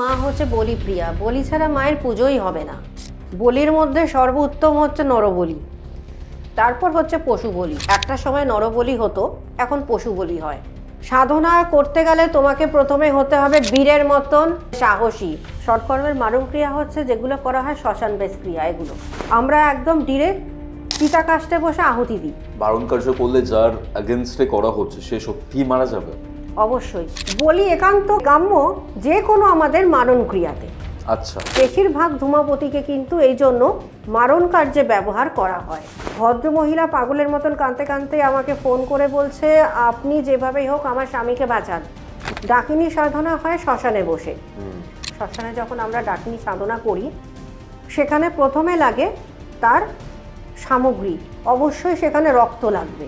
মা হচ্ছে বলি প্রিয়া বলি ছাড়া মায়ের পুজোই হবে না বলির মধ্যে সর্বোত্তম হচ্ছে নরবলি তারপর হচ্ছে পশু বলি একটা সময় নরবলি হতো এখন পশু বলি হয় সাধনা করতে গেলে তোমাকে প্রথমে হতে হবে বীরের মতন সাহসী সৎকর্মের মারণ ক্রিয়া হচ্ছে যেগুলো করা হয় শ্মশান বেশ ক্রিয়া এগুলো আমরা একদম ডিরেক্ট কাস্টে বসে আহুতি দিই বারণ কার্য করলে যার অ্যাগেনস্টে করা হচ্ছে সে সত্যি মারা যাবে অবশ্যই বলি একান্ত গাম্য যে কোনো আমাদের মারণ ক্রিয়াতে আচ্ছা বেশিরভাগ ধূমাপতিকে কিন্তু এই জন্য মারণ কার্যে ব্যবহার করা হয় ভদ্রমহিলা পাগলের মতন কাঁদতে কাঁদতে আমাকে ফোন করে বলছে আপনি যেভাবেই হোক আমার স্বামীকে বাঁচান ডাকিনী সাধনা হয় শ্মশানে বসে শ্মশানে যখন আমরা ডাকিনী সাধনা করি সেখানে প্রথমে লাগে তার সামগ্রী অবশ্যই সেখানে রক্ত লাগবে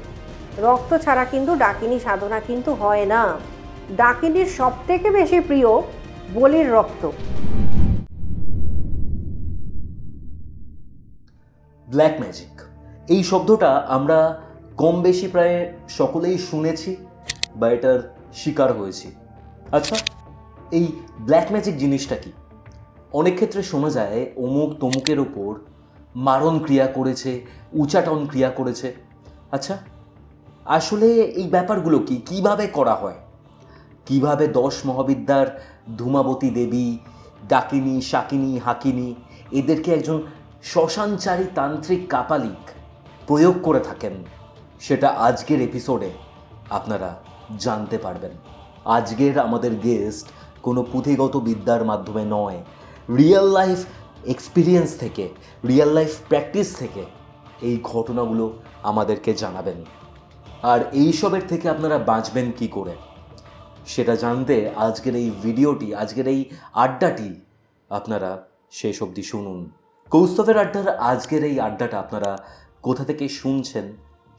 রক্ত ছাড়া কিন্তু ডাকিনী সাধনা কিন্তু হয় না ডাকিনীর সবথেকে বেশি প্রিয় বলির রক্ত ব্ল্যাক ম্যাজিক এই শব্দটা আমরা কম বেশি প্রায় সকলেই শুনেছি বা এটার শিকার হয়েছি আচ্ছা এই ব্ল্যাক ম্যাজিক জিনিসটা কি অনেক ক্ষেত্রে শোনা যায় অমুক তমুকের ওপর মারণ ক্রিয়া করেছে উচাটন ক্রিয়া করেছে আচ্ছা আসলে এই ব্যাপারগুলো কি কীভাবে করা হয় কিভাবে দশ মহাবিদ্যার ধূমাবতী দেবী ডাকিনী শাকিনী হাকিনী এদেরকে একজন শ্মশানচারী তান্ত্রিক কাপালিক প্রয়োগ করে থাকেন সেটা আজকের এপিসোডে আপনারা জানতে পারবেন আজকের আমাদের গেস্ট কোনো পুঁথিগত বিদ্যার মাধ্যমে নয় রিয়েল লাইফ এক্সপিরিয়েন্স থেকে রিয়েল লাইফ প্র্যাকটিস থেকে এই ঘটনাগুলো আমাদেরকে জানাবেন আর এইসবের থেকে আপনারা বাঁচবেন কি করে সেটা জানতে আজকের এই ভিডিওটি আজকের এই আড্ডাটি আপনারা শেষ অবধি শুনুন কৌস্তবের আড্ডার আজকের এই আড্ডাটা আপনারা কোথা থেকে শুনছেন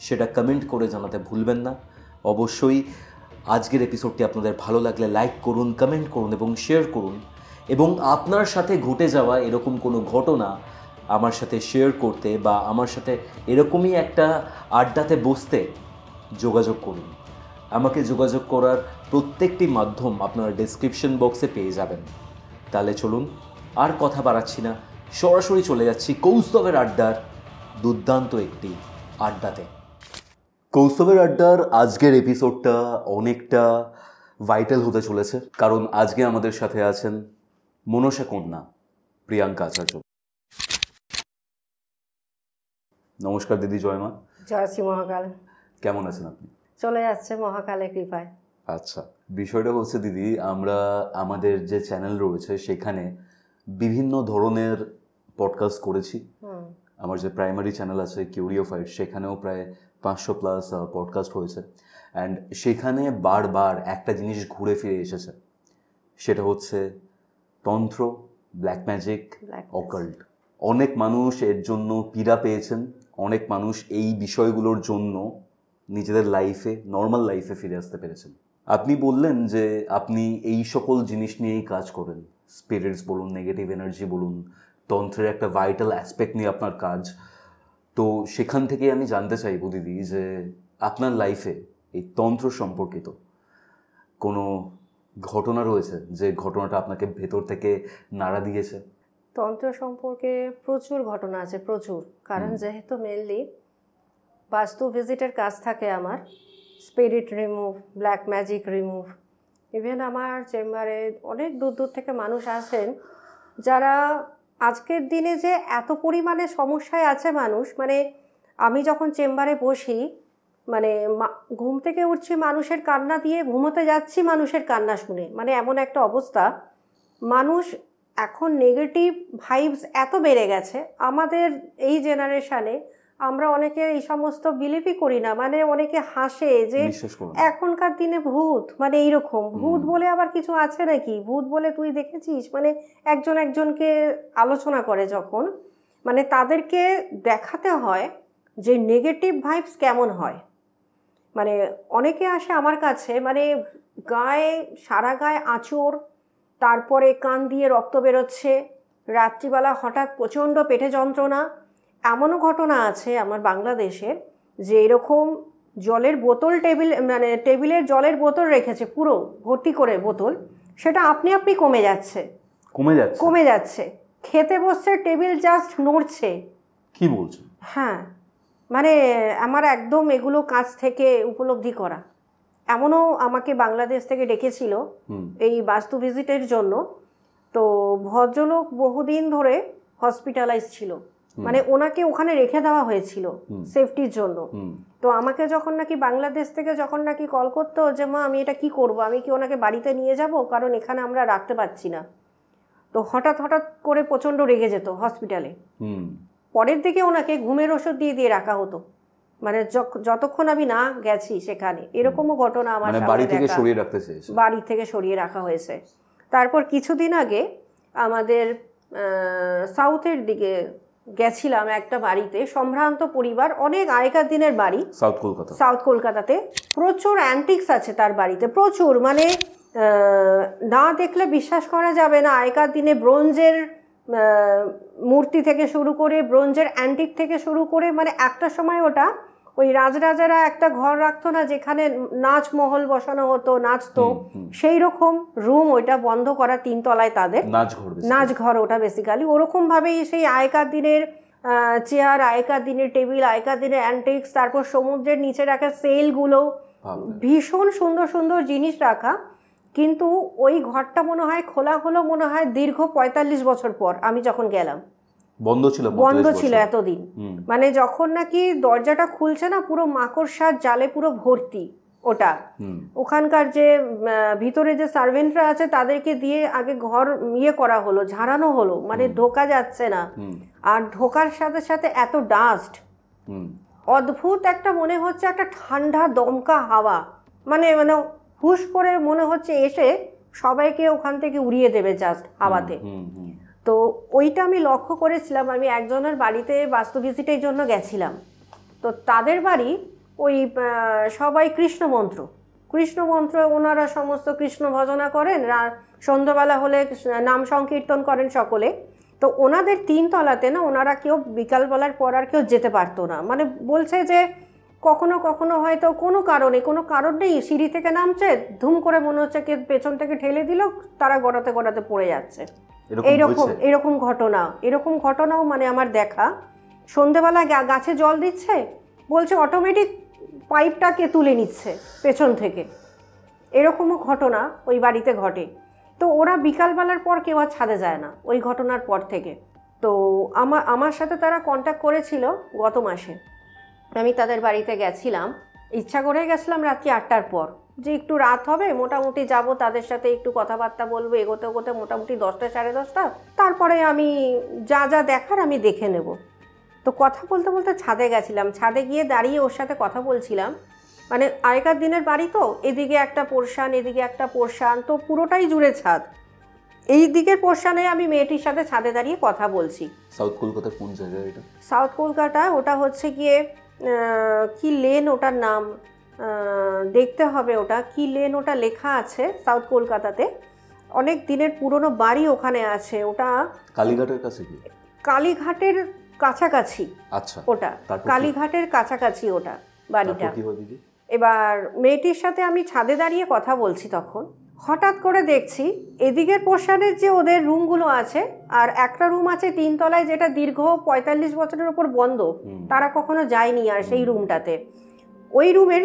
সেটা কমেন্ট করে জানাতে ভুলবেন না অবশ্যই আজকের এপিসোডটি আপনাদের ভালো লাগলে লাইক করুন কমেন্ট করুন এবং শেয়ার করুন এবং আপনার সাথে ঘটে যাওয়া এরকম কোনো ঘটনা আমার সাথে শেয়ার করতে বা আমার সাথে এরকমই একটা আড্ডাতে বসতে যোগাযোগ করুন আমাকে যোগাযোগ করার প্রত্যেকটি মাধ্যম আপনারা ডিসক্রিপশন বক্সে পেয়ে যাবেন তাহলে চলুন আর কথা বাড়াচ্ছি না সরাসরি চলে যাচ্ছি কৌস্তবের আড্ডার দুর্দান্ত একটি আড্ডাতে কৌস্তবের আড্ডার আজকের এপিসোডটা অনেকটা ভাইটাল হতে চলেছে কারণ আজকে আমাদের সাথে আছেন মনসা কন্যা প্রিয়াঙ্কা আচার্য নমস্কার দিদি জয়মা জয় শ্রী মহাকাল কেমন আছেন আপনি চলে যাচ্ছে মহাকালে কৃপায় আচ্ছা বিষয়টা হচ্ছে দিদি আমরা আমাদের যে চ্যানেল রয়েছে সেখানে বিভিন্ন ধরনের পডকাস্ট করেছি আমার যে প্রাইমারি চ্যানেল আছে কিউরিও ফাইট সেখানেও প্রায় পাঁচশো প্লাস পডকাস্ট হয়েছে অ্যান্ড সেখানে বারবার একটা জিনিস ঘুরে ফিরে এসেছে সেটা হচ্ছে তন্ত্র ব্ল্যাক ম্যাজিক অকাল্ট অনেক মানুষ এর জন্য পীড়া পেয়েছেন অনেক মানুষ এই বিষয়গুলোর জন্য নিজেদের লাইফে নর্মাল লাইফে ফিরে আসতে পেরেছেন আপনি বললেন যে আপনি এই সকল জিনিস নিয়েই কাজ করেন স্পিরিটস বলুন নেগেটিভ এনার্জি বলুন তন্ত্রের একটা ভাইটাল অ্যাসপেক্ট নিয়ে আপনার কাজ তো সেখান থেকে আমি জানতে চাইব দিদি যে আপনার লাইফে এই তন্ত্র সম্পর্কিত কোনো ঘটনা রয়েছে যে ঘটনাটা আপনাকে ভেতর থেকে নাড়া দিয়েছে তন্ত্র সম্পর্কে প্রচুর ঘটনা আছে প্রচুর কারণ যেহেতু মেনলি বাস্তু ভিজিটের কাজ থাকে আমার spirit remove black magic remove even আমার চেম্বারে অনেক দূর দূর থেকে মানুষ আসেন যারা আজকের দিনে যে এত পরিমাণে সমস্যায় আছে মানুষ মানে আমি যখন চেম্বারে বসি মানে ঘুম থেকে উঠছি মানুষের কান্না দিয়ে ঘুমোতে যাচ্ছি মানুষের কান্না শুনে মানে এমন একটা অবস্থা মানুষ এখন নেগেটিভ ভাইবস এত বেড়ে গেছে আমাদের এই জেনারেশানে আমরা অনেকে এই সমস্ত বিলিভই করি না মানে অনেকে হাসে যে এখনকার দিনে ভূত মানে এইরকম ভূত বলে আবার কিছু আছে নাকি ভূত বলে তুই দেখেছিস মানে একজন একজনকে আলোচনা করে যখন মানে তাদেরকে দেখাতে হয় যে নেগেটিভ ভাইবস কেমন হয় মানে অনেকে আসে আমার কাছে মানে গায়ে সারা গায়ে আঁচড় তারপরে কান দিয়ে রক্ত বেরোচ্ছে রাত্রিবেলা হঠাৎ প্রচণ্ড পেটে যন্ত্রণা এমনও ঘটনা আছে আমার বাংলাদেশে যে এরকম জলের বোতল টেবিল মানে টেবিলের জলের বোতল রেখেছে পুরো ভর্তি করে বোতল সেটা আপনি আপনি কমে যাচ্ছে কমে যাচ্ছে কমে যাচ্ছে খেতে বসছে টেবিল জাস্ট নড়ছে কি বলছে হ্যাঁ মানে আমার একদম এগুলো কাজ থেকে উপলব্ধি করা এমনও আমাকে বাংলাদেশ থেকে ডেকেছিল এই বাস্তু ভিজিটের জন্য তো ভদ্রলোক বহুদিন ধরে হসপিটালাইজ ছিল মানে ওনাকে ওখানে রেখে দেওয়া হয়েছিল সেফটির জন্য তো আমাকে যখন নাকি বাংলাদেশ থেকে যখন নাকি কল করতো যে মা আমি এটা কি করব আমি কি ওনাকে বাড়িতে নিয়ে যাব কারণ এখানে আমরা রাখতে পারছি না তো হঠাৎ হঠাৎ করে প্রচন্ড রেগে যেত হসপিটালে পরের দিকে ওনাকে ঘুমের ওষুধ দিয়ে দিয়ে রাখা হতো মানে যতক্ষণ আমি না গেছি সেখানে এরকমও ঘটনা আমার মানে বাড়ি থেকে সরিয়ে রাখতে বাড়ি থেকে সরিয়ে রাখা হয়েছে তারপর কিছুদিন আগে আমাদের সাউথের দিকে গেছিলাম একটা বাড়িতে সম্ভ্রান্ত পরিবার অনেক আগেকার দিনের বাড়ি সাউথ কলকাতা সাউথ কলকাতাতে প্রচুর অ্যান্টিক্স আছে তার বাড়িতে প্রচুর মানে না দেখলে বিশ্বাস করা যাবে না আগেকার দিনে ব্রোঞ্জের মূর্তি থেকে শুরু করে ব্রোঞ্জের অ্যান্টিক থেকে শুরু করে মানে একটা সময় ওটা ওই রাজরাজারা একটা ঘর রাখতো না যেখানে নাচ মহল বসানো হতো নাচতো সেই রকম রুম ওইটা বন্ধ করা তিন তলায় তাদের নাচ ঘর ওটা বেসিক্যালি ওরকম ভাবেই সেই আগেকার দিনের চেয়ার আগেকার দিনের টেবিল আগেকার দিনের অ্যান্টিক্স তারপর সমুদ্রের নিচে রাখা সেলগুলো ভীষণ সুন্দর সুন্দর জিনিস রাখা কিন্তু ওই ঘরটা মনে হয় খোলা হলো মনে হয় দীর্ঘ পঁয়তাল্লিশ বছর পর আমি যখন গেলাম বন্ধ ছিল বন্ধ ছিল এতদিন মানে যখন নাকি দরজাটা খুলছে না পুরো মাকড়সার জালে পুরো ভর্তি ওটা ওখানকার যে ভিতরে যে সার্ভেন্টরা আছে তাদেরকে দিয়ে আগে ঘর ইয়ে করা হলো ঝাড়ানো হলো মানে ঢোকা যাচ্ছে না আর ঢোকার সাথে সাথে এত ডাস্ট অদ্ভুত একটা মনে হচ্ছে একটা ঠান্ডা দমকা হাওয়া মানে মানে হুশ করে মনে হচ্ছে এসে সবাইকে ওখান থেকে উড়িয়ে দেবে জাস্ট হাওয়াতে তো ওইটা আমি লক্ষ্য করেছিলাম আমি একজনের বাড়িতে বাস্তু ভিজিটের জন্য গেছিলাম তো তাদের বাড়ি ওই সবাই কৃষ্ণ মন্ত্র কৃষ্ণ মন্ত্র ওনারা সমস্ত কৃষ্ণ ভজনা করেন সন্ধ্যাবেলা হলে নাম সংকীর্তন করেন সকলে তো ওনাদের তিনতলাতে না ওনারা কেউ বিকালবেলার পর আর কেউ যেতে পারতো না মানে বলছে যে কখনো কখনো হয়তো কোনো কারণে কোনো কারণ নেই সিঁড়ি থেকে নামছে ধুম করে মনে হচ্ছে কে পেছন থেকে ঠেলে দিল তারা গড়াতে গড়াতে পড়ে যাচ্ছে এইরকম এরকম ঘটনা এরকম ঘটনাও মানে আমার দেখা সন্ধেবেলা গাছে জল দিচ্ছে বলছে অটোমেটিক পাইপটাকে তুলে নিচ্ছে পেছন থেকে এরকমও ঘটনা ওই বাড়িতে ঘটে তো ওরা বিকালবেলার পর কেউ আর ছাদে যায় না ওই ঘটনার পর থেকে তো আমার আমার সাথে তারা কন্ট্যাক্ট করেছিল গত মাসে আমি তাদের বাড়িতে গেছিলাম ইচ্ছা করে গেছিলাম রাত্রি আটটার পর যে একটু রাত হবে মোটামুটি যাব তাদের সাথে একটু কথাবার্তা বলবো এগোতে এগোতে মোটামুটি দশটা সাড়ে দশটা তারপরে আমি যা যা দেখার আমি দেখে নেব তো কথা বলতে বলতে ছাদে গেছিলাম ছাদে গিয়ে দাঁড়িয়ে ওর সাথে কথা বলছিলাম মানে আগেকার দিনের বাড়ি তো এদিকে একটা পোর্শান এদিকে একটা পোর্শান তো পুরোটাই জুড়ে ছাদ এই দিকের পোর্শানে আমি মেয়েটির সাথে ছাদে দাঁড়িয়ে কথা বলছি সাউথ কলকাতা কোন জায়গায় এটা সাউথ কলকাতা ওটা হচ্ছে গিয়ে কি লেন ওটার নাম দেখতে হবে ওটা কি লেন ওটা লেখা আছে সাউথ কলকাতাতে অনেক দিনের পুরনো বাড়ি ওখানে আছে ওটা কালীঘাটের কাছে কি কালীঘাটের কাছাকাছি আচ্ছা ওটা কালীঘাটের কাছাকাছি ওটা বাড়িটা এবার মেয়েটির সাথে আমি ছাদে দাঁড়িয়ে কথা বলছি তখন হঠাৎ করে দেখছি এদিকের প্রসাদের যে ওদের রুমগুলো আছে আর একটা রুম আছে তিনতলায় যেটা দীর্ঘ পঁয়তাল্লিশ বছরের ওপর বন্ধ তারা কখনো যায়নি আর সেই রুমটাতে ওই রুমের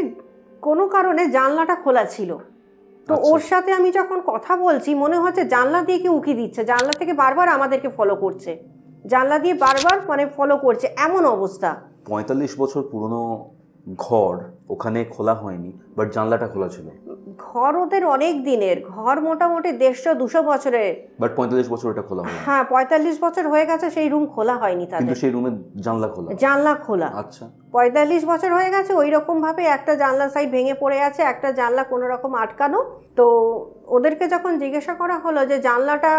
কোনো কারণে জানলাটা খোলা ছিল তো আচ্ছা। ওর সাথে আমি যখন কথা বলছি মনে হচ্ছে জানলা দিয়ে কি উঁকি দিচ্ছে জানলা থেকে বারবার আমাদেরকে ফলো করছে জানলা দিয়ে বারবার মানে ফলো করছে এমন অবস্থা পঁয়তাল্লিশ বছর পুরনো ঘর ওখানে খোলা হয়নি বাট জানলাটা খোলা ছিল ঘর ওদের অনেক দিনের ঘর মোটামুটি দেড়শো দুশো বছরের বাট পঁয়তাল্লিশ বছর ওটা খোলা হয় হ্যাঁ পঁয়তাল্লিশ বছর হয়ে গেছে সেই রুম খোলা হয়নি তাদের কিন্তু সেই রুমে জানলা খোলা জানলা খোলা আচ্ছা পঁয়তাল্লিশ বছর হয়ে গেছে ওই রকম ভাবে একটা জানলা সাইড ভেঙে পড়ে আছে একটা জানলা কোনো রকম আটকানো তো ওদেরকে যখন জিজ্ঞাসা করা হলো যে জানলাটা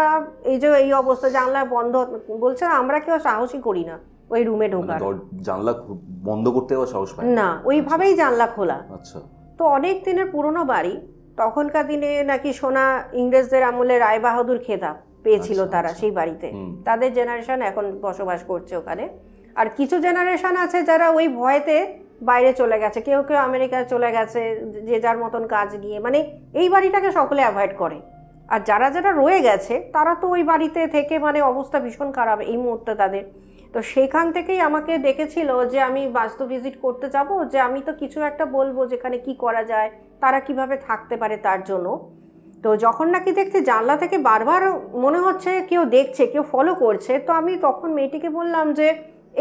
এই যে এই অবস্থা জানলা বন্ধ বলছে আমরা কেউ সাহসই করি না ওই রুমে মানে ঢোকার জানলা বন্ধ করতেও সাহস পায় না আচ্ছা। ওইভাবেই জানলা খোলা আচ্ছা তো অনেক দিনের পুরনো বাড়ি তখনকার দিনে নাকি সোনা ইংরেজদের আমলে রায় বাহাদুর খেতাব পেয়েছিল আচ্ছা, তারা আচ্ছা। সেই বাড়িতে তাদের জেনারেশন এখন বসবাস করছে ওখানে আর কিছু জেনারেশন আছে যারা ওই ভয়েতে বাইরে চলে গেছে কেউ কেউ আমেরিকায় চলে গেছে যে যার মতন কাজ নিয়ে মানে এই বাড়িটাকে সকলে অ্যাভয়েড করে আর যারা যারা রয়ে গেছে তারা তো ওই বাড়িতে থেকে মানে অবস্থা ভীষণ খারাপ এই মুহূর্তে তাদের তো সেখান থেকেই আমাকে দেখেছিল যে আমি বাস্তু ভিজিট করতে যাব যে আমি তো কিছু একটা বলবো যেখানে কি করা যায় তারা কিভাবে থাকতে পারে তার জন্য তো যখন নাকি দেখছে জানলা থেকে বারবার মনে হচ্ছে কেউ দেখছে কেউ ফলো করছে তো আমি তখন মেয়েটিকে বললাম যে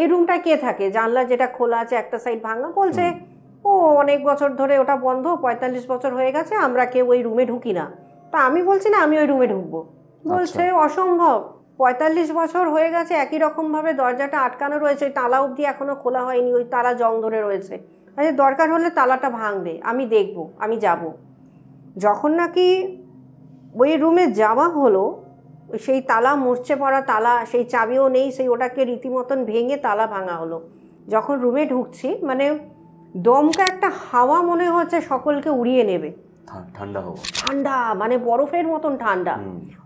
এই রুমটা কে থাকে জানলা যেটা খোলা আছে একটা সাইড ভাঙা বলছে ও অনেক বছর ধরে ওটা বন্ধ পঁয়তাল্লিশ বছর হয়ে গেছে আমরা কেউ ওই রুমে ঢুকি না তা আমি বলছি না আমি ওই রুমে ঢুকবো আচ্ছা। বলছে অসম্ভব পঁয়তাল্লিশ বছর হয়ে গেছে একই রকমভাবে দরজাটা আটকানো রয়েছে ওই তালা অবধি এখনও খোলা হয়নি ওই তালা জং ধরে রয়েছে আচ্ছা দরকার হলে তালাটা ভাঙবে আমি দেখব আমি যাব যখন নাকি ওই রুমে যাওয়া হলো সেই তালা মরচে পড়া তালা সেই চাবিও নেই সেই ওটাকে রীতিমতন ভেঙে তালা ভাঙা হলো যখন রুমে ঢুকছি মানে দমকা একটা হাওয়া মনে হচ্ছে সকলকে উড়িয়ে নেবে ঠান্ডা হওয়া ঠান্ডা মানে বরফের মতন ঠান্ডা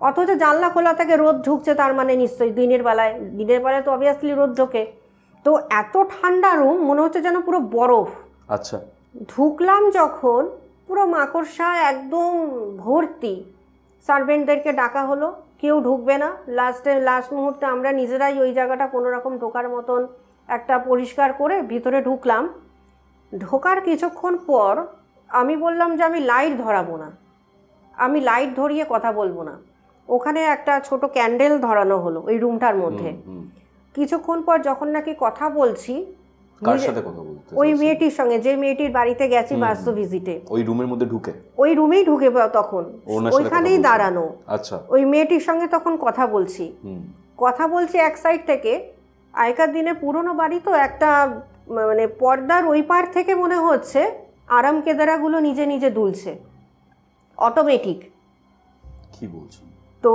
অথচ জানলা খোলা থাকে রোদ ঢুকছে তার মানে নিশ্চয়ই দিনের বেলায় দিনের বেলায় তো অবভিয়াসলি রোদ ঢোকে তো এত ঠান্ডা রুম মনে হচ্ছে যেন পুরো বরফ আচ্ছা ঢুকলাম যখন পুরো মাকড়সা একদম ভর্তি সার্ভেন্টদেরকে ডাকা হলো কেউ ঢুকবে না লাস্টে লাস্ট মুহূর্তে আমরা নিজেরাই ওই জায়গাটা কোনো রকম ঢোকার মতন একটা পরিষ্কার করে ভিতরে ঢুকলাম ঢোকার কিছুক্ষণ পর আমি বললাম যে আমি লাইট ধরাবো না আমি লাইট ধরিয়ে কথা বলবো না ওখানে একটা ছোট ক্যান্ডেল ধরানো হলো ওই রুমটার মধ্যে কিছুক্ষণ পর যখন নাকি কথা বলছি ওই মেয়েটির সঙ্গে যে মেয়েটির বাড়িতে গেছি বাস্তু ভিজিটে ওই রুমের মধ্যে ঢুকে ওই রুমেই ঢুকে তখন ওইখানেই দাঁড়ানো আচ্ছা ওই মেয়েটির সঙ্গে তখন কথা বলছি কথা বলছি এক সাইড থেকে আগেকার দিনে পুরনো বাড়ি তো একটা মানে পর্দার ওই পার থেকে মনে হচ্ছে আরাম কেদারাগুলো নিজে নিজে দুলছে অটোমেটিক কি বলছো তো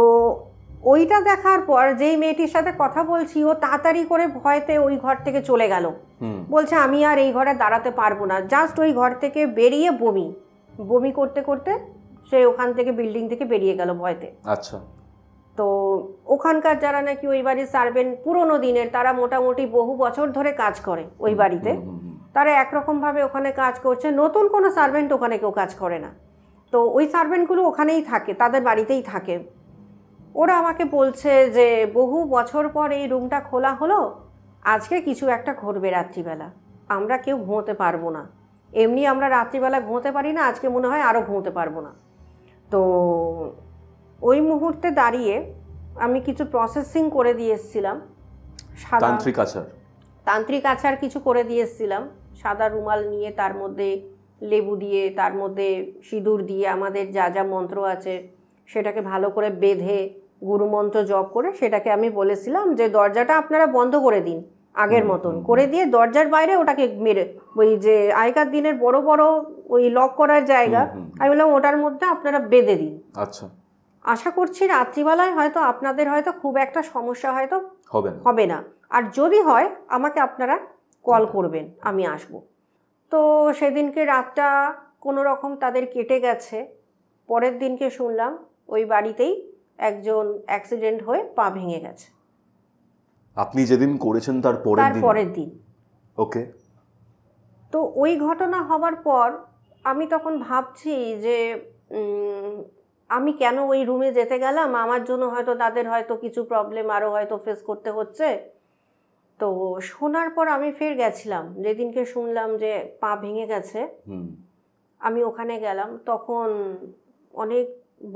ওইটা দেখার পর যেই মেয়েটির সাথে কথা বলছি ও তাড়াতাড়ি করে ভয়তে ওই ঘর থেকে চলে গেল বলছে আমি আর এই ঘরে দাঁড়াতে পারবো না জাস্ট ওই ঘর থেকে বেরিয়ে বমি বমি করতে করতে সে ওখান থেকে বিল্ডিং থেকে বেরিয়ে গেল ভয়তে আচ্ছা তো ওখানকার যারা নাকি ওই বাড়ির সার্ভেন্ট পুরোনো দিনের তারা মোটামুটি বহু বছর ধরে কাজ করে ওই বাড়িতে তারা একরকমভাবে ওখানে কাজ করছে নতুন কোনো সার্ভেন্ট ওখানে কেউ কাজ করে না তো ওই সার্ভেন্টগুলো ওখানেই থাকে তাদের বাড়িতেই থাকে ওরা আমাকে বলছে যে বহু বছর পর এই রুমটা খোলা হলো আজকে কিছু একটা ঘটবে রাত্রিবেলা আমরা কেউ ঘুমোতে পারবো না এমনি আমরা রাত্রিবেলা ঘুমোতে পারি না আজকে মনে হয় আরও ঘুমোতে পারবো না তো ওই মুহূর্তে দাঁড়িয়ে আমি কিছু প্রসেসিং করে দিয়ে এসেছিলাম তান্ত্রিক আচার তান্ত্রিক আচার কিছু করে দিয়ে এসেছিলাম সাদা রুমাল নিয়ে তার মধ্যে লেবু দিয়ে তার মধ্যে সিঁদুর দিয়ে আমাদের যা যা মন্ত্র আছে সেটাকে ভালো করে বেঁধে গুরুমন্ত্র জপ করে সেটাকে আমি বলেছিলাম যে দরজাটা আপনারা বন্ধ করে দিন আগের মতন করে দিয়ে দরজার বাইরে ওটাকে মেরে ওই যে আগেকার দিনের বড় বড় ওই লক করার জায়গা আমি বললাম ওটার মধ্যে আপনারা বেঁধে দিন আচ্ছা আশা করছি রাত্রিবেলায় হয়তো আপনাদের হয়তো খুব একটা সমস্যা হয়তো হবে না আর যদি হয় আমাকে আপনারা কল আচ্ছা। করবেন আমি আসব তো সেদিনকে রাতটা কোনো রকম তাদের কেটে গেছে পরের দিনকে শুনলাম ওই বাড়িতেই একজন অ্যাক্সিডেন্ট হয়ে পা ভেঙে গেছে আপনি যেদিন করেছেন তার পরের দিন পরের দিন ওকে তো ওই ঘটনা হবার পর আমি তখন ভাবছি যে আমি কেন ওই রুমে যেতে গেলাম আমার জন্য হয়তো তাদের হয়তো কিছু প্রবলেম আরও হয়তো ফেস করতে হচ্ছে তো শোনার পর আমি ফের গেছিলাম যেদিনকে শুনলাম যে পা ভেঙে গেছে আমি ওখানে গেলাম তখন অনেক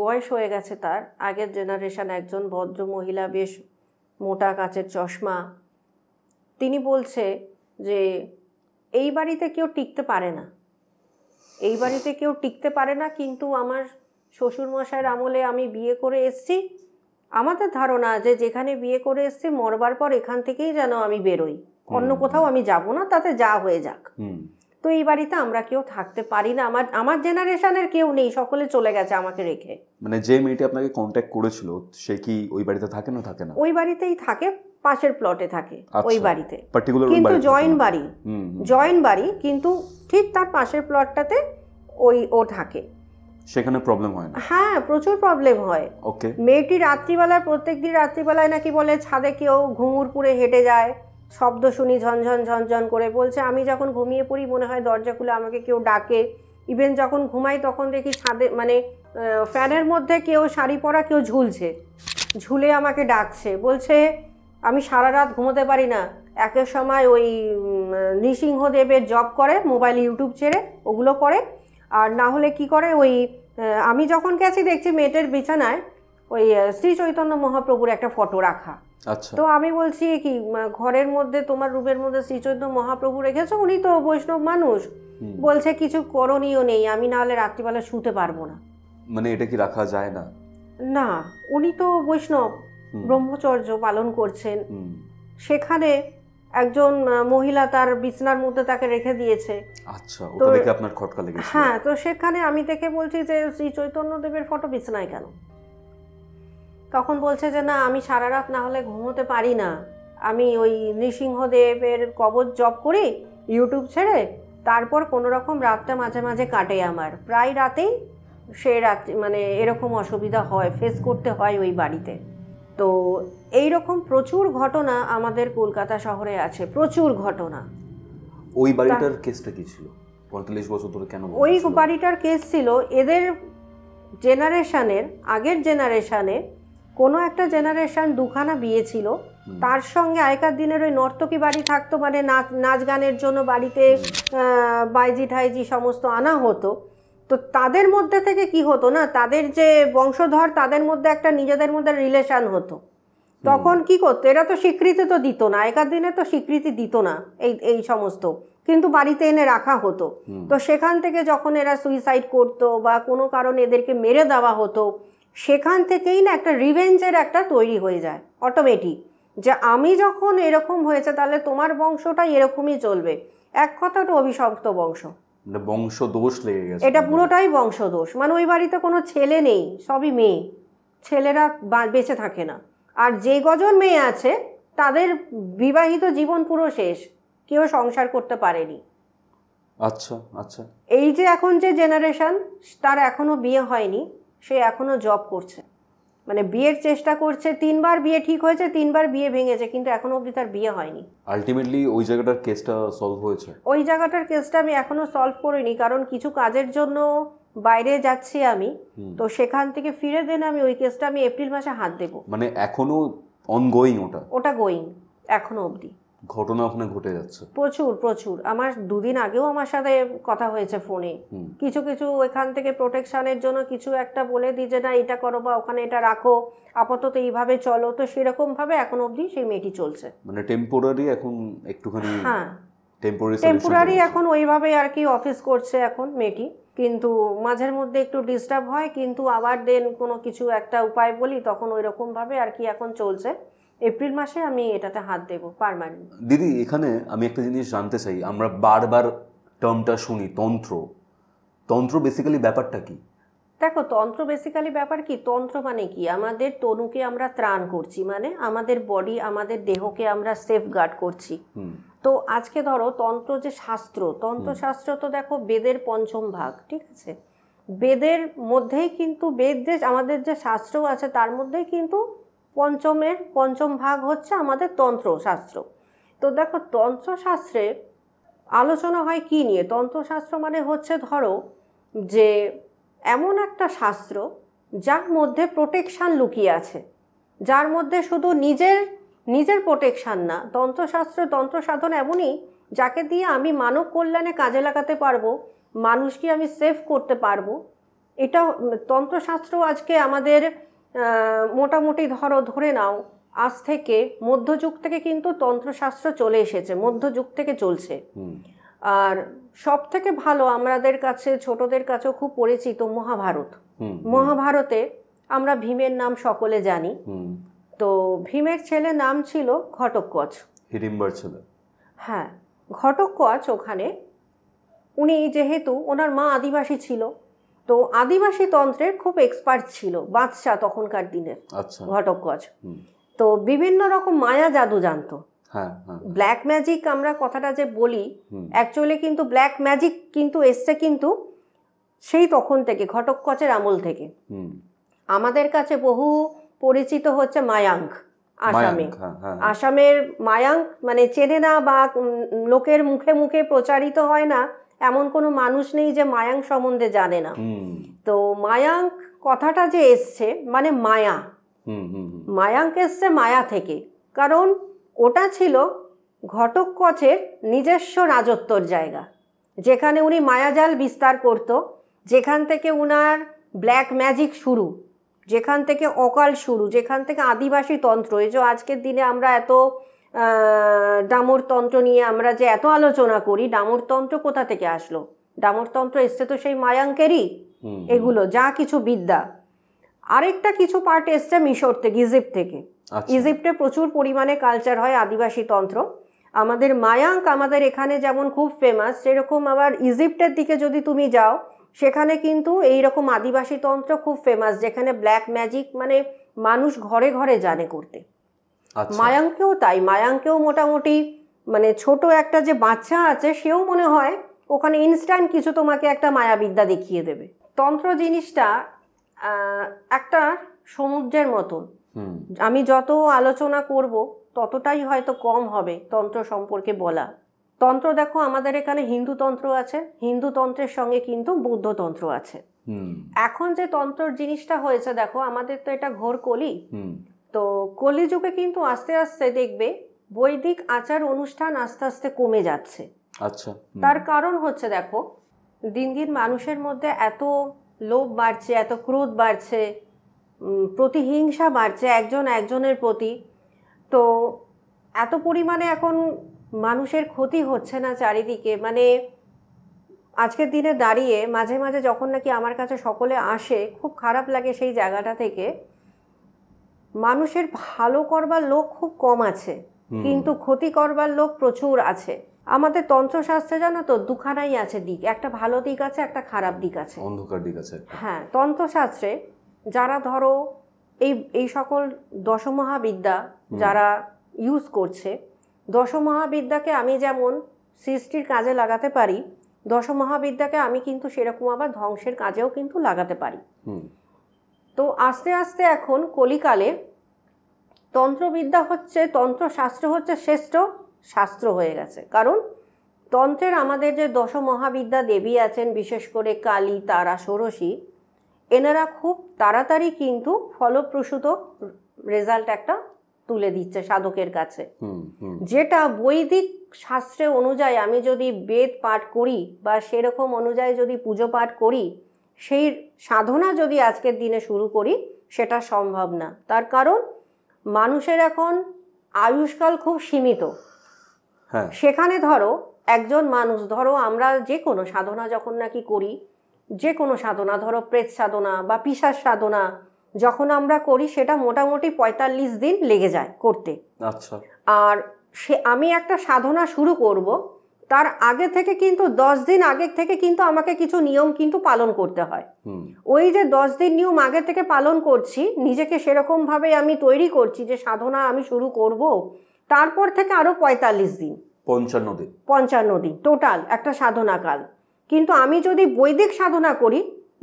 বয়স হয়ে গেছে তার আগের জেনারেশন একজন ভদ্র মহিলা বেশ মোটা কাচের চশমা তিনি বলছে যে এই বাড়িতে কেউ টিকতে পারে না এই বাড়িতে কেউ টিকতে পারে না কিন্তু আমার শ্বশুরমশাইয়ের আমলে আমি বিয়ে করে এসছি আমাদের ধারণা যে যেখানে বিয়ে করে এসছে মরবার পর এখান থেকেই যেন আমি বেরোই অন্য কোথাও আমি যাব না তাতে যা হয়ে যাক তো এই বাড়িতে আমরা কেউ থাকতে পারি না আমার আমার জেনারেশনের কেউ নেই সকলে চলে গেছে আমাকে রেখে মানে যে মেয়েটি আপনাকে কন্ট্যাক্ট করেছিল সে কি ওই বাড়িতে থাকে না থাকে না ওই বাড়িতেই থাকে পাশের প্লটে থাকে ওই আচ্ছা। বাড়িতে কিন্তু জয়েন বাড়ি জয়েন বাড়ি কিন্তু ঠিক তার পাশের প্লটটাতে ওই ও থাকে সেখানে প্রবলেম হয় না হ্যাঁ প্রচুর প্রবলেম হয় ওকে মেয়েটি রাত্রিবেলায় প্রত্যেক দিন রাত্রিবেলায় নাকি বলে ছাদে কেউ ঘুঙুর পুরে হেঁটে যায় শব্দ শুনি ঝনঝন ঝনঝন করে বলছে আমি যখন ঘুমিয়ে পড়ি মনে হয় দরজা খুলে আমাকে কেউ ডাকে ইভেন যখন ঘুমাই তখন দেখি ছাদে মানে ফ্যানের মধ্যে কেউ শাড়ি পরা কেউ ঝুলছে ঝুলে আমাকে ডাকছে বলছে আমি সারা রাত ঘুমোতে পারি না একের সময় ওই নৃসিংহদেবের জব করে মোবাইল ইউটিউব ছেড়ে ওগুলো করে আর না হলে কি করে ওই আমি যখন গেছি দেখছি মেয়েটের বিছানায় ওই শ্রী চৈতন্য মহাপ্রভুর একটা ফটো রাখা আচ্ছা। তো আমি বলছি কি ঘরের মধ্যে তোমার রুমের মধ্যে শ্রী চৈতন্য মহাপ্রভু রেখেছো উনি তো বৈষ্ণব মানুষ বলছে কিছু করণীয় নেই আমি না হলে রাত্রিবেলা শুতে পারবো না মানে এটা কি রাখা যায় না না উনি তো বৈষ্ণব ব্রহ্মচর্য পালন করছেন সেখানে একজন মহিলা তার বিছনার মধ্যে তাকে রেখে দিয়েছে আচ্ছা ওটা দেখে আপনার খটকা লেগেছে হ্যাঁ তো সেখানে আমি দেখে বলছি যে শ্রী চৈতন্যদেবের ফটো বিছনায় কেন তখন বলছে যে না আমি সারা রাত না হলে ঘুমোতে পারি না আমি ওই নৃসিংহদেবের কবচ জব করি ইউটিউব ছেড়ে তারপর কোনো রকম রাতটা মাঝে মাঝে কাটে আমার প্রায় রাতেই সে রাত মানে এরকম অসুবিধা হয় ফেস করতে হয় ওই বাড়িতে তো এই রকম প্রচুর ঘটনা আমাদের কলকাতা শহরে আছে প্রচুর ঘটনা ওই বাড়িটার কেসটা কি ছিল পঁয়তাল্লিশ বছর ধরে কেন ওই বাড়িটার কেস ছিল এদের জেনারেশানের আগের জেনারেশানে কোনো একটা জেনারেশান দুখানা বিয়ে ছিল তার সঙ্গে আগেকার দিনের ওই নর্তকী বাড়ি থাকতো মানে নাচ নাচ গানের জন্য বাড়িতে বাইজি ঠাইজি সমস্ত আনা হতো তো তাদের মধ্যে থেকে কি হতো না তাদের যে বংশধর তাদের মধ্যে একটা নিজেদের মধ্যে রিলেশান হতো তখন কি করতো এরা তো স্বীকৃতি তো দিত না একার দিনে তো স্বীকৃতি দিত না এই এই সমস্ত কিন্তু বাড়িতে এনে রাখা হতো তো সেখান থেকে যখন এরা সুইসাইড করতো বা কোনো কারণে এদেরকে মেরে দেওয়া হতো সেখান থেকেই না একটা রিভেঞ্জের একটা তৈরি হয়ে যায় অটোমেটিক যে আমি যখন এরকম হয়েছে তাহলে তোমার বংশটাই এরকমই চলবে এক কথাটা অভিশপ্ত বংশ মানে বংশদোষ লেগে গেছে এটা পুরোটাই বংশদোষ মানে ওই বাড়িতে কোনো ছেলে নেই সবই মেয়ে ছেলেরা বেঁচে থাকে না আর যে গজন মেয়ে আছে তাদের বিবাহিত জীবন পুরো শেষ কেউ সংসার করতে পারেনি আচ্ছা আচ্ছা এই যে এখন যে জেনারেশন তার এখনো বিয়ে হয়নি সে এখনো জব করছে মানে বিয়ের চেষ্টা করছে তিনবার বিয়ে ঠিক হয়েছে তিনবার বিয়ে ভেঙেছে কিন্তু এখনো অবধি তার বিয়ে হয়নি আলটিমেটলি ওই জায়গাটার কেসটা সলভ হয়েছে ওই জায়গাটার কেসটা আমি এখনো সলভ করিনি কারণ কিছু কাজের জন্য বাইরে যাচ্ছি আমি তো সেখান থেকে ফিরে দেন আমি ওই কেসটা আমি এপ্রিল মাসে হাত দেব মানে এখনো অনগোয়িং ওটা ওটা গোয়িং এখনো অবধি ঘটনা ওখানে ঘটে যাচ্ছে প্রচুর প্রচুর আমার দুদিন আগেও আমার সাথে কথা হয়েছে ফোনে কিছু কিছু এখান থেকে প্রোটেকশানের জন্য কিছু একটা বলে দিই যে না এটা করো বা ওখানে এটা রাখো আপাতত এইভাবে চলো তো সেরকমভাবে এখন অবধি সেই মেয়েটি চলছে মানে টেম্পোরারি এখন একটুখানি হ্যাঁ টেম্পোরারি এখন ওইভাবে আর কি অফিস করছে এখন মেয়েটি কিন্তু মাঝের মধ্যে একটু ডিস্টার্ব হয় কিন্তু আবার দেন কোনো কিছু একটা উপায় বলি তখন ওই রকমভাবে আর কি এখন চলছে এপ্রিল মাসে আমি এটাতে হাত দেব পারমানেন্ট দিদি এখানে আমি একটা জিনিস জানতে চাই আমরা বারবার টার্মটা শুনি তন্ত্র তন্ত্র বেসিক্যালি ব্যাপারটা কি দেখো তন্ত্র বেসিক্যালি ব্যাপার কি তন্ত্র মানে কি আমাদের তনুকে আমরা ত্রাণ করছি মানে আমাদের বডি আমাদের দেহকে আমরা সেফ গার্ড করছি তো আজকে ধরো তন্ত্র যে শাস্ত্র তন্ত্রশাস্ত্র তো দেখো বেদের পঞ্চম ভাগ ঠিক আছে বেদের মধ্যেই কিন্তু বেদ যে আমাদের যে শাস্ত্র আছে তার মধ্যেই কিন্তু পঞ্চমের পঞ্চম ভাগ হচ্ছে আমাদের তন্ত্রশাস্ত্র তো দেখো তন্ত্রশাস্ত্রে আলোচনা হয় কি নিয়ে তন্ত্রশাস্ত্র মানে হচ্ছে ধরো যে এমন একটা শাস্ত্র যার মধ্যে প্রোটেকশান লুকিয়ে আছে যার মধ্যে শুধু নিজের নিজের প্রোটেকশান না তন্ত্রশাস্ত্র সাধন এমনই যাকে দিয়ে আমি মানব কল্যাণে কাজে লাগাতে পারবো মানুষকে আমি সেভ করতে পারবো এটা তন্ত্রশাস্ত্র আজকে আমাদের মোটামুটি ধরো ধরে নাও আজ থেকে মধ্যযুগ থেকে কিন্তু তন্ত্রশাস্ত্র চলে এসেছে মধ্যযুগ থেকে চলছে আর সব থেকে ভালো আমাদের কাছে ছোটদের কাছেও খুব পরিচিত মহাভারত মহাভারতে আমরা ভীমের নাম সকলে জানি তো ভীমের ছেলে নাম ছিল ঘটককচ হিড়িম্বার ছেলে হ্যাঁ ঘটকচ ওখানে উনি যেহেতু ওনার মা আদিবাসী ছিল তো আদিবাসী তন্ত্রের খুব এক্সপার্ট ছিল বাদশাহ তখনকার দিনে আচ্ছা। ঘটকগজ তো বিভিন্ন রকম মায়া জাদু জানতো ব্ল্যাক ম্যাজিক হ্যাঁ। আমরা কথাটা যে বলি অ্যাকচুয়ালি কিন্তু ব্ল্যাক ম্যাজিক কিন্তু এসছে কিন্তু সেই তখন থেকে ঘটক কচের আমল থেকে আমাদের কাছে বহু পরিচিত হচ্ছে মায়াঙ্ক আসামে হ্যাঁ, হ্যাঁ, আসামের মায়াঙ্ক মানে চেনে না বা লোকের মুখে মুখে প্রচারিত হয় না এমন কোনো মানুষ নেই যে মায়াং সম্বন্ধে জানে না তো মায়াঙ্ক কথাটা যে এসছে মানে মায়া মায়াঙ্ক এসছে মায়া থেকে কারণ ওটা ছিল ঘটক কচের নিজস্ব রাজত্বর জায়গা যেখানে উনি মায়াজাল বিস্তার করত যেখান থেকে উনার ব্ল্যাক ম্যাজিক শুরু যেখান থেকে অকাল শুরু যেখান থেকে আদিবাসী তন্ত্র এই যে আজকের দিনে আমরা এত ডামরতন্ত্র নিয়ে আমরা যে এত আলোচনা করি ডামরতন্ত্র কোথা থেকে আসলো ডামরতন্ত্র এসছে তো সেই মায়াঙ্কেরই এগুলো যা কিছু বিদ্যা আরেকটা কিছু পার্ট এসছে মিশর থেকে ইজিপ্ট থেকে আচ্ছা। ইজিপ্টে প্রচুর পরিমাণে কালচার হয় আদিবাসী তন্ত্র আমাদের মায়াঙ্ক আমাদের এখানে যেমন খুব ফেমাস সেরকম আবার ইজিপ্টের দিকে যদি তুমি যাও সেখানে কিন্তু এই রকম আদিবাসী তন্ত্র খুব ফেমাস যেখানে ব্ল্যাক ম্যাজিক মানে মানুষ ঘরে ঘরে জানে করতে আচ্ছা। মায়াঙ্কেও তাই মায়াঙ্কেও মোটামুটি মানে ছোট একটা যে বাচ্চা আছে সেও মনে হয় ওখানে ইনস্ট্যান্ট কিছু তোমাকে একটা মায়াবিদ্যা দেখিয়ে দেবে তন্ত্র জিনিসটা একটা সমুদ্রের মতন আমি যত আলোচনা করব ততটাই হয়তো কম হবে তন্ত্র সম্পর্কে বলা তন্ত্র দেখো আমাদের এখানে হিন্দু তন্ত্র আছে হিন্দু তন্ত্রের সঙ্গে কিন্তু বৌদ্ধ তন্ত্র আছে এখন যে তন্ত্র জিনিসটা হয়েছে দেখো আমাদের তো এটা ঘোর কলি তো কলিযুগে কিন্তু আস্তে আস্তে দেখবে বৈদিক আচার অনুষ্ঠান আস্তে আস্তে কমে যাচ্ছে আচ্ছা তার কারণ হচ্ছে দেখো দিন দিন মানুষের মধ্যে এত লোভ বাড়ছে এত ক্রোধ বাড়ছে প্রতিহিংসা বাড়ছে একজন একজনের প্রতি তো এত পরিমাণে এখন মানুষের ক্ষতি হচ্ছে না চারিদিকে মানে আজকের দিনে দাঁড়িয়ে মাঝে মাঝে যখন নাকি আমার কাছে সকলে আসে খুব খারাপ লাগে সেই জায়গাটা থেকে মানুষের ভালো করবার লোক খুব কম আছে কিন্তু ক্ষতি করবার লোক প্রচুর আছে আমাদের তন্ত্রশাস্ত্রে জানো তো দুখানাই আছে দিক একটা ভালো দিক আছে একটা খারাপ দিক আছে অন্ধকার দিক আছে হ্যাঁ তন্ত্রশাস্ত্রে যারা ধরো এই এই সকল দশমহাবিদ্যা যারা ইউজ করছে দশমহাবিদ্যাকে আমি যেমন সৃষ্টির কাজে লাগাতে পারি দশমহাবিদ্যাকে আমি কিন্তু সেরকম আবার ধ্বংসের কাজেও কিন্তু লাগাতে পারি তো আস্তে আস্তে এখন কলিকালে তন্ত্রবিদ্যা হচ্ছে তন্ত্রশাস্ত্র হচ্ছে শ্রেষ্ঠ শাস্ত্র হয়ে গেছে কারণ তন্ত্রের আমাদের যে দশ মহাবিদ্যা দেবী আছেন বিশেষ করে কালী তারা ষোড়শী এনারা খুব তাড়াতাড়ি কিন্তু ফলপ্রসূত রেজাল্ট একটা তুলে দিচ্ছে সাধকের কাছে যেটা বৈদিক শাস্ত্রে অনুযায়ী আমি যদি বেদ পাঠ করি বা সেরকম অনুযায়ী যদি পুজো পাঠ করি সেই সাধনা যদি আজকের দিনে শুরু করি সেটা সম্ভব না তার কারণ মানুষের এখন আয়ুষ্কাল খুব সীমিত হ্যাঁ। সেখানে ধরো একজন মানুষ ধরো আমরা যে কোনো সাধনা যখন নাকি করি যে কোনো সাধনা ধরো প্রেত সাধনা বা পিসার সাধনা যখন আমরা করি সেটা মোটামুটি পঁয়তাল্লিশ দিন লেগে যায় করতে আচ্ছা আর সে আমি একটা সাধনা শুরু করব তার আগে থেকে কিন্তু দশ দিন আগে থেকে কিন্তু আমাকে কিছু নিয়ম কিন্তু পালন করতে হয় ওই যে দশ দিন নিয়ম আগে থেকে পালন করছি নিজেকে সেরকমভাবে আমি তৈরি করছি যে সাধনা আমি শুরু করব তারপর থেকে আরও পঁয়তাল্লিশ দিন পঞ্চান্ন দিন পঞ্চান্ন দিন টোটাল একটা সাধনাকাল কিন্তু আমি যদি বৈদিক সাধনা করি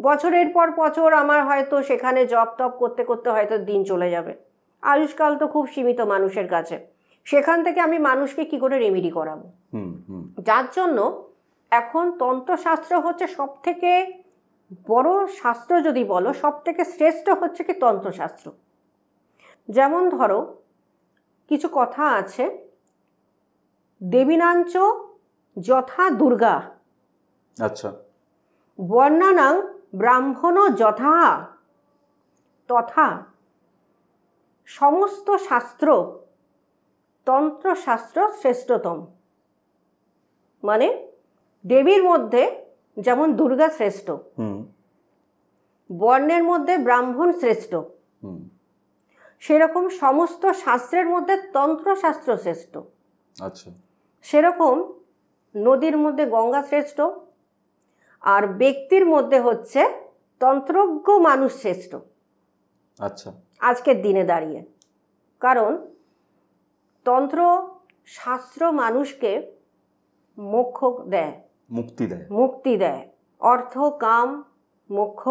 বছরের পর বছর আমার হয়তো সেখানে জব টপ করতে করতে হয়তো দিন চলে যাবে আয়ুষ্কাল তো খুব সীমিত মানুষের কাছে সেখান থেকে আমি মানুষকে কি করে রেমিডি করাবো যার জন্য এখন তন্ত্রশাস্ত্র হচ্ছে সব থেকে বড় শাস্ত্র যদি বলো সব থেকে শ্রেষ্ঠ হচ্ছে কি তন্ত্রশাস্ত্র যেমন ধরো কিছু কথা আছে দেবীনাঞ্চ যথা দুর্গা আচ্ছা বর্ণানাং ব্রাহ্মণ যথা তথা সমস্ত শাস্ত্র তন্ত্রশাস্ত্র শ্রেষ্ঠতম মানে দেবীর মধ্যে যেমন দুর্গা শ্রেষ্ঠ বর্ণের মধ্যে ব্রাহ্মণ শ্রেষ্ঠ সেরকম সমস্ত শাস্ত্রের মধ্যে তন্ত্রশাস্ত্র শ্রেষ্ঠ আচ্ছা সেরকম নদীর মধ্যে গঙ্গা শ্রেষ্ঠ আর ব্যক্তির মধ্যে হচ্ছে তন্ত্রজ্ঞ মানুষ শ্রেষ্ঠ আচ্ছা আজকের দিনে দাঁড়িয়ে কারণ তন্ত্র শাস্ত্র মানুষকে মোক্ষ দেয় মুক্তি দেয় মুক্তি দেয় অর্থ কাম মোক্ষ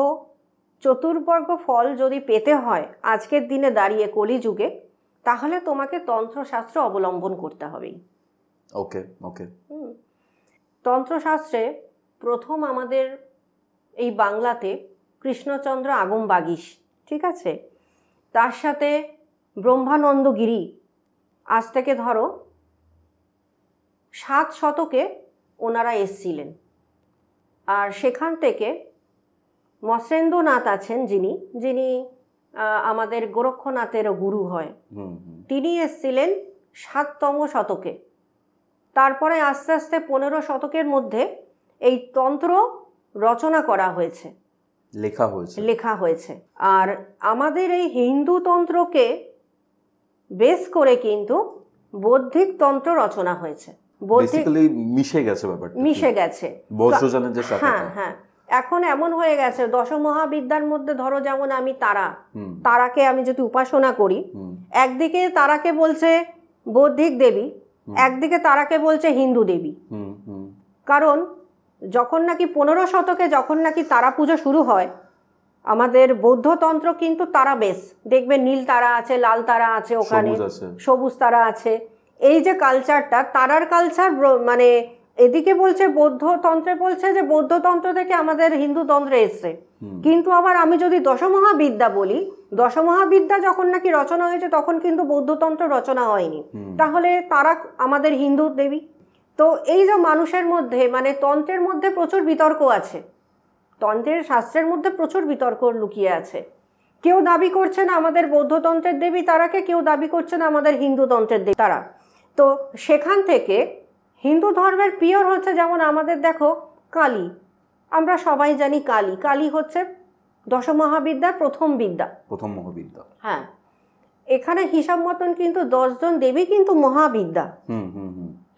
চতুর্বর্গ ফল যদি পেতে হয় আজকের দিনে দাঁড়িয়ে কলিযুগে তাহলে তোমাকে তন্ত্রশাস্ত্র অবলম্বন করতে হবেই ওকে ওকে তন্ত্রশাস্ত্রে প্রথম আমাদের এই বাংলাতে কৃষ্ণচন্দ্র আগম বাগিস ঠিক আছে তার সাথে ব্রহ্মানন্দ গিরি আজ থেকে ধরো সাত শতকে ওনারা এসছিলেন আর সেখান থেকে মসেন্দ্রনাথ আছেন যিনি যিনি আমাদের গোরক্ষনাথেরও গুরু হয় তিনি এসছিলেন সাততম শতকে তারপরে আস্তে আস্তে পনেরো শতকের মধ্যে এই তন্ত্র রচনা করা হয়েছে লেখা হয়েছে লেখা হয়েছে আর আমাদের এই হিন্দু তন্ত্রকে বেস করে কিন্তু বৌদ্ধিক তন্ত্র রচনা হয়েছে বেসিক্যালি মিশে গেছে ব্যাপারটা মিশে গেছে হ্যাঁ হ্যাঁ এখন এমন হয়ে গেছে দশমহাবিদ্যার মধ্যে ধরো যেমন আমি তারা তারাকে আমি যদি উপাসনা করি একদিকে তারাকে বলছে বৌদ্ধিক দেবী একদিকে তারাকে বলছে হিন্দু দেবী কারণ যখন নাকি পনেরো শতকে যখন নাকি তারা পুজো শুরু হয় আমাদের বৌদ্ধতন্ত্র কিন্তু তারা বেশ দেখবে নীল তারা আছে লাল তারা আছে ওখানে সবুজ তারা আছে এই যে কালচারটা তারার কালচার মানে এদিকে বলছে বৌদ্ধতন্ত্রে বলছে যে বৌদ্ধতন্ত্র থেকে আমাদের হিন্দু তন্ত্রে এসছে কিন্তু আবার আমি যদি দশমহাবিদ্যা বলি দশমহাবিদ্যা যখন নাকি রচনা হয়েছে তখন কিন্তু বৌদ্ধতন্ত্র রচনা হয়নি তাহলে তারা আমাদের হিন্দু দেবী তো এই যে মানুষের মধ্যে মানে তন্ত্রের মধ্যে প্রচুর বিতর্ক আছে তন্ত্রের শাস্ত্রের মধ্যে প্রচুর বিতর্ক লুকিয়ে আছে কেউ দাবি করছেন আমাদের বৌদ্ধতন্ত্রের দেবী তারাকে কেউ দাবি করছেন আমাদের হিন্দু তন্ত্রের দেবী তারা তো সেখান থেকে হিন্দু ধর্মের পিওর হচ্ছে যেমন আমাদের দেখো কালী আমরা সবাই জানি কালী কালী হচ্ছে দশমহাবিদ্যা প্রথম বিদ্যা প্রথম মহাবিদ্যা হ্যাঁ এখানে হিসাব মতন কিন্তু দশজন দেবী কিন্তু মহাবিদ্যা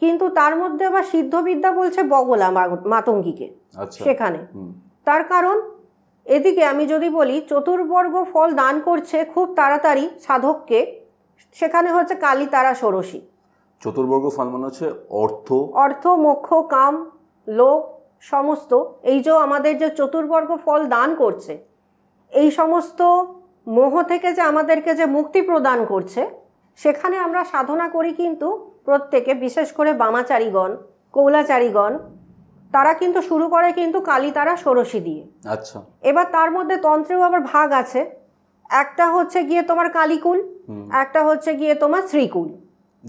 কিন্তু তার মধ্যে আবার সিদ্ধবিদ্যা বলছে বগলা মাতঙ্গীকে আচ্ছা। সেখানে তার কারণ এদিকে আমি যদি বলি চতুর্বর্গ ফল দান করছে খুব তাড়াতাড়ি সাধককে সেখানে হচ্ছে কালী তারা ষোড়শী চতুর্বর্গ ফল মানে হচ্ছে অর্থ অর্থ মোক্ষ কাম লোক সমস্ত এই যে আমাদের যে চতুর্বর্গ ফল দান করছে এই সমস্ত মোহ থেকে যে আমাদেরকে যে মুক্তি প্রদান করছে সেখানে আমরা সাধনা করি কিন্তু প্রত্যেকে বিশেষ করে বামাচারীগণ কৌলাচারীগণ তারা কিন্তু শুরু করে কিন্তু কালী তারা ষোড়শী দিয়ে আচ্ছা এবার তার মধ্যে তন্ত্রেও আবার ভাগ আছে একটা হচ্ছে গিয়ে তোমার কালীকুল একটা হচ্ছে গিয়ে তোমার শ্রীকুল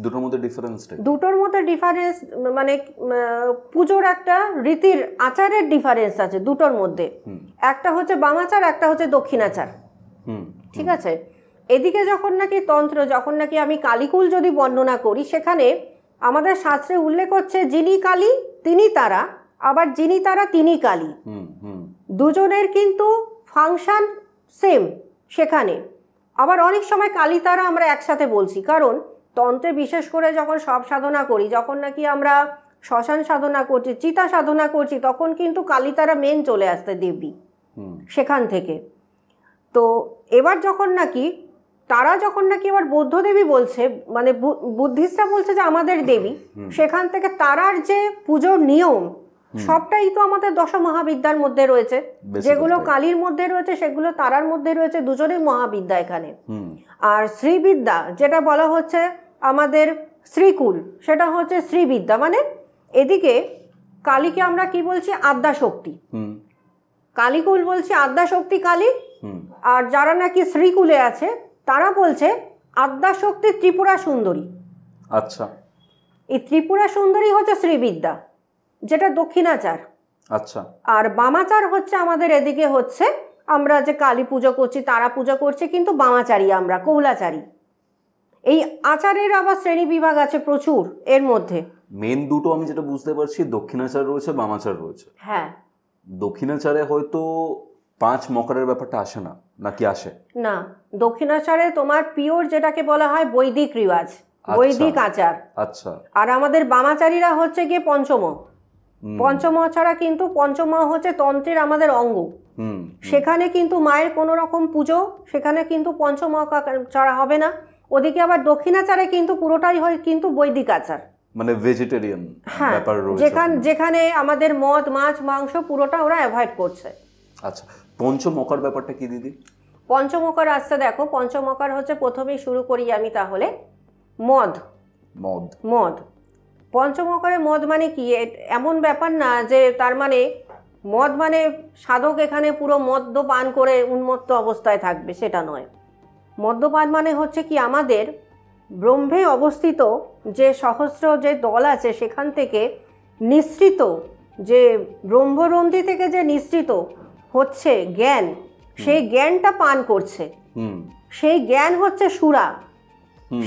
দুটোর মধ্যে ডিফারেন্স দুটোর মধ্যে ডিফারেন্স মানে পুজোর একটা রীতির আচারের ডিফারেন্স আছে দুটোর মধ্যে একটা হচ্ছে বামাচার একটা হচ্ছে দক্ষিণাচার ঠিক আছে এদিকে যখন নাকি তন্ত্র যখন নাকি আমি কালীকুল যদি বর্ণনা করি সেখানে আমাদের শাস্ত্রে উল্লেখ হচ্ছে যিনি কালী তিনি তারা আবার যিনি তারা তিনি কালী দুজনের কিন্তু ফাংশন সেম সেখানে আবার অনেক সময় কালী তারা আমরা একসাথে বলছি কারণ তন্ত্রে বিশেষ করে যখন সব সাধনা করি যখন নাকি আমরা শ্মশান সাধনা করছি চিতা সাধনা করছি তখন কিন্তু কালী তারা মেন চলে আসতে দেবী সেখান থেকে তো এবার যখন নাকি তারা যখন নাকি এবার বৌদ্ধ দেবী বলছে মানে বুদ্ধিস্টরা বলছে যে আমাদের দেবী সেখান থেকে তারার যে পুজোর নিয়ম সবটাই তো আমাদের দশ মহাবিদ্যার মধ্যে রয়েছে যেগুলো কালীর মধ্যে রয়েছে সেগুলো তারার মধ্যে রয়েছে দুজনের মহাবিদ্যা এখানে আর শ্রীবিদ্যা যেটা বলা হচ্ছে আমাদের শ্রীকুল সেটা হচ্ছে শ্রীবিদ্যা মানে এদিকে কালীকে আমরা কি বলছি আদ্যা শক্তি কালীকুল বলছি আদ্যা শক্তি কালী আর যারা নাকি শ্রীকুলে আছে তারা বলছে আদ্যা শক্তি ত্রিপুরা সুন্দরী আচ্ছা এই ত্রিপুরা সুন্দরী হচ্ছে শ্রীবিদ্যা যেটা দক্ষিণাচার আচ্ছা আর বামাচার হচ্ছে আমাদের এদিকে হচ্ছে আমরা যে কালী পুজো করছি তারা পুজো করছি কিন্তু বামাচারী আমরা কৌলাচারী এই আচারের আবার শ্রেণী বিভাগ আছে প্রচুর এর মধ্যে মেন দুটো আমি যেটা বুঝতে পারছি দক্ষিণাচার রয়েছে বামাচার রয়েছে হ্যাঁ দক্ষিণাচারে হয়তো পাঁচ মকরের ব্যাপারটা আসে না নাকি আসে না দক্ষিণাচারে তোমার পিওর যেটাকে বলা হয় বৈদিক রিওয়াজ আচ্ছা। বৈদিক আচার আচ্ছা আর আমাদের বামাচারীরা হচ্ছে গিয়ে পঞ্চম পঞ্চমা ছাড়া কিন্তু পঞ্চমা হচ্ছে তন্ত্রের আমাদের অঙ্গ সেখানে কিন্তু মায়ের কোনো রকম পুজো সেখানে কিন্তু পঞ্চমা ছাড়া হবে না ওদিকে আবার দক্ষিণাচারে কিন্তু পুরোটাই হয় কিন্তু বৈদিক আচার মানে ভেজিটেরিয়ান হ্যাঁ, ব্যাপার রয়েছে যেখানে যেখানে আমাদের মদ মাছ মাংস পুরোটা ওরা অ্যাভয়েড করছে আচ্ছা পঞ্চমকার ব্যাপারটা কি দিদি পঞ্চমকার আসছে দেখো পঞ্চমকার হচ্ছে প্রথমেই শুরু করি আমি তাহলে মদ মদ মদ পঞ্চম অকারে মদ মানে কি এমন ব্যাপার না যে তার মানে মদ মানে সাধক এখানে পুরো মদ্যপান করে উন্মত্ত অবস্থায় থাকবে সেটা নয় মদ্যপান মানে হচ্ছে কি আমাদের ব্রহ্মে অবস্থিত যে সহস্র যে দল আছে সেখান থেকে নিঃসৃত যে ব্রহ্মরন্দি থেকে যে নিঃসৃত হচ্ছে জ্ঞান সেই জ্ঞানটা পান করছে সেই জ্ঞান হচ্ছে সুরা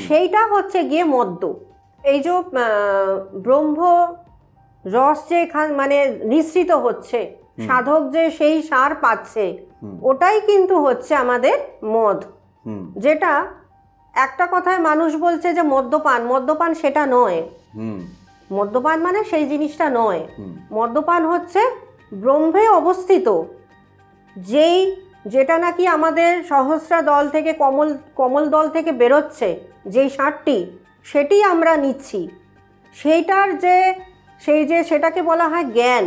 সেইটা হচ্ছে গিয়ে মদ্য এই যে ব্রহ্ম রস যে এখান মানে নিঃসৃত হচ্ছে সাধক যে সেই সার পাচ্ছে ওটাই কিন্তু হচ্ছে আমাদের মদ যেটা একটা কথায় মানুষ বলছে যে মদ্যপান মদ্যপান সেটা নয় মদ্যপান মানে সেই জিনিসটা নয় মদ্যপান হচ্ছে ব্রহ্মে অবস্থিত যেই যেটা নাকি আমাদের সহস্রা দল থেকে কমল কমল দল থেকে বেরোচ্ছে যেই সারটি সেটি আমরা নিচ্ছি সেইটার যে সেই যে সেটাকে বলা হয় জ্ঞান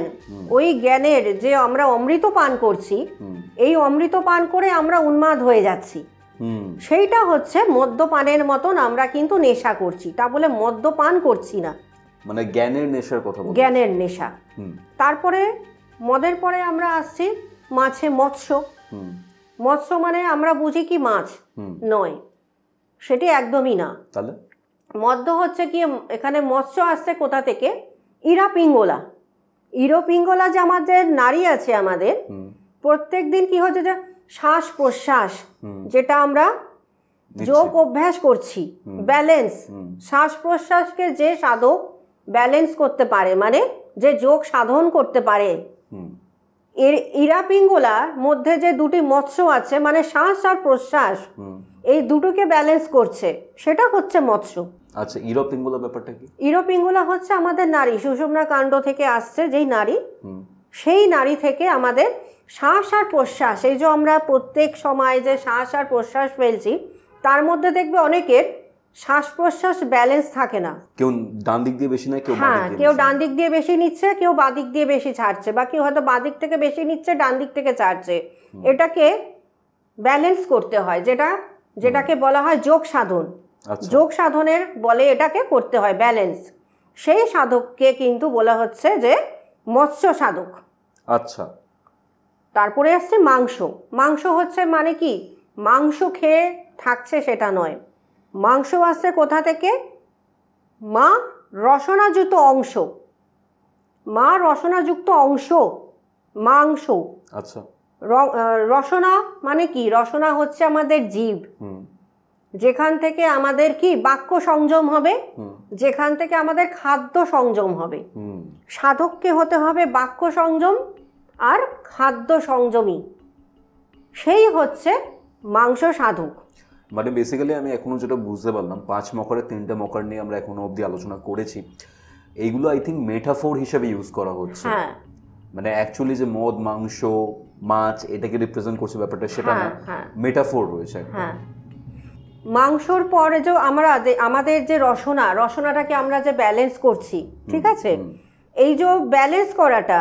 ওই জ্ঞানের যে আমরা অমৃত পান করছি এই অমৃত পান করে আমরা উন্মাদ হয়ে যাচ্ছি সেইটা হচ্ছে মদ্যপানের মতন আমরা কিন্তু নেশা করছি তা বলে মদ্যপান করছি না মানে জ্ঞানের নেশার কথা জ্ঞানের নেশা তারপরে মদের পরে আমরা আসছি মাছে মৎস্য মৎস্য মানে আমরা বুঝি কি মাছ নয় সেটি একদমই না মদ্য হচ্ছে কি এখানে মৎস্য আসছে কোথা থেকে ইরা পিঙ্গোলা ইরো পিঙ্গোলা যে আমাদের নারী আছে আমাদের প্রত্যেক দিন কি হচ্ছে যে শ্বাস প্রশ্বাস যেটা আমরা যোগ অভ্যাস করছি ব্যালেন্স শ্বাস প্রশ্বাসকে যে সাধক ব্যালেন্স করতে পারে মানে যে যোগ সাধন করতে পারে এর ইরাপিঙ্গলার মধ্যে যে দুটি মৎস্য আছে মানে শ্বাস আর প্রশ্বাস এই দুটোকে ব্যালেন্স করছে সেটা হচ্ছে মৎস্য আচ্ছা ইরো পিঙ্গুলা ব্যাপারটা কি ইরো পিঙ্গুলা হচ্ছে আমাদের নারী সুষমনা কাণ্ড থেকে আসছে যেই নারী সেই নারী থেকে আমাদের শ্বাস আর প্রশ্বাস এই যে আমরা প্রত্যেক সময় যে শ্বাস আর প্রশ্বাস ফেলছি তার মধ্যে দেখবে অনেকের শ্বাস প্রশ্বাস ব্যালেন্স থাকে না কেউ ডান দিক দিয়ে বেশি নেয় কেউ হ্যাঁ কেউ ডান দিক দিয়ে বেশি নিচ্ছে কেউ বাদিক দিয়ে বেশি ছাড়ছে বা কেউ হয়তো বাদিক থেকে বেশি নিচ্ছে ডান দিক থেকে ছাড়ছে এটাকে ব্যালেন্স করতে হয় যেটা যেটাকে বলা হয় যোগ সাধন আচ্ছা। যোগ সাধনের বলে এটাকে করতে হয় ব্যালেন্স সেই সাধককে কিন্তু বলা হচ্ছে যে মৎস্য সাধক আচ্ছা তারপরে আসছে মাংস মাংস হচ্ছে মানে কি মাংস খেয়ে থাকছে সেটা নয় মাংস আসছে কোথা থেকে মা রসনাযুক্ত অংশ মা রসনাযুক্ত অংশ মাংস আচ্ছা রসনা মানে কি রসনা হচ্ছে আমাদের জীব যেখান থেকে আমাদের কি বাক্য সংযম হবে যেখান থেকে আমাদের খাদ্য সংযম হবে সাধককে হতে হবে বাক্য সংযম আর খাদ্য সংযমী সেই হচ্ছে মাংস সাধক মানে বেসিক্যালি আমি এখনো যেটা বুঝতে পারলাম পাঁচ মকরের তিনটে মকর নিয়ে আমরা এখনো অবধি আলোচনা করেছি এইগুলো আই থিঙ্ক মেটাফোর হিসেবে ইউজ করা হচ্ছে হ্যাঁ। মানে অ্যাকচুয়ালি যে মদ মাংস মাছ এটাকে রিপ্রেজেন্ট করছে ব্যাপারটা সেটা হ্যাঁ, না হ্যাঁ। মেটাফোর রয়েছে হ্যাঁ মাংসর পরে যে আমরা আমাদের যে রসনা রসনাটাকে আমরা যে ব্যালেন্স করছি ঠিক আছে এই যে ব্যালেন্স করাটা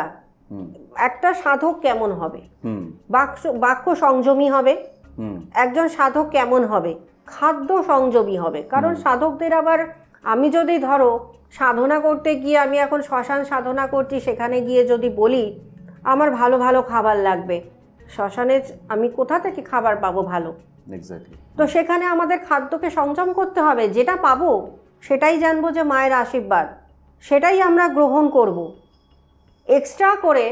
একটা সাধক কেমন হবে বাক্য বাক্য সংযমী হবে একজন সাধক কেমন হবে খাদ্য সংযমী হবে কারণ সাধকদের আবার আমি যদি ধরো সাধনা করতে গিয়ে আমি এখন শ্মশান সাধনা করছি সেখানে গিয়ে যদি বলি আমার ভালো ভালো খাবার লাগবে শ্মশানে আমি কোথা থেকে খাবার পাবো ভালো তো সেখানে আমাদের খাদ্যকে সংযম করতে হবে যেটা পাবো সেটাই জানবো যে মায়ের আশীর্বাদ সেটাই আমরা গ্রহণ করব। এক্সট্রা করে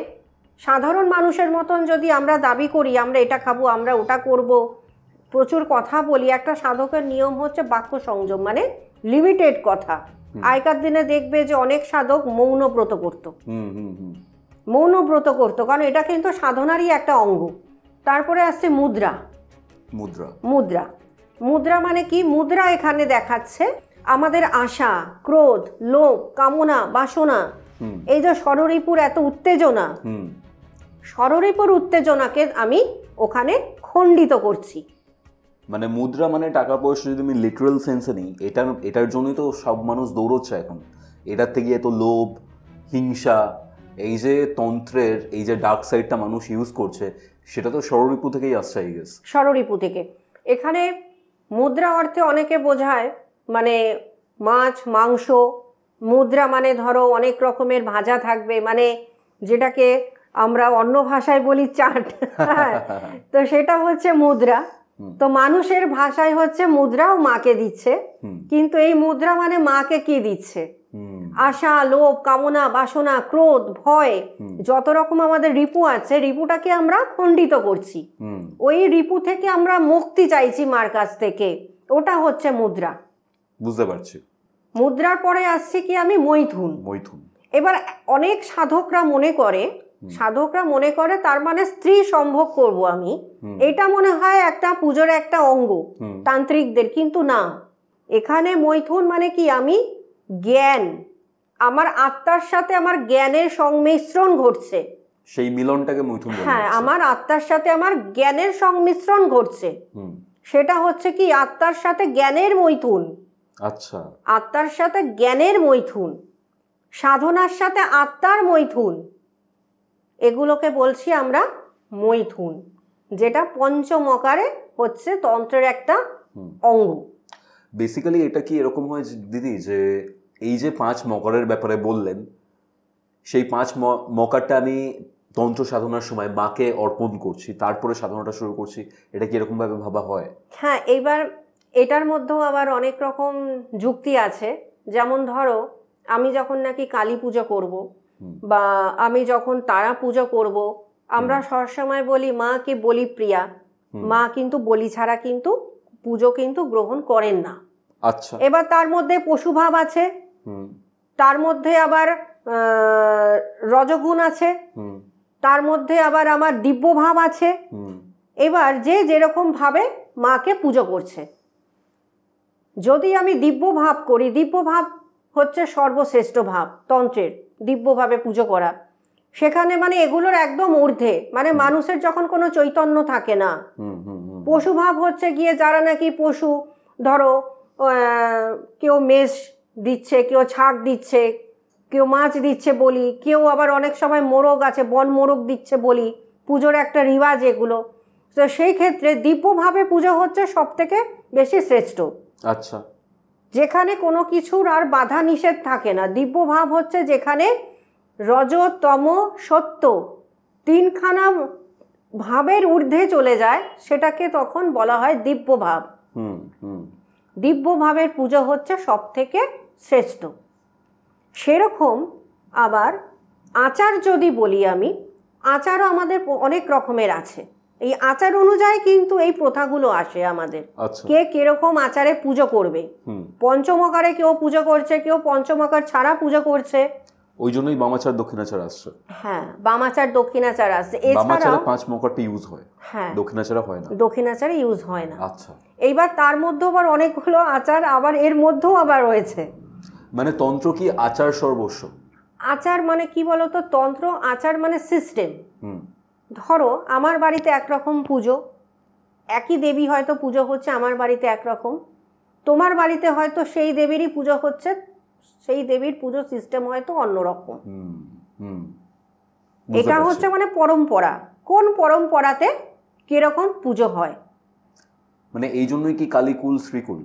সাধারণ মানুষের মতন যদি আমরা দাবি করি আমরা এটা খাবো আমরা ওটা করব। প্রচুর কথা বলি একটা সাধকের নিয়ম হচ্ছে বাক্য সংযম মানে লিমিটেড কথা আগেকার দিনে দেখবে যে অনেক সাধক মৌনব্রত করতো মৌনব্রত করতো কারণ এটা কিন্তু সাধনারই একটা অঙ্গ তারপরে আসছে মুদ্রা মুদ্রা মুদ্রা মুদ্রা মানে কি মুদ্রা এখানে দেখাচ্ছে আমাদের আশা ক্রোধ লোভ কামনা বাসনা এই যে সররিপুর এত উত্তেজনা সররিপুর উত্তেজনাকে আমি ওখানে খণ্ডিত করছি মানে মুদ্রা মানে টাকা পয়সা যদি আমি লিটারাল সেন্সে নিই এটার এটার জন্যই তো সব মানুষ দৌড়চ্ছে এখন এটার থেকে এত লোভ হিংসা এই যে তন্ত্রের এই যে ডার্ক সাইডটা মানুষ ইউজ করছে সেটা তো ষড়রিপু থেকেই আসছে আই গেস ষড়রিপু থেকে এখানে মুদ্রা অর্থে অনেকে বোঝায় মানে মাছ মাংস মুদ্রা মানে ধরো অনেক রকমের ভাজা থাকবে মানে যেটাকে আমরা অন্য ভাষায় বলি চাট তো সেটা হচ্ছে মুদ্রা তো মানুষের ভাষায় হচ্ছে মুদ্রাও মাকে দিচ্ছে কিন্তু এই মুদ্রা মানে মাকে কি দিচ্ছে আশা লোভ কামনা বাসনা ক্রোধ ভয় যত রকম আমাদের রিপু আছে রিপুটাকে আমরা খণ্ডিত করছি ওই রিপু থেকে আমরা মুক্তি চাইছি মার কাছ থেকে ওটা হচ্ছে মুদ্রা বুঝতে পারছি মুদ্রার পরে আসছে কি আমি মৈথুন মৈথুন এবার অনেক সাধকরা মনে করে সাধকরা মনে করে তার মানে স্ত্রী সম্ভব করব আমি এটা মনে হয় একটা পুজোর একটা অঙ্গ তান্ত্রিকদের কিন্তু না এখানে মৈথুন মানে কি আমি জ্ঞান আমার আত্মার সাথে আমার জ্ঞানের সংমিশ্রণ ঘটছে সেই মিলনটাকে মৈথুন হ্যাঁ আমার আত্মার সাথে আমার জ্ঞানের সংমিশ্রণ ঘটছে সেটা হচ্ছে কি আত্মার সাথে জ্ঞানের মৈথুন আচ্ছা আত্মার সাথে জ্ঞানের মৈথুন সাধনার সাথে আত্মার মৈথুন এগুলোকে বলছি আমরা মৈথুন যেটা পঞ্চম আকারে হচ্ছে তন্ত্রের একটা অঙ্গ বেসিক্যালি এটা কি এরকম হয় দিদি যে এই যে পাঁচ মকরের ব্যাপারে বললেন সেই পাঁচ মকারটা আমি তন্ত্র সাধনার সময় মাকে অর্পণ করছি তারপরে সাধনাটা শুরু করছি এটা কি ভাবা হয় হ্যাঁ এইবার এটার মধ্যেও আবার অনেক রকম যুক্তি আছে যেমন ধরো আমি যখন নাকি কালী পুজো করব বা আমি যখন তারা পুজো করব আমরা সবসময় বলি মা কে বলি প্রিয়া মা কিন্তু বলি ছাড়া কিন্তু পুজো কিন্তু গ্রহণ করেন না আচ্ছা এবার তার মধ্যে পশুভাব আছে তার মধ্যে আবার রজগুণ আছে তার মধ্যে আবার আমার দিব্য ভাব আছে এবার যে যেরকম ভাবে মাকে পুজো করছে যদি আমি দিব্য ভাব করি দিব্য ভাব হচ্ছে সর্বশ্রেষ্ঠ ভাব তন্ত্রের দিব্যভাবে পুজো করা সেখানে মানে এগুলোর একদম ঊর্ধ্বে মানে মানুষের যখন কোনো চৈতন্য থাকে না পশু ভাব হচ্ছে গিয়ে যারা নাকি পশু ধরো কেউ মেষ দিচ্ছে কেউ ছাক দিচ্ছে কেউ মাছ দিচ্ছে বলি কেউ আবার অনেক সময় মোরগ আছে বন মোরগ দিচ্ছে বলি পুজোর একটা রিওয়াজ এগুলো তো সেই ক্ষেত্রে দিব্যভাবে পুজো হচ্ছে সব থেকে বেশি শ্রেষ্ঠ আচ্ছা যেখানে কোনো কিছুর আর বাধা নিষেধ থাকে না দিব্যভাব হচ্ছে যেখানে রজতম সত্য তিনখানা ভাবের ঊর্ধ্বে চলে যায় সেটাকে তখন বলা হয় দিব্যভাব হুম হুম দিব্যভাবের পুজো হচ্ছে সব থেকে শ্রেষ্ঠ সেরকম আবার আচার যদি বলি আমি আচারও আমাদের অনেক রকমের আছে এই আচার অনুযায়ী কিন্তু এই প্রথাগুলো আসে আমাদের আচ্ছা। কে কিরকম আচারে পুজো করবে পঞ্চমকারে কেউ পুজো করছে কেউ পঞ্চমকার ছাড়া পুজো করছে ওই জন্যই বামাচার দক্ষিণাচার হ্যাঁ, আসছে হ্যাঁ বামাচার দক্ষিণাচার আসছে এছাড়া পাঁচ মকরটা ইউজ হয় হ্যাঁ দক্ষিণাচারে হয় না দক্ষিণাচারে ইউজ হয় না আচ্ছা এইবার তার মধ্যে আবার অনেকগুলো আচার আবার এর মধ্যেও আবার রয়েছে মানে তন্ত্র কি আচার সর্বস্ব আচার মানে কি বলতো তন্ত্র আচার মানে সিস্টেম ধরো আমার বাড়িতে একরকম পুজো একই দেবী হয়তো পুজো হচ্ছে আমার বাড়িতে একরকম তোমার বাড়িতে হয়তো সেই দেবীরই পুজো হচ্ছে সেই দেবীর পুজোর সিস্টেম হয়তো অন্যরকম এটা হচ্ছে মানে পরম্পরা কোন পরম্পরাতে কিরকম পুজো হয় মানে এই জন্যই কি কালীকুল শ্রীকুল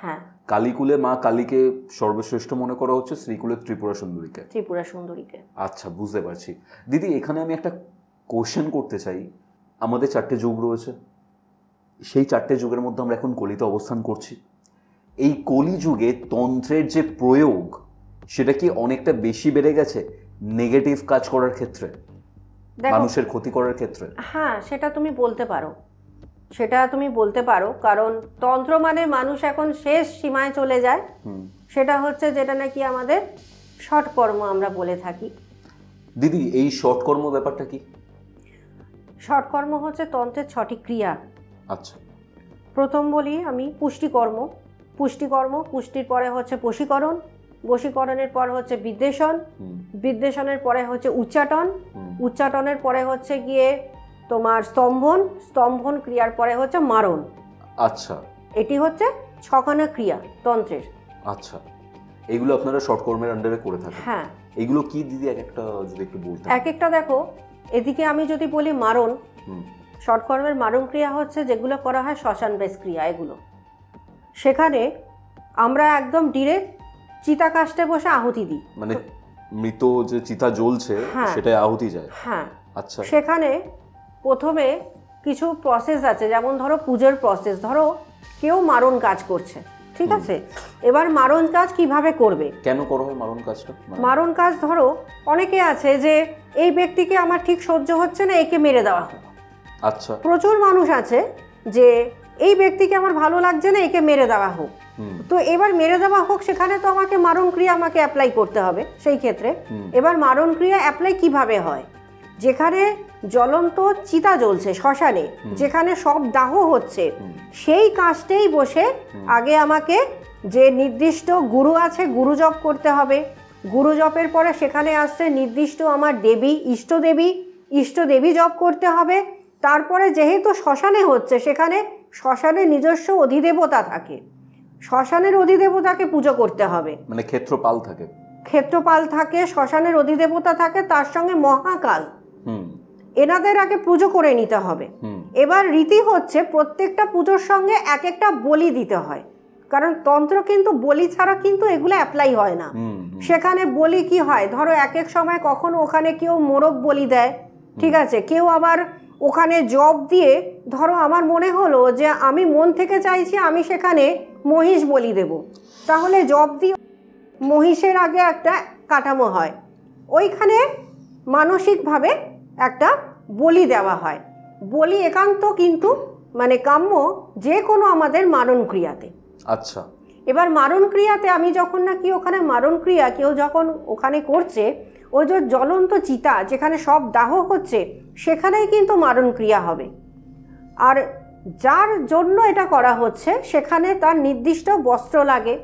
হ্যাঁ কালীকুলে মা কালীকে সর্বশ্রেষ্ঠ মনে করা হচ্ছে শ্রীকুলের ত্রিপুরা সুন্দরীকে ত্রিপুরা সুন্দরীকে আচ্ছা বুঝতে পারছি দিদি এখানে আমি একটা কোশ্চেন করতে চাই আমাদের চারটে যুগ রয়েছে সেই চারটে যুগের মধ্যে আমরা এখন কলিতে অবস্থান করছি এই কলিযুগে তন্ত্রের যে প্রয়োগ সেটা কি অনেকটা বেশি বেড়ে গেছে নেগেটিভ কাজ করার ক্ষেত্রে মানুষের ক্ষতি করার ক্ষেত্রে হ্যাঁ সেটা তুমি বলতে পারো সেটা তুমি বলতে পারো কারণ তন্ত্র মানে মানুষ এখন শেষ সীমায় চলে যায় সেটা হচ্ছে যেটা নাকি আমাদের শটকর্ম আমরা বলে থাকি দিদি এই শটকর্ম ব্যাপারটা কি শটকর্ম হচ্ছে তন্ত্রের ছটি ক্রিয়া আচ্ছা প্রথম বলি আমি পুষ্টিকর্ম পুষ্টিকর্ম পুষ্টির পরে হচ্ছে পশীকরণ বশীকরণের পর হচ্ছে বিদ্বেষণ বিদ্বেষণের পরে হচ্ছে উচ্চাটন উচ্চাটনের পরে হচ্ছে গিয়ে তোমার স্তম্ভন স্তম্ভন ক্রিয়ার পরে হচ্ছে মারণ আচ্ছা এটি হচ্ছে ছখানা ক্রিয়া তন্ত্রের আচ্ছা এগুলো আপনারা শর্ট কর্মের আন্ডারে করে থাকেন হ্যাঁ এগুলো কি দিদি এক একটা যদি একটু বলতেন এক একটা দেখো এদিকে আমি যদি বলি মারণ শর্ট কর্মের মারণ ক্রিয়া হচ্ছে যেগুলো করা হয় শ্মশান বেশ ক্রিয়া এগুলো সেখানে আমরা একদম ডিরেক্ট চিতাকাশতে বসে আহুতি দিই মানে মৃত যে চিতা জ্বলছে হ্যাঁ। সেটাই আহুতি যায় হ্যাঁ আচ্ছা সেখানে প্রথমে কিছু প্রসেস আছে যেমন ধরো পুজোর প্রসেস ধরো কেউ মারণ কাজ করছে ঠিক আছে এবার মারণ কাজ কিভাবে করবে কেন করো মারণ কাজটা মানে- মারণ কাজ ধরো অনেকে আছে যে এই ব্যক্তিকে আমার ঠিক সহ্য হচ্ছে না একে মেরে দেওয়া হোক আচ্ছা প্রচুর মানুষ আছে যে এই ব্যক্তিকে আমার ভালো লাগছে না একে মেরে দেওয়া হোক তো এবার মেরে দেওয়া হোক সেখানে তো আমাকে মারণ ক্রিয়া আমাকে অ্যাপ্লাই করতে হবে সেই ক্ষেত্রে এবার মারণ ক্রিয়া অ্যাপ্লাই কিভাবে হয় যেখানে জ্বলন্ত চিতা জ্বলছে শ্মশানে যেখানে সব দাহ হচ্ছে সেই কাজটাই বসে আগে আমাকে যে নির্দিষ্ট গুরু আছে গুরু জপ করতে হবে গুরু জপের পরে সেখানে আসছে নির্দিষ্ট আমার দেবী ইষ্টদেবী ইষ্টদেবী জপ করতে হবে তারপরে যেহেতু শ্মশানে হচ্ছে সেখানে শ্মশানে নিজস্ব অধিদেবতা থাকে শ্মশানের অধিদেবতাকে পুজো করতে হবে মানে ক্ষেত্রপাল থাকে ক্ষেত্রপাল থাকে শ্মশানের অধিদেবতা থাকে তার সঙ্গে মহাকাল এনাদের আগে পুজো করে নিতে হবে এবার রীতি হচ্ছে প্রত্যেকটা পুজোর সঙ্গে এক একটা বলি দিতে হয় কারণ তন্ত্র কিন্তু বলি ছাড়া কিন্তু এগুলো অ্যাপ্লাই হয় না সেখানে বলি কি হয় ধরো এক এক সময় কখনো ওখানে কেউ মোরগ বলি দেয় ঠিক আছে কেউ আবার ওখানে জব দিয়ে ধরো আমার মনে হলো যে আমি মন থেকে চাইছি আমি সেখানে মহিষ বলি দেব তাহলে জব দিয়ে মহিষের আগে একটা কাঠামো হয় ওইখানে মানসিকভাবে একটা বলি দেওয়া হয় বলি একান্ত কিন্তু মানে কাম্য যে কোনো আমাদের মারণ ক্রিয়াতে আচ্ছা এবার মারণ ক্রিয়াতে আমি যখন নাকি ওখানে মারণ ক্রিয়া কেউ যখন ওখানে করছে ওই যে জ্বলন্ত চিতা যেখানে সব দাহ হচ্ছে সেখানেই কিন্তু মারণ ক্রিয়া হবে আর যার জন্য এটা করা হচ্ছে সেখানে তার নির্দিষ্ট বস্ত্র লাগে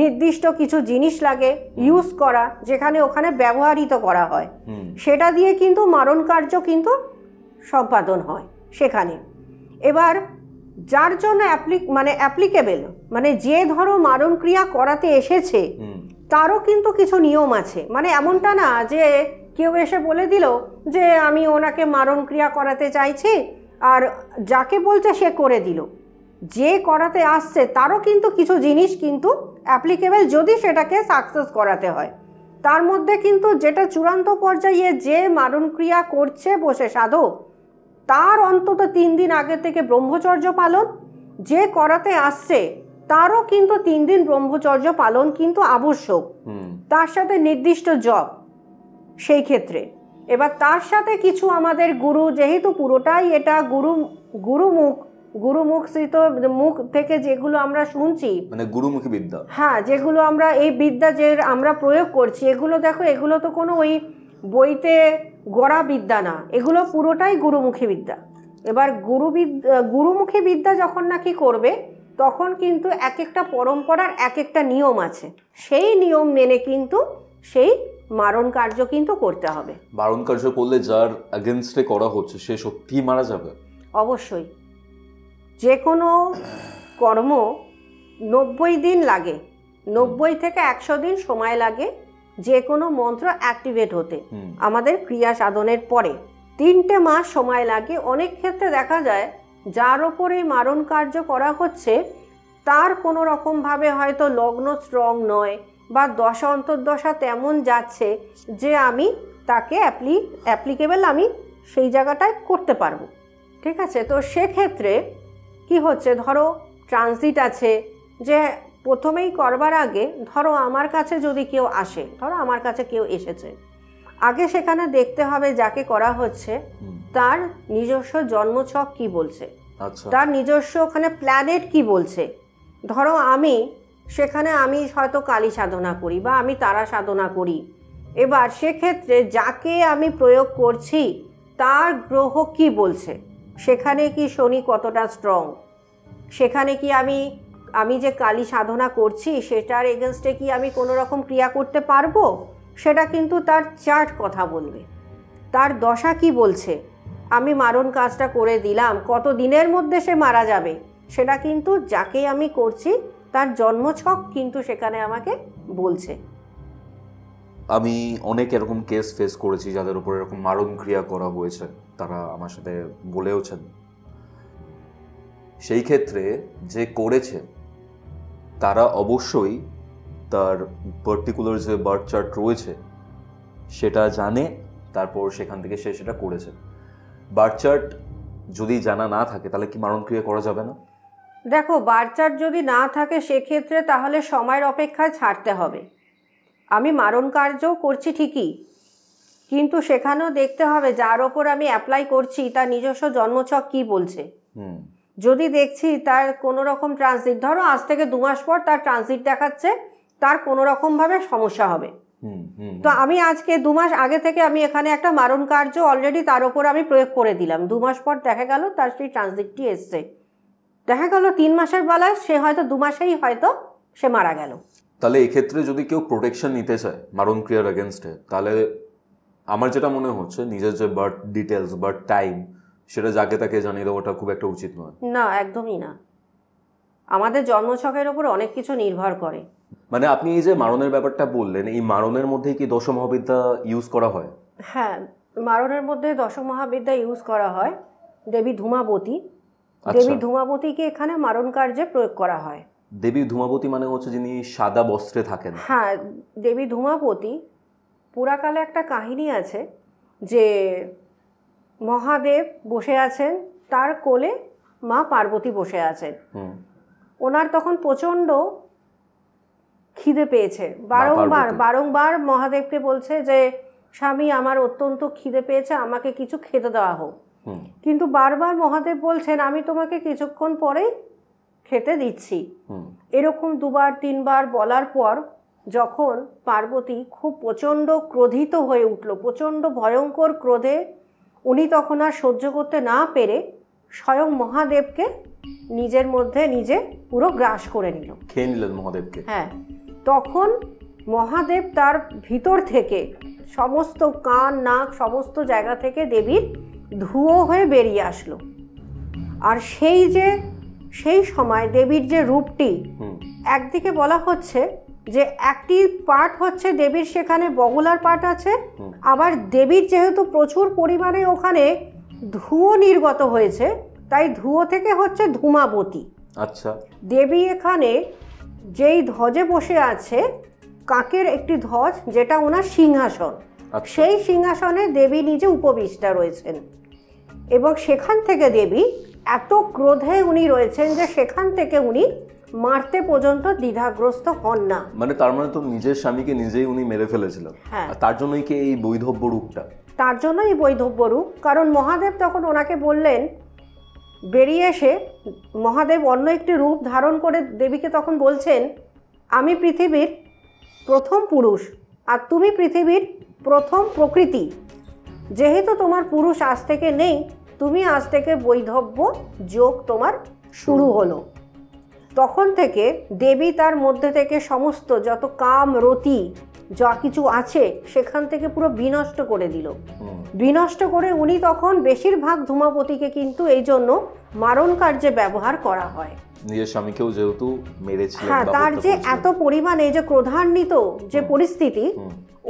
নির্দিষ্ট কিছু জিনিস লাগে ইউজ করা যেখানে ওখানে ব্যবহারিত করা হয় সেটা দিয়ে কিন্তু মারণ কার্য কিন্তু সম্পাদন হয় সেখানে এবার যার জন্য অ্যাপ্লিক মানে অ্যাপ্লিকেবেল মানে যে ধরো মারণ ক্রিয়া করাতে এসেছে তারও কিন্তু কিছু নিয়ম আছে মানে এমনটা না যে কেউ এসে বলে দিল যে আমি ওনাকে মারণ ক্রিয়া করাতে চাইছি আর যাকে বলছে সে করে দিল যে করাতে আসছে তারও কিন্তু কিছু জিনিস কিন্তু অ্যাপ্লিকেবল যদি সেটাকে সাকসেস করাতে হয় তার মধ্যে কিন্তু যেটা চূড়ান্ত পর্যায়ে যে মারণ ক্রিয়া করছে বসে সাধক তার অন্তত তিন দিন আগে থেকে ব্রহ্মচর্য পালন যে করাতে আসছে তারও কিন্তু তিন দিন ব্রহ্মচর্য পালন কিন্তু আবশ্যক তার সাথে নির্দিষ্ট জব সেই ক্ষেত্রে এবার তার সাথে কিছু আমাদের গুরু যেহেতু পুরোটাই এটা গুরু গুরুমুখ গুরুমুখস্থিত মুখ থেকে যেগুলো আমরা শুনছি মানে গুরুমুখী বিদ্যা হ্যাঁ যেগুলো আমরা এই বিদ্যা যে আমরা প্রয়োগ করছি এগুলো দেখো এগুলো তো কোনো ওই বইতে গড়া বিদ্যা না এগুলো পুরোটাই গুরুমুখী বিদ্যা এবার গুরু বিদ্যা গুরুমুখী বিদ্যা যখন নাকি করবে তখন কিন্তু এক একটা পরম্পরার এক একটা নিয়ম আছে সেই নিয়ম মেনে কিন্তু সেই মারণ কার্য কিন্তু করতে হবে মারণ কার্য করলে যার এগেনস্টে করা হচ্ছে সে সত্যিই মারা যাবে অবশ্যই যে কোনো কর্ম নব্বই দিন লাগে নব্বই থেকে একশো দিন সময় লাগে যে কোনো মন্ত্র অ্যাক্টিভেট হতে আমাদের ক্রিয়া সাধনের পরে তিনটে মাস সময় লাগে অনেক ক্ষেত্রে দেখা যায় যার ওপর এই মারণ কার্য করা হচ্ছে তার কোনো রকমভাবে হয়তো লগ্ন স্ট্রং নয় বা দশা অন্তর্দশা তেমন যাচ্ছে যে আমি তাকে অ্যাপ্লি অ্যাপ্লিকেবেল আমি সেই জায়গাটায় করতে পারবো ঠিক আছে তো সেক্ষেত্রে কি হচ্ছে ধরো ট্রানজিট আছে যে প্রথমেই করবার আগে ধরো আমার কাছে যদি কেউ আসে ধরো আমার কাছে কেউ এসেছে আগে সেখানে দেখতে হবে যাকে করা হচ্ছে তার নিজস্ব জন্মছক কি বলছে আচ্ছা। তার নিজস্ব ওখানে প্ল্যানেট কি বলছে ধরো আমি সেখানে আমি হয়তো কালী সাধনা করি বা আমি তারা সাধনা করি এবার সেক্ষেত্রে যাকে আমি প্রয়োগ করছি তার গ্রহ কি বলছে সেখানে কি শনি কতটা স্ট্রং সেখানে কি আমি আমি যে কালী সাধনা করছি সেটার এগেনস্টে কি আমি কোনো রকম ক্রিয়া করতে পারবো সেটা কিন্তু তার চার্ট কথা বলবে তার দশা কি বলছে আমি মারণ কাজটা করে দিলাম কত দিনের মধ্যে সে মারা যাবে সেটা কিন্তু যাকে আমি করছি তার জন্মছক কিন্তু সেখানে আমাকে বলছে আমি অনেক এরকম কেস ফেস করেছি যাদের উপর এরকম মারণ ক্রিয়া করা হয়েছে তারা আমার সাথে বলেওছেন সেই ক্ষেত্রে যে করেছে তারা অবশ্যই তার পার্টিকুলার যে বার্থ চার্ট রয়েছে সেটা জানে তারপর সেখান থেকে সে সেটা করেছে বার্থ চার্ট যদি জানা না থাকে তাহলে কি মারণ ক্রিয়া করা যাবে না দেখো বার্থ চার্ট যদি না থাকে সেক্ষেত্রে তাহলে সময়ের অপেক্ষায় ছাড়তে হবে আমি মারণ কার্য করছি ঠিকই কিন্তু সেখানেও দেখতে হবে যার ওপর আমি অ্যাপ্লাই করছি তার নিজস্ব জন্মছক কি বলছে যদি দেখছি তার কোনো রকম ট্রানজিট ধরো আজ থেকে দু মাস পর তার ট্রানজিট দেখাচ্ছে তার কোনো রকমভাবে সমস্যা হবে তো আমি আজকে দু মাস আগে থেকে আমি এখানে একটা মারণ কার্য অলরেডি তার ওপর আমি প্রয়োগ করে দিলাম দু মাস পর দেখা গেল তার সেই ট্রানজিটটি এসছে দেখা গেল তিন মাসের বেলায় সে হয়তো দু মাসেই হয়তো সে মারা গেল তাহলে এক্ষেত্রে যদি কেউ প্রোটেকশন নিতে চায় মারণ ক্রিয়ার এগেনস্টে তাহলে আমার যেটা মনে হচ্ছে নিজের যে বার্থ ডিটেলস বার্থ টাইম সেটা যাকে তাকে জানিয়ে দেওয়াটা খুব একটা উচিত নয় না একদমই না আমাদের জন্মছকের ওপর অনেক কিছু নির্ভর করে মানে আপনি এই যে মারণের ব্যাপারটা বললেন এই মারণের মধ্যে কি দশম মহাবিদ্যা ইউজ করা হয় হ্যাঁ মারণের মধ্যে দশম মহাবিদ্যা ইউজ করা হয় দেবী ধূমাবতী আচ্ছা। দেবী ধূমাবতীকে এখানে মারণ কার্যে প্রয়োগ করা হয় দেবী ধূমাবতী মানে হচ্ছে যিনি সাদা বস্ত্রে থাকেন হ্যাঁ দেবী ধূমাবতী পুরাকালে একটা কাহিনী আছে যে মহাদেব বসে আছেন তার কোলে মা পার্বতী বসে আছেন ওনার তখন প্রচণ্ড খিদে পেয়েছে বারংবার বারংবার মহাদেবকে বলছে যে স্বামী আমার অত্যন্ত খিদে পেয়েছে আমাকে কিছু খেতে দেওয়া হোক কিন্তু বারবার মহাদেব বলছেন আমি তোমাকে কিছুক্ষণ পরে খেতে দিচ্ছি এরকম দুবার তিনবার বলার পর যখন পার্বতী খুব প্রচণ্ড ক্রোধিত হয়ে উঠল প্রচণ্ড ভয়ঙ্কর ক্রোধে উনি তখন আর সহ্য করতে না পেরে স্বয়ং মহাদেবকে নিজের মধ্যে নিজে পুরো গ্রাস করে নিল খেয়ে নিলেন মহাদেবকে হ্যাঁ তখন মহাদেব তার ভিতর থেকে সমস্ত কান নাক সমস্ত জায়গা থেকে দেবীর ধুয়ো হয়ে বেরিয়ে আসলো আর সেই যে সেই সময় দেবীর যে রূপটি একদিকে বলা হচ্ছে যে একটি পার্ট হচ্ছে দেবীর সেখানে বগলার পার্ট আছে আবার দেবীর যেহেতু প্রচুর পরিমাণে ওখানে ধুয়ো নির্গত হয়েছে তাই ধুয়ো থেকে হচ্ছে ধূমাবতী আচ্ছা দেবী এখানে যেই ধ্বজে বসে আছে কাকের একটি ধ্বজ যেটা ওনার সিংহাসন আচ্ছা। সেই সিংহাসনে দেবী নিজে উপবিষ্টা রয়েছেন এবং সেখান থেকে দেবী এত ক্রোধে উনি রয়েছেন যে সেখান থেকে উনি মারতে পর্যন্ত দ্বিধাগ্রস্ত হন না মানে তার মানে তো নিজের স্বামীকে নিজেই উনি মেরে ফেলেছিলেন হ্যাঁ তার জন্যই কি এই বৈধব্য রূপটা তার জন্যই বৈধব্য রূপ কারণ মহাদেব তখন ওনাকে বললেন বেরিয়ে এসে মহাদেব অন্য একটি রূপ ধারণ করে দেবীকে তখন বলছেন আমি পৃথিবীর প্রথম পুরুষ আর তুমি পৃথিবীর প্রথম প্রকৃতি যেহেতু তোমার পুরুষ আজ থেকে নেই তুমি আজ থেকে বৈধব্য যোগ তোমার শুরু হলো তখন থেকে দেবী তার মধ্যে থেকে সমস্ত যত কাম রতি যা কিছু আছে সেখান থেকে পুরো বিনষ্ট করে দিল বিনষ্ট করে উনি তখন বেশিরভাগ ধূমাপতিকে কিন্তু এই জন্য মারণ কার্যে ব্যবহার করা হয় নিজের স্বামীকেও যেহেতু হ্যাঁ তার যে এত পরিমাণে যে ক্রোধান্বিত যে পরিস্থিতি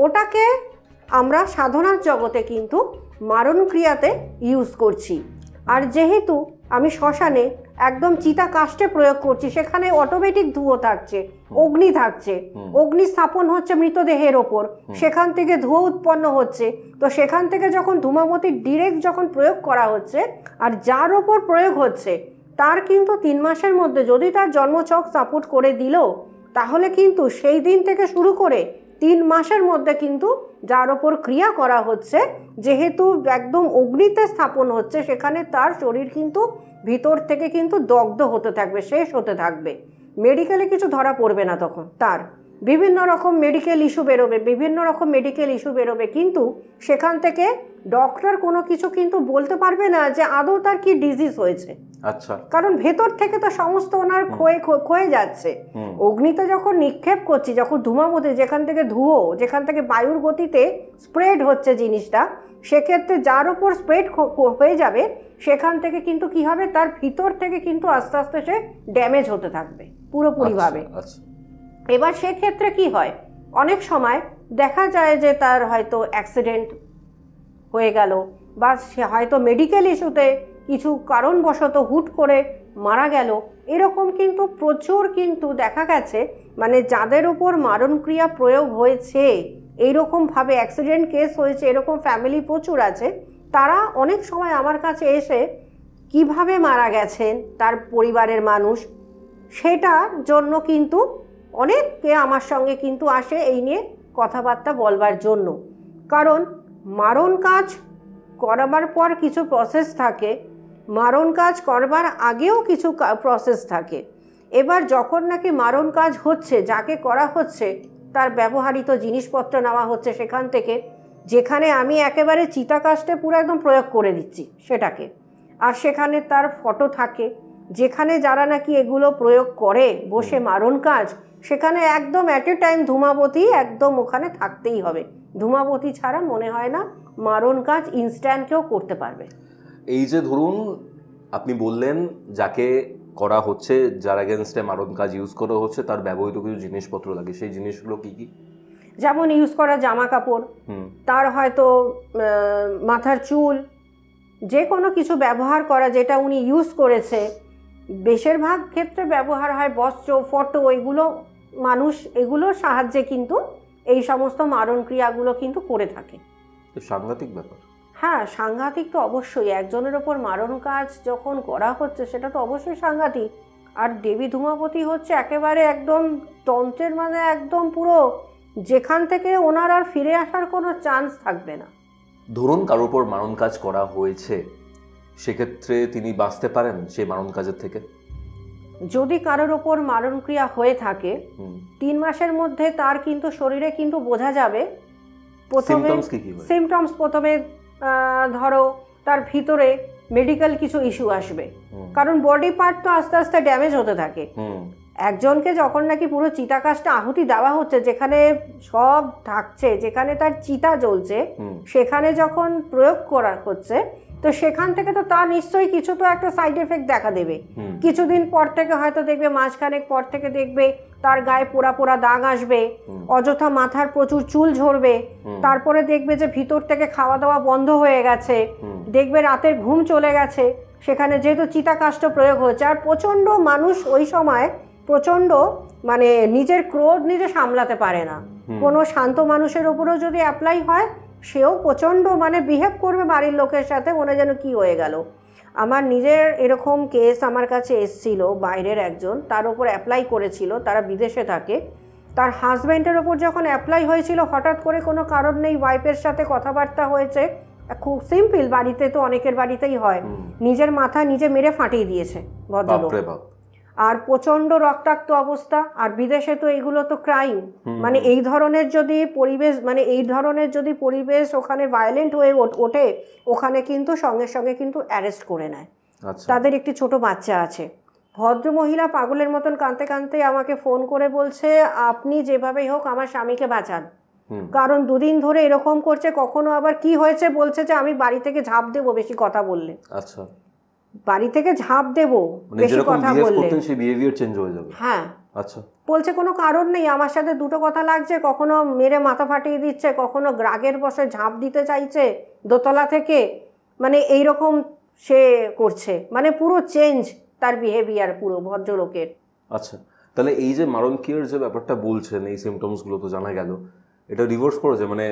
ওটাকে আমরা সাধনার জগতে কিন্তু মারণ ক্রিয়াতে ইউজ করছি আর যেহেতু আমি শ্মশানে একদম চিতা কাস্টে প্রয়োগ করছি সেখানে অটোমেটিক ধুয়ো থাকছে অগ্নি থাকছে অগ্নি স্থাপন হচ্ছে মৃতদেহের ওপর সেখান থেকে ধুয়ো উৎপন্ন হচ্ছে তো সেখান থেকে যখন ধুমামতি ডিরেক্ট যখন প্রয়োগ করা হচ্ছে আর যার ওপর প্রয়োগ হচ্ছে তার কিন্তু তিন মাসের মধ্যে যদি তার জন্মচক সাপোর্ট করে দিল তাহলে কিন্তু সেই দিন থেকে শুরু করে তিন মাসের মধ্যে কিন্তু যার ওপর ক্রিয়া করা হচ্ছে যেহেতু একদম অগ্নিতে স্থাপন হচ্ছে সেখানে তার শরীর কিন্তু ভিতর থেকে কিন্তু দগ্ধ হতে থাকবে শেষ হতে থাকবে মেডিকেলে কিছু ধরা পড়বে না তখন তার বিভিন্ন রকম মেডিকেল ইস্যু বেরোবে বিভিন্ন রকম মেডিকেল ইস্যু বেরোবে কিন্তু সেখান থেকে ডক্টর কোনো কিছু কিন্তু বলতে পারবে না যে আদৌ তার কি ডিজিজ হয়েছে আচ্ছা কারণ ভেতর থেকে তো সমস্ত ওনার ক্ষয়ে ক্ষয়ে যাচ্ছে অগ্নিতে যখন নিক্ষেপ করছি যখন ধুমামতে যেখান থেকে ধুয়ো যেখান থেকে বায়ুর গতিতে স্প্রেড হচ্ছে জিনিসটা সেক্ষেত্রে যার ওপর স্প্রেড হয়ে যাবে সেখান থেকে কিন্তু কি হবে তার ভিতর থেকে কিন্তু আস্তে আস্তে সে ড্যামেজ হতে থাকবে পুরোপুরিভাবে আচ্ছা, আচ্ছা। এবার সেক্ষেত্রে কি হয় অনেক সময় দেখা যায় যে তার হয়তো অ্যাক্সিডেন্ট হয়ে গেল বা সে হয়তো মেডিকেল ইস্যুতে কিছু কারণবশত হুট করে মারা গেল এরকম কিন্তু প্রচুর কিন্তু দেখা গেছে মানে যাদের উপর মারণক্রিয়া প্রয়োগ হয়েছে এইরকমভাবে অ্যাক্সিডেন্ট কেস হয়েছে এরকম ফ্যামিলি প্রচুর আছে তারা অনেক সময় আমার কাছে এসে কিভাবে মারা গেছেন তার পরিবারের মানুষ সেটার জন্য কিন্তু অনেককে আমার সঙ্গে কিন্তু আসে এই নিয়ে কথাবার্তা বলবার জন্য কারণ মারণ কাজ করাবার পর কিছু প্রসেস থাকে মারণ কাজ করবার আগেও কিছু প্রসেস থাকে এবার যখন নাকি মারণ কাজ হচ্ছে যাকে করা হচ্ছে তার ব্যবহারিত জিনিসপত্র নেওয়া হচ্ছে সেখান থেকে যেখানে আমি একেবারে চিতাকাশটে পুরো একদম প্রয়োগ করে দিচ্ছি সেটাকে আর সেখানে তার ফটো থাকে যেখানে যারা নাকি এগুলো প্রয়োগ করে বসে মারণ কাজ সেখানে একদম অ্যাট এ টাইম ধূমাবতী একদম ওখানে থাকতেই হবে ধূমাবতী ছাড়া মনে হয় না মারণ কাজ ইনস্ট্যান্টকেও করতে পারবে এই যে ধরুন আপনি বললেন যাকে করা হচ্ছে যার এগেনস্টে মারণ কাজ ইউজ করা হচ্ছে তার ব্যবহৃত কিছু জিনিসপত্র লাগে সেই জিনিসগুলো কী কী যেমন ইউজ করা জামা কাপড় তার হয়তো মাথার চুল যে কোনো কিছু ব্যবহার করা যেটা উনি ইউজ করেছে বেশিরভাগ ক্ষেত্রে ব্যবহার হয় বস্ত্র ফটো এগুলো মানুষ এগুলোর সাহায্যে কিন্তু এই সমস্ত মারণ ক্রিয়াগুলো কিন্তু করে থাকে সাংঘাতিক ব্যাপার হ্যাঁ সাংঘাতিক তো অবশ্যই একজনের ওপর মারণ কাজ যখন করা হচ্ছে সেটা তো অবশ্যই সাংঘাতিক আর দেবী ধুমাপতি হচ্ছে একেবারে একদম তন্ত্রের মানে একদম পুরো যেখান থেকে ওনার আর ফিরে আসার কোনো চান্স থাকবে না ধরুন কারোর ওপর মারণ কাজ করা হয়েছে সেক্ষেত্রে তিনি বাঁচতে পারেন সেই মারণ কাজের থেকে যদি কারোর ওপর মারণ ক্রিয়া হয়ে থাকে তিন মাসের মধ্যে তার কিন্তু শরীরে কিন্তু বোঝা যাবে প্রথমে সিমটমস প্রথমে ধরো তার ভিতরে মেডিকেল কিছু ইস্যু আসবে কারণ বডি পার্ট তো আস্তে আস্তে ড্যামেজ হতে থাকে একজনকে যখন নাকি পুরো চিতাকাশটা আহুতি দেওয়া হচ্ছে যেখানে সব থাকছে যেখানে তার চিতা জ্বলছে সেখানে যখন প্রয়োগ করা হচ্ছে তো সেখান থেকে তো তা নিশ্চয়ই কিছু তো একটা সাইড এফেক্ট দেখা দেবে কিছুদিন পর থেকে হয়তো দেখবে মাঝখানেক পর থেকে দেখবে তার গায়ে পোড়া পোড়া দাগ আসবে অযথা মাথার প্রচুর চুল ঝরবে তারপরে দেখবে যে ভিতর থেকে খাওয়া দাওয়া বন্ধ হয়ে গেছে দেখবে রাতের ঘুম চলে গেছে সেখানে যেহেতু চিতাকাষ্ঠ প্রয়োগ হয়েছে আর প্রচণ্ড মানুষ ওই সময় প্রচণ্ড মানে নিজের ক্রোধ নিজে সামলাতে পারে না কোনো শান্ত মানুষের ওপরেও যদি অ্যাপ্লাই হয় সেও প্রচণ্ড মানে বিহেভ করবে বাড়ির লোকের সাথে মনে যেন কি হয়ে গেল আমার নিজের এরকম কেস আমার কাছে এসছিল বাইরের একজন তার ওপর অ্যাপ্লাই করেছিল তারা বিদেশে থাকে তার হাজব্যান্ডের ওপর যখন অ্যাপ্লাই হয়েছিল হঠাৎ করে কোনো কারণ নেই ওয়াইফের সাথে কথাবার্তা হয়েছে খুব সিম্পল বাড়িতে তো অনেকের বাড়িতেই হয় নিজের মাথা নিজে মেরে ফাটিয়ে দিয়েছে ভদ্রলোক আর প্রচন্ড রক্তাক্ত অবস্থা আর বিদেশে তো এইগুলো তো ক্রাইম মানে এই ধরনের যদি পরিবেশ মানে এই ধরনের যদি পরিবেশ ওখানে ভায়োলেন্ট হয়ে ওঠে ওখানে কিন্তু সঙ্গে সঙ্গে কিন্তু অ্যারেস্ট করে নেয় আচ্ছা। তাদের একটি ছোট বাচ্চা আছে ভদ্রমহিলা পাগলের মতন কাঁদতে কাঁদতে আমাকে ফোন করে বলছে আপনি যেভাবেই হোক আমার স্বামীকে বাঁচান কারণ দুদিন ধরে এরকম করছে কখনো আবার কি হয়েছে বলছে যে আমি বাড়ি থেকে ঝাঁপ দেবো বেশি কথা বললে আচ্ছা বাড়ি থেকে ঝাঁপ দেব মানে বেশি কথা বললে সেই বিহেভিয়ার চেঞ্জ হয়ে যাবে হ্যাঁ আচ্ছা বলছে কোনো কারণ নেই আমার সাথে দুটো কথা লাগছে কখনো মেরে মাথা ফাটিয়ে দিচ্ছে কখনো গ্রাগের বসে ঝাঁপ দিতে চাইছে দোতলা থেকে মানে এই রকম সে করছে মানে পুরো চেঞ্জ তার বিহেভিয়ার পুরো ভদ্রলোকের আচ্ছা তাহলে এই যে মারণ কিয়ার যে ব্যাপারটা বলছেন এই সিমটমসগুলো তো জানা গেল এটা রিভার্স করেছে মানে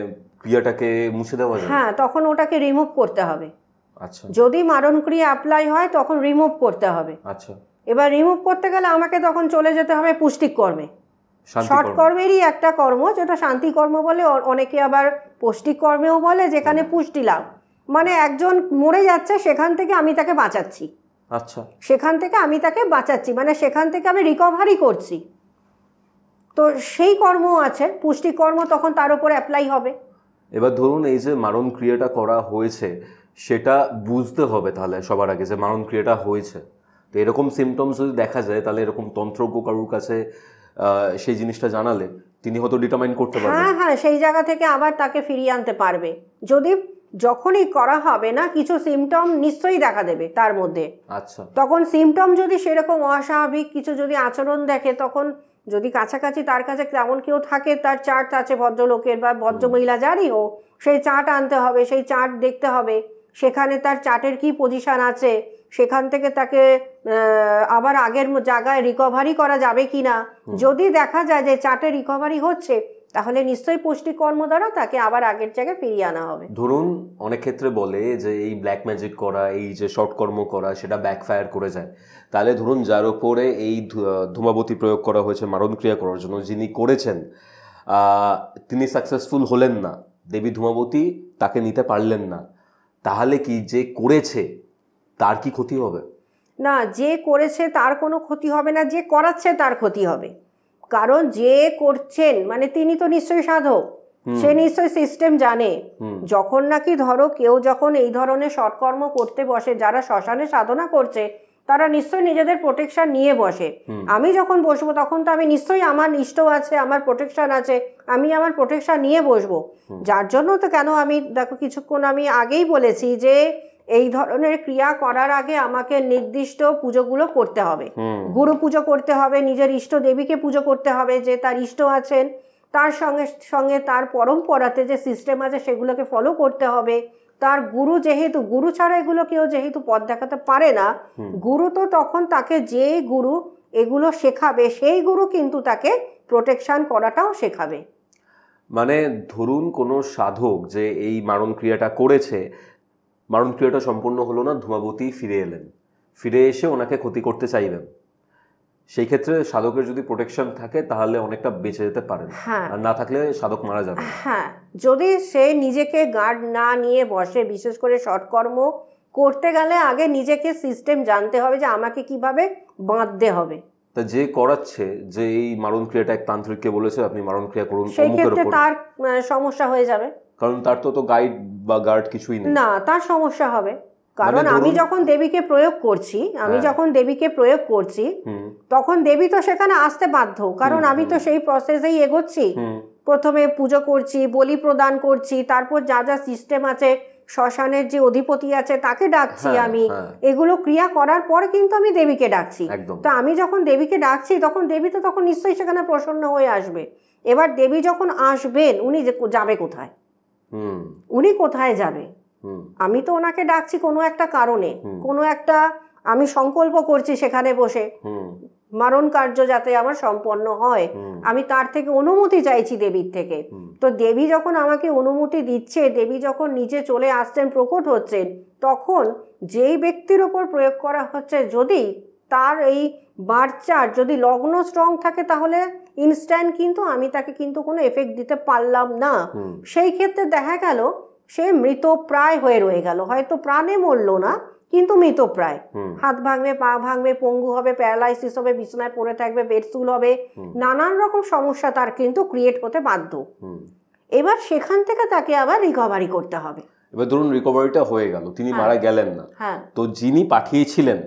ক্রিয়াটাকে মুছে দেওয়া হ্যাঁ তখন ওটাকে রিমুভ করতে হবে আচ্ছা যদি মারণক্রিয়া অ্যাপ্লাই হয় তখন রিমুভ করতে হবে আচ্ছা এবার রিমুভ করতে গেলে আমাকে তখন চলে যেতে হবে পুষ্টিক কর্মে শর্ট কর্মেরই একটা কর্ম যেটা শান্তি কর্ম বলে অনেকে আবার পৌষ্টিক কর্মেও বলে যেখানে পুষ্টি লাভ মানে একজন মরে যাচ্ছে সেখান থেকে আমি তাকে বাঁচাচ্ছি আচ্ছা সেখান থেকে আমি তাকে বাঁচাচ্ছি মানে সেখান থেকে আমি রিকভারি করছি তো সেই কর্ম আছে পুষ্টি কর্ম তখন তার উপর অ্যাপ্লাই হবে এবার ধরুন এই যে মারণ ক্রিয়াটা করা হয়েছে সেটা বুঝতে হবে তাহলে সবার আগে যে মারণ ক্রিয়াটা হয়েছে তো এরকম সিমটমস যদি দেখা যায় তাহলে এরকম তন্ত্রজ্ঞ কারুর কাছে সেই জিনিসটা জানালে তিনি হয়তো ডিটারমাইন করতে পারবেন হ্যাঁ হ্যাঁ সেই জায়গা থেকে আবার তাকে ফিরিয়ে আনতে পারবে যদি যখনই করা হবে না কিছু সিমটম নিশ্চয়ই দেখা দেবে তার মধ্যে আচ্ছা তখন সিমটম যদি সেরকম অস্বাভাবিক কিছু যদি আচরণ দেখে তখন যদি কাছাকাছি তার কাছে তেমন কেউ থাকে তার চার্ট আছে ভদ্রলোকের বা ভদ্রমহিলা যারই হোক সেই চার্ট আনতে হবে সেই চার্ট দেখতে হবে সেখানে তার চার্টের কি পজিশান আছে সেখান থেকে তাকে আবার আগের জায়গায় রিকভারি করা যাবে কি না যদি দেখা যায় যে চার্টে রিকভারি হচ্ছে তাহলে নিশ্চয়ই কর্ম দ্বারা তাকে আবার আগের জায়গায় ফিরিয়ে আনা হবে ধরুন অনেক ক্ষেত্রে বলে যে এই ব্ল্যাক ম্যাজিক করা এই যে শর্টকর্ম করা সেটা ব্যাকফায়ার করে যায় তাহলে ধরুন যার উপরে এই ধূমাবতী প্রয়োগ করা হয়েছে মারণ ক্রিয়া করার জন্য যিনি করেছেন তিনি সাকসেসফুল হলেন না দেবী ধূমাবতী তাকে নিতে পারলেন না তাহলে কি যে করেছে তার কি ক্ষতি হবে না যে করেছে তার কোনো ক্ষতি হবে না যে করাচ্ছে তার ক্ষতি হবে কারণ যে করছেন মানে তিনি তো নিশ্চয়ই সাধক সে নিশ্চয় সিস্টেম জানে যখন নাকি ধরো কেউ যখন এই ধরনের সৎকর্ম করতে বসে যারা শ্মশানে সাধনা করছে তারা নিশ্চয়ই নিজেদের প্রোটেকশন নিয়ে বসে আমি যখন বসবো তখন তো আমি নিশ্চয়ই আমার ইষ্ট আছে আমার প্রোটেকশন আছে আমি আমার প্রোটেকশন নিয়ে বসবো যার জন্য তো কেন আমি দেখো কিছুক্ষণ আমি আগেই বলেছি যে এই ধরনের ক্রিয়া করার আগে আমাকে নির্দিষ্ট পুজোগুলো করতে হবে গুরু পুজো করতে হবে নিজের ইষ্ট দেবীকে পুজো করতে হবে যে তার ইষ্ট আছেন তার সঙ্গে সঙ্গে তার পরম্পরাতে যে সিস্টেম আছে সেগুলোকে ফলো করতে হবে তার গুরু যেহেতু গুরু ছাড়া এগুলো কেউ যেহেতু পথ দেখাতে পারে না গুরু তো তখন তাকে যে গুরু এগুলো শেখাবে সেই গুরু কিন্তু তাকে প্রোটেকশন করাটাও শেখাবে মানে ধরুন কোনো সাধক যে এই মারণ ক্রিয়াটা করেছে মারণ ক্রিয়াটা সম্পূর্ণ হলো না ধুমাবতী ফিরে এলেন ফিরে এসে ওনাকে ক্ষতি করতে চাইবেন সেই ক্ষেত্রে সাধকের যদি প্রোটেকশন থাকে তাহলে অনেকটা বেঁচে যেতে পারে হ্যাঁ। আর না থাকলে সাধক মারা যাবে হ্যাঁ যদি সে নিজেকে গার্ড না নিয়ে বসে বিশেষ করে সৎকর্ম করতে গেলে আগে নিজেকে সিস্টেম জানতে হবে যে আমাকে কিভাবে বাঁধতে হবে তা যে করাচ্ছে যে এই মারণ ক্রিয়াটা এক তান্ত্রিককে বলেছে আপনি মারণ ক্রিয়া করুন সেই ক্ষেত্রে তার সমস্যা হয়ে যাবে কারণ তার তো তো গাইড বা গার্ড কিছুই নেই না তার সমস্যা হবে কারণ মানে আমি যখন দেবীকে প্রয়োগ করছি আমি হ্যাঁ। যখন দেবীকে প্রয়োগ করছি তখন দেবী তো সেখানে আসতে বাধ্য কারণ আমি তো সেই প্রসেসেই এগোচ্ছি প্রথমে পুজো করছি বলি প্রদান করছি তারপর যা যা সিস্টেম আছে শ্মশানের যে অধিপতি আছে তাকে ডাকছি হ্যাঁ, আমি হ্যাঁ। এগুলো ক্রিয়া করার পর কিন্তু আমি দেবীকে ডাকছি তো আমি যখন দেবীকে ডাকছি তখন দেবী তো তখন নিশ্চয়ই সেখানে প্রসন্ন হয়ে আসবে এবার দেবী যখন আসবেন উনি যাবে কোথায় উনি কোথায় যাবে আমি তো ওনাকে ডাকছি কোনো একটা কারণে কোনো একটা আমি সংকল্প করছি সেখানে বসে মারণ কার্য যাতে আমার সম্পন্ন হয় আমি তার থেকে অনুমতি চাইছি দেবীর থেকে তো দেবী যখন আমাকে অনুমতি দিচ্ছে দেবী যখন নিচে চলে আসছেন প্রকট হচ্ছেন তখন যেই ব্যক্তির ওপর প্রয়োগ করা হচ্ছে যদি তার এই বার্চার যদি লগ্ন স্ট্রং থাকে তাহলে ইনস্ট্যান্ট কিন্তু আমি তাকে কিন্তু কোনো এফেক্ট দিতে পারলাম না সেই ক্ষেত্রে দেখা গেল সে মৃতপ্রায় হয়ে রয়ে গেল হয়তো প্রাণে মরল না কিন্তু মৃতপ্রায় হাত ভাঙবে পা ভাঙবে পঙ্গু হবে প্যারালাইসিস হবে বিছানায় পড়ে থাকবে বেডসুল হবে নানান রকম সমস্যা তার কিন্তু ক্রিয়েট হতে বাধ্য এবার সেখান থেকে তাকে আবার রিকভারি করতে হবে এবার ধরুন রিকভারিটা হয়ে গেল তিনি হ্যাঁ। মারা গেলেন না হ্যাঁ। তো যিনি পাঠিয়েছিলেন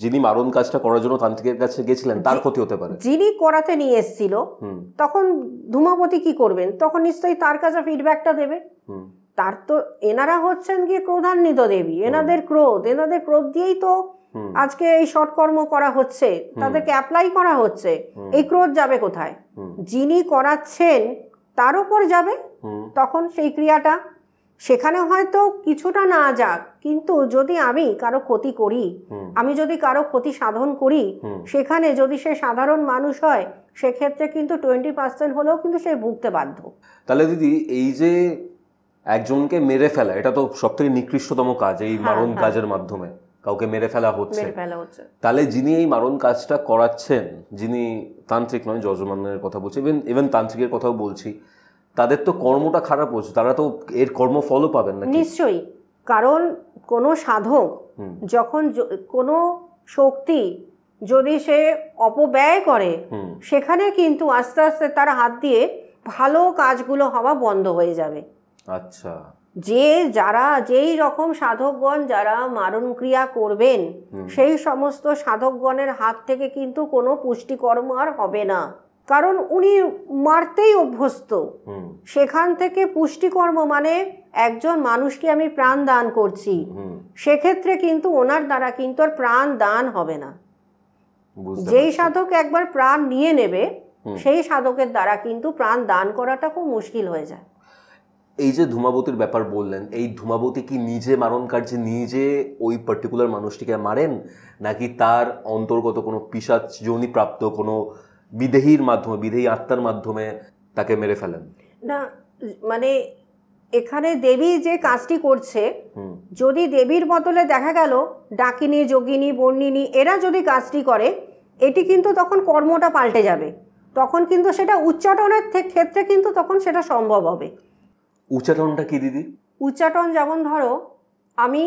যিনি মারণ কাজটা করার জন্য তান্ত্রিকের কাছে গেছিলেন তার ক্ষতি হতে পারে যিনি করাতে নিয়ে এসেছিল তখন ধুমাপতি কি করবেন তখন নিশ্চয়ই তার কাছে ফিডব্যাকটা দেবে তার তো এনারা হচ্ছেন গিয়ে ক্রোধান্বিত দেবী এনাদের ক্রোধ এনাদের ক্রোধ দিয়েই তো আজকে এই সৎকর্ম করা হচ্ছে তাদেরকে অ্যাপ্লাই করা হচ্ছে এই ক্রোধ যাবে কোথায় যিনি করাচ্ছেন তার উপর যাবে তখন সেই ক্রিয়াটা সেখানে হয়তো কিছুটা না যাক কিন্তু যদি আমি কারো ক্ষতি করি আমি যদি কারো ক্ষতি সাধন করি সেখানে যদি সে সাধারণ মানুষ হয় সেক্ষেত্রে কিন্তু টোয়েন্টি পার্সেন্ট হলেও কিন্তু সে ভুগতে বাধ্য তাহলে দিদি এই যে একজনকে মেরে ফেলা এটা তো সব থেকে নিকৃষ্টতম কাজ এই হ্যাঁ, মারণ হ্যাঁ। কাজের মাধ্যমে কাউকে মেরে ফেলা হচ্ছে তাহলে যিনি এই মারণ কাজটা করাচ্ছেন যিনি তান্ত্রিক নয় যজমানের কথা বলছি ইভেন ইভেন তান্ত্রিকের কথাও বলছি তাদের তো কর্মটা খারাপ হচ্ছে তারা তো এর কর্মফলও পাবেন না নিশ্চয়ই কারণ কোনো সাধক যখন কোনো শক্তি যদি সে অপব্যয় করে সেখানে কিন্তু আস্তে আস্তে তার হাত দিয়ে ভালো কাজগুলো হওয়া বন্ধ হয়ে যাবে আচ্ছা যে যারা যেই রকম সাধকগণ যারা মারণ ক্রিয়া করবেন সেই সমস্ত সাধকগণের হাত থেকে কিন্তু কোনো পুষ্টিকর্ম আর হবে না কারণ উনি মারতেই অভ্যস্ত সেখান থেকে পুষ্টিকর্ম মানে একজন মানুষকে আমি প্রাণ দান করছি সেক্ষেত্রে কিন্তু ওনার দ্বারা কিন্তু আর প্রাণ দান হবে না যেই সাধক একবার প্রাণ নিয়ে নেবে সেই সাধকের দ্বারা কিন্তু প্রাণ দান করাটা খুব মুশকিল হয়ে যায় এই যে ধূমাবতীর ব্যাপার বললেন এই ধূমাবতী কি নিজে মারণ কার্যে নিজে ওই পার্টিকুলার মানুষটিকে মারেন নাকি তার অন্তর্গত কোনো পিসাচ প্রাপ্ত কোনো বিদেহীর মাধ্যমে বিদেহী আত্মার মাধ্যমে তাকে মেরে ফেলেন না মানে এখানে দেবী যে কাজটি করছে যদি দেবীর বদলে দেখা গেল ডাকিনী যোগিনী বর্ণিনী এরা যদি কাজটি করে এটি কিন্তু তখন কর্মটা পাল্টে যাবে তখন কিন্তু সেটা উচ্চাটনের ক্ষেত্রে কিন্তু তখন সেটা সম্ভব হবে উচ্চাটনটা কি দিদি উচ্চাটন যেমন ধরো আমি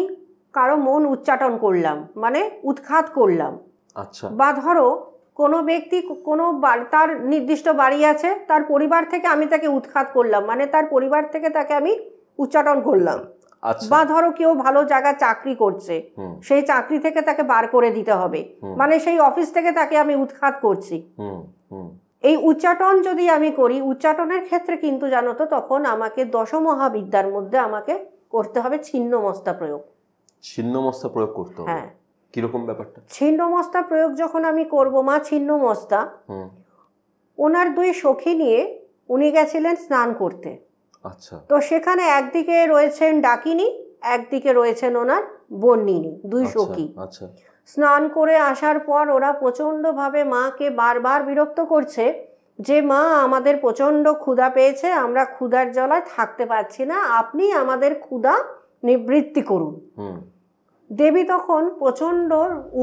কারো মন উচ্চাটন করলাম মানে উৎখাত করলাম আচ্ছা বা ধরো কোনো ব্যক্তি কোনো তার নির্দিষ্ট বাড়ি আছে তার পরিবার থেকে আমি তাকে উৎখাত করলাম মানে তার পরিবার থেকে তাকে আমি উচ্চাটন করলাম আচ্ছা। বা ধরো কেউ ভালো জায়গায় চাকরি করছে সেই চাকরি থেকে তাকে বার করে দিতে হবে মানে সেই অফিস থেকে তাকে আমি উৎখাত করছি এই উচ্চাটন যদি আমি করি উচ্চাটনের ক্ষেত্রে কিন্তু জানো তো তখন আমাকে দশমহাবিদ্যার মধ্যে আমাকে করতে হবে ছিন্ন মস্তা প্রয়োগ ছিন্ন মস্তা প্রয়োগ করতে হবে হ্যাঁ কিরকম ব্যাপারটা ছিন্ন মস্তা প্রয়োগ যখন আমি করব মা ছিন্ন মস্তা ওনার দুই সখী নিয়ে উনি গেছিলেন স্নান করতে আচ্ছা তো সেখানে একদিকে রয়েছেন ডাকিনী একদিকে রয়েছেন ওনার বর্ণিনী দুই আচ্ছা, সখী আচ্ছা স্নান করে আসার পর ওরা প্রচণ্ডভাবে মাকে বারবার বিরক্ত করছে যে মা আমাদের প্রচণ্ড ক্ষুধা পেয়েছে আমরা ক্ষুধার জলায় থাকতে পারছি না আপনি আমাদের ক্ষুধা নিবৃত্তি করুন দেবী তখন প্রচণ্ড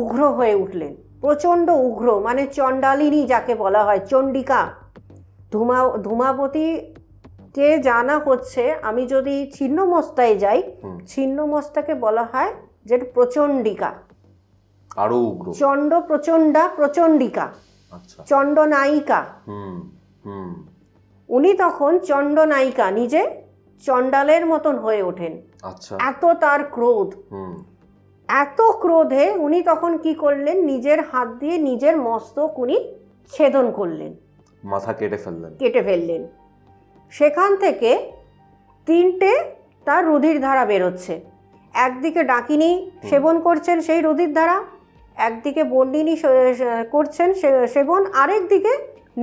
উগ্র হয়ে উঠলেন প্রচণ্ড উগ্র মানে চণ্ডালিনী যাকে বলা হয় চণ্ডিকা ধুমা ধুমাবতীকে জানা হচ্ছে আমি যদি ছিন্নমস্তায় যাই ছিন্নমস্তাকে বলা হয় যে প্রচণ্ডিকা আরো উগ্র চণ্ড প্রচণ্ডা প্রচণ্ডিকা আচ্ছা। চণ্ড নায়িকা উনি তখন চণ্ড নায়িকা নিজে চণ্ডালের মতন হয়ে ওঠেন আচ্ছা। এত তার ক্রোধ এত ক্রোধে উনি তখন কি করলেন নিজের হাত দিয়ে নিজের মস্তক উনি ছেদন করলেন মাথা কেটে ফেললেন কেটে ফেললেন সেখান থেকে তিনটে তার রুধির ধারা বেরোচ্ছে একদিকে ডাকিনি সেবন করছেন সেই রুধির ধারা একদিকে বন্দিনী করছেন সেবন আরেক দিকে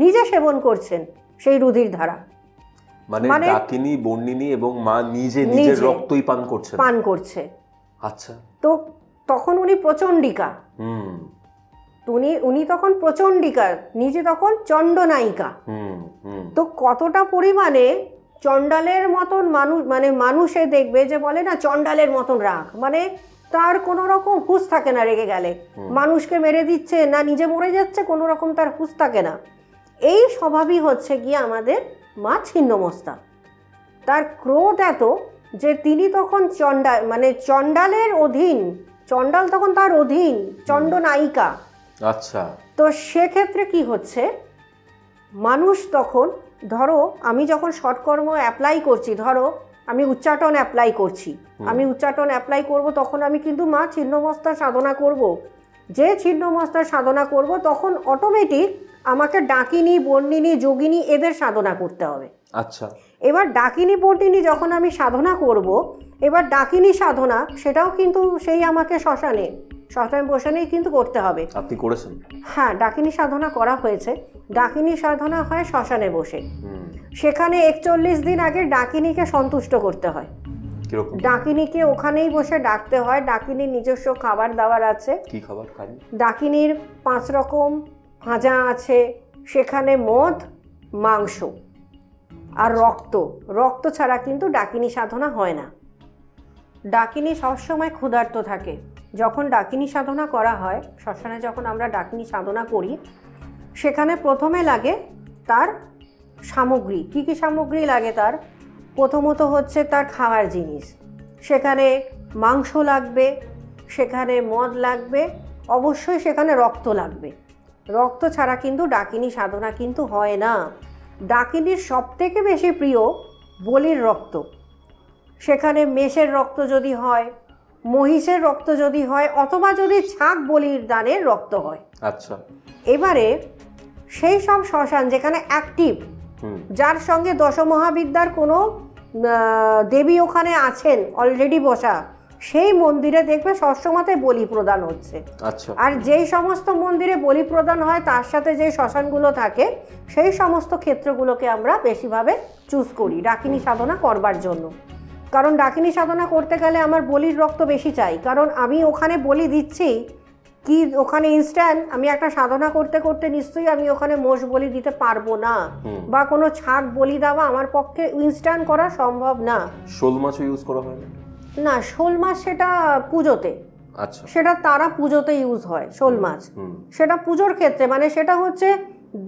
নিজে সেবন করছেন সেই রুধির ধারা মানে, মানে ডাকিনী বন্দিনী এবং মা নিজে নিজের রক্তই পান করছে পান করছে আচ্ছা তো তখন উনি প্রচণ্ডিকা হুম উনি উনি তখন প্রচণ্ডিকা নিজে তখন চণ্ডনায়িকা তো কতটা পরিমাণে চন্ডালের মতন মানুষ মানে মানুষে দেখবে যে বলে না চণ্ডালের মতন রাগ মানে তার কোনো রকম হুঁশ থাকে না রেগে গেলে মানুষকে মেরে দিচ্ছে না নিজে মরে যাচ্ছে কোনো রকম তার হুঁশ থাকে না এই স্বভাবই হচ্ছে গিয়ে আমাদের মা ছিন্নমস্তা তার ক্রোধ এত যে তিনি তখন চণ্ডাল মানে চণ্ডালের অধীন চণ্ডাল তখন তার অধীন চণ্ড নায়িকা আচ্ছা তো সেক্ষেত্রে কি হচ্ছে মানুষ তখন ধরো আমি যখন সৎকর্ম অ্যাপ্লাই করছি ধরো আমি উচ্চাটন অ্যাপ্লাই করছি আমি উচ্চাটন অ্যাপ্লাই করব তখন আমি কিন্তু মা ছিন্নমস্তা সাধনা করব। যে ছিন্নমস্তা সাধনা করব তখন অটোমেটিক আমাকে ডাকিনি বন্ডিনী যোগিনী এদের সাধনা করতে হবে আচ্ছা এবার ডাকিনি বন্ডিনী যখন আমি সাধনা করব এবার ডাকিনি সাধনা সেটাও কিন্তু সেই আমাকে শ্মশানে সপ্তমী বসানেই কিন্তু করতে হবে আপনি করেছেন হ্যাঁ ডাকিনী সাধনা করা হয়েছে ডাকিনী সাধনা হয় শ্মশানে বসে সেখানে একচল্লিশ দিন আগে ডাকিনীকে সন্তুষ্ট করতে হয় ডাকিনীকে ওখানেই বসে ডাকতে হয় ডাকিনীর নিজস্ব খাবার দাবার আছে কি খাবার খায় ডাকিনীর পাঁচ রকম ভাজা আছে সেখানে মদ মাংস আর রক্ত রক্ত ছাড়া কিন্তু ডাকিনী সাধনা হয় না ডাকিনী সবসময় ক্ষুধার্ত থাকে যখন ডাকিনী সাধনা করা হয় শ্মশানে যখন আমরা ডাকিনী সাধনা করি সেখানে প্রথমে লাগে তার সামগ্রী কী কী সামগ্রী লাগে তার প্রথমত হচ্ছে তার খাওয়ার জিনিস সেখানে মাংস লাগবে সেখানে মদ লাগবে অবশ্যই সেখানে রক্ত লাগবে রক্ত ছাড়া কিন্তু ডাকিনী সাধনা কিন্তু হয় না ডাকিনীর সবথেকে বেশি প্রিয় বলির রক্ত সেখানে মেষের রক্ত যদি হয় মহিষের রক্ত যদি হয় অথবা যদি ছাগ বলির দানের রক্ত হয় আচ্ছা এবারে সেই সব শ্মশান যেখানে অ্যাক্টিভ যার সঙ্গে দশমহাবিদ্যার কোনো দেবী ওখানে আছেন অলরেডি বসা সেই মন্দিরে দেখবে সবসময়তে বলি প্রদান হচ্ছে আচ্ছা। আর যেই সমস্ত মন্দিরে বলি প্রদান হয় তার সাথে যে শ্মশানগুলো থাকে সেই সমস্ত ক্ষেত্রগুলোকে আমরা বেশিভাবে চুজ করি রাখিনি সাধনা করবার জন্য কারণ ডাকিনী সাধনা করতে গেলে আমার বলির রক্ত বেশি চাই কারণ আমি ওখানে বলি দিচ্ছি কি ওখানে ইনস্ট্যান্ট আমি একটা সাধনা করতে করতে নিশ্চয়ই আমি ওখানে মোষ বলি দিতে পারবো না বা কোনো ছাগ বলি দেওয়া আমার পক্ষে ইনস্ট্যান্ট করা সম্ভব না শোল মাছ ইউজ করা হয় না না শোল মাছ সেটা পুজোতে আচ্ছা সেটা তারা পুজোতে ইউজ হয় শোল মাছ সেটা পুজোর ক্ষেত্রে মানে সেটা হচ্ছে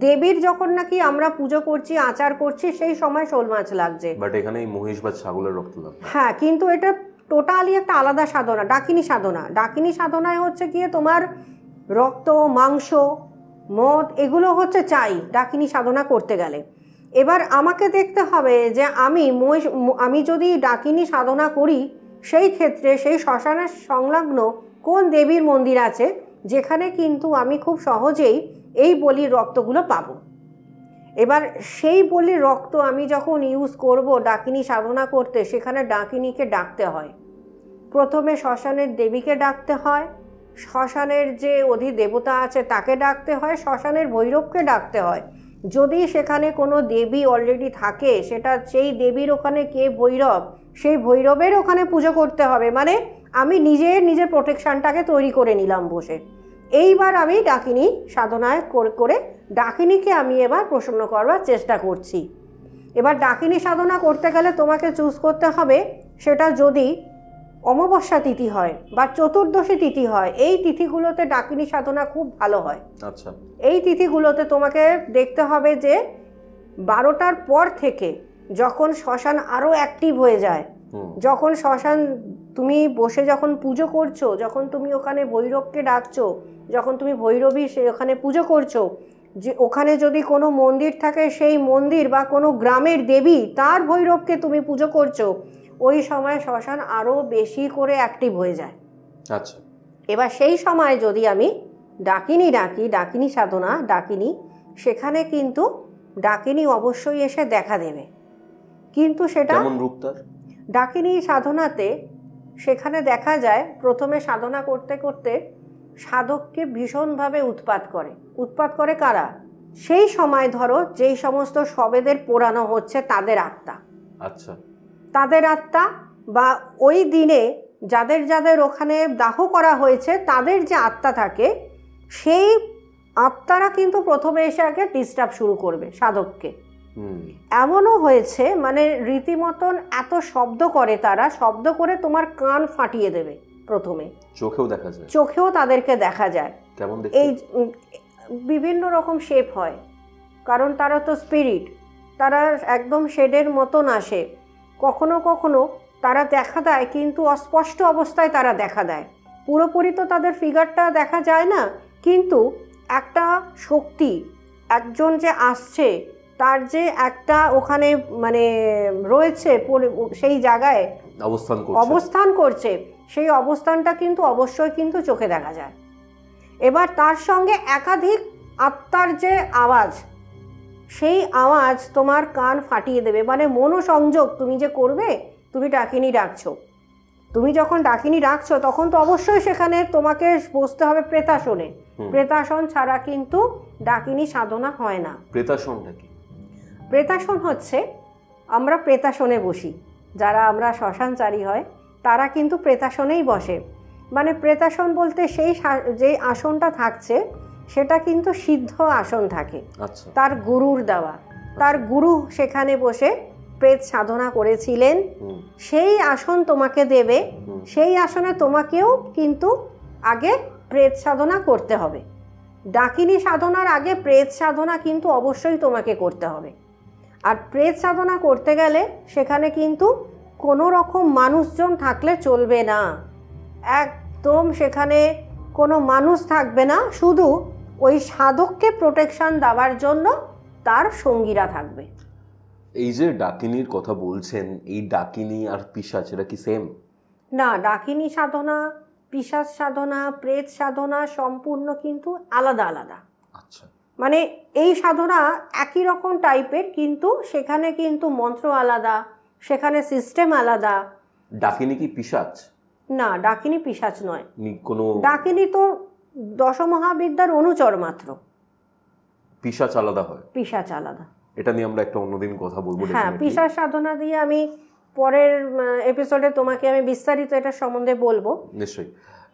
দেবীর যখন নাকি আমরা পুজো করছি আচার করছি সেই সময় শোল মাছ লাগছে বাট এখানে মহিষ বা ছাগলের রক্ত হ্যাঁ কিন্তু এটা টোটালি একটা আলাদা সাধনা ডাকিনী সাধনা ডাকিনী সাধনায় হচ্ছে গিয়ে তোমার রক্ত মাংস মদ এগুলো হচ্ছে চাই ডাকিনী সাধনা করতে গেলে এবার আমাকে দেখতে হবে যে আমি মহিষ আমি যদি ডাকিনী সাধনা করি সেই ক্ষেত্রে সেই শ্মশানের সংলগ্ন কোন দেবীর মন্দির আছে যেখানে কিন্তু আমি খুব সহজেই এই বলির রক্তগুলো পাবো এবার সেই বলির রক্ত আমি যখন ইউজ করব ডাকিনী সাধনা করতে সেখানে ডাকিনীকে ডাকতে হয় প্রথমে শ্মশানের দেবীকে ডাকতে হয় শ্মশানের যে অধি দেবতা আছে তাকে ডাকতে হয় শ্মশানের ভৈরবকে ডাকতে হয় যদি সেখানে কোনো দেবী অলরেডি থাকে সেটা সেই দেবীর ওখানে কে ভৈরব সেই ভৈরবের ওখানে পুজো করতে হবে মানে আমি নিজে নিজের প্রোটেকশানটাকে তৈরি করে নিলাম বসে এইবার আমি ডাকিনি সাধনায় করে করে ডাকিনিকে আমি এবার প্রসন্ন করবার চেষ্টা করছি এবার ডাকিনি সাধনা করতে গেলে তোমাকে চুজ করতে হবে সেটা যদি অমাবস্যা তিথি হয় বা চতুর্দশী তিথি হয় এই তিথিগুলোতে ডাকিনি সাধনা খুব ভালো হয় আচ্ছা এই তিথিগুলোতে তোমাকে দেখতে হবে যে বারোটার পর থেকে যখন শ্মশান আরও অ্যাক্টিভ হয়ে যায় যখন শ্মশান তুমি বসে যখন পুজো করছো যখন তুমি ওখানে ভৈরবকে ডাকছো যখন তুমি ভৈরবী সে ওখানে পুজো করছো যে ওখানে যদি কোনো মন্দির থাকে সেই মন্দির বা কোনো গ্রামের দেবী তার ভৈরবকে তুমি পুজো করছো ওই সময় শ্মশান আরও বেশি করে অ্যাক্টিভ হয়ে যায় আচ্ছা এবার সেই সময় যদি আমি ডাকিনি ডাকি ডাকিনি সাধনা ডাকিনি সেখানে কিন্তু ডাকিনি অবশ্যই এসে দেখা দেবে কিন্তু সেটা ডাকিনি সাধনাতে সেখানে দেখা যায় প্রথমে সাধনা করতে করতে সাধককে ভীষণভাবে উৎপাত করে উৎপাত করে কারা সেই সময় ধরো যেই সমস্ত সবেদের পোড়ানো হচ্ছে তাদের আত্মা আচ্ছা তাদের আত্মা বা ওই দিনে যাদের যাদের ওখানে দাহ করা হয়েছে তাদের যে আত্মা থাকে সেই আত্মারা কিন্তু প্রথমে এসে আগে ডিস্টার্ব শুরু করবে সাধককে এমনও হয়েছে মানে রীতিমতন এত শব্দ করে তারা শব্দ করে তোমার কান ফাটিয়ে দেবে প্রথমে চোখেও দেখা যায় চোখেও তাদেরকে দেখা যায় কেমন এই বিভিন্ন রকম শেপ হয় কারণ তারা তো স্পিরিট তারা একদম শেডের মতন আসে কখনো কখনো তারা দেখা দেয় কিন্তু অস্পষ্ট অবস্থায় তারা দেখা দেয় পুরোপুরি তো তাদের ফিগারটা দেখা যায় না কিন্তু একটা শক্তি একজন যে আসছে তার যে একটা ওখানে মানে রয়েছে সেই জায়গায় অবস্থান অবস্থান করছে সেই অবস্থানটা কিন্তু অবশ্যই কিন্তু চোখে দেখা যায় এবার তার সঙ্গে একাধিক আত্মার যে আওয়াজ সেই আওয়াজ তোমার কান ফাটিয়ে দেবে মানে মনোসংযোগ তুমি যে করবে তুমি ডাকিনি ডাকছো তুমি যখন ডাকিনি ডাকছো তখন তো অবশ্যই সেখানে তোমাকে বসতে হবে প্রেতাসনে প্রেতাসন ছাড়া কিন্তু ডাকিনি সাধনা হয় না প্রেতাসনটা কি প্রেতাসন হচ্ছে আমরা প্রেতাসনে বসি যারা আমরা শ্মশানচারী হয় তারা কিন্তু প্রেতাসনেই বসে মানে প্রেতাসন বলতে সেই যে আসনটা থাকছে সেটা কিন্তু সিদ্ধ আসন থাকে আচ্ছা। তার গুরুর দেওয়া তার গুরু সেখানে বসে প্রেত সাধনা করেছিলেন সেই আসন তোমাকে দেবে সেই আসনে তোমাকেও কিন্তু আগে প্রেত সাধনা করতে হবে ডাকিনী সাধনার আগে প্রেত সাধনা কিন্তু অবশ্যই তোমাকে করতে হবে আর প্রেত সাধনা করতে গেলে সেখানে কিন্তু কোনো রকম মানুষজন থাকলে চলবে না একদম সেখানে কোনো মানুষ থাকবে না শুধু ওই সাধককে প্রোটেকশন দেওয়ার জন্য তার সঙ্গীরা থাকবে এই যে ডাকিনীর কথা বলছেন এই ডাকিনী আর পিসাচ এটা কি সেম না ডাকিনী সাধনা পিসাজ সাধনা প্রেত সাধনা সম্পূর্ণ কিন্তু আলাদা আলাদা মানে এই সাধনা একই রকম টাইপের কিন্তু সেখানে কিন্তু মন্ত্র আলাদা সেখানে সিস্টেম আলাদা ডাকিনি কি পিসাচ না ডাকিনি পিসাচ নয় কোনো ডাকিনি তো দশমহাবিদ্যার অনুচর মাত্র পিসাচ আলাদা হয় পিসাচ আলাদা এটা নিয়ে আমরা একটা অন্যদিন কথা বলবো হ্যাঁ পিসাচ সাধনা দিয়ে আমি পরের এপিসোডে তোমাকে আমি বিস্তারিত এটা সম্বন্ধে বলবো নিশ্চয়ই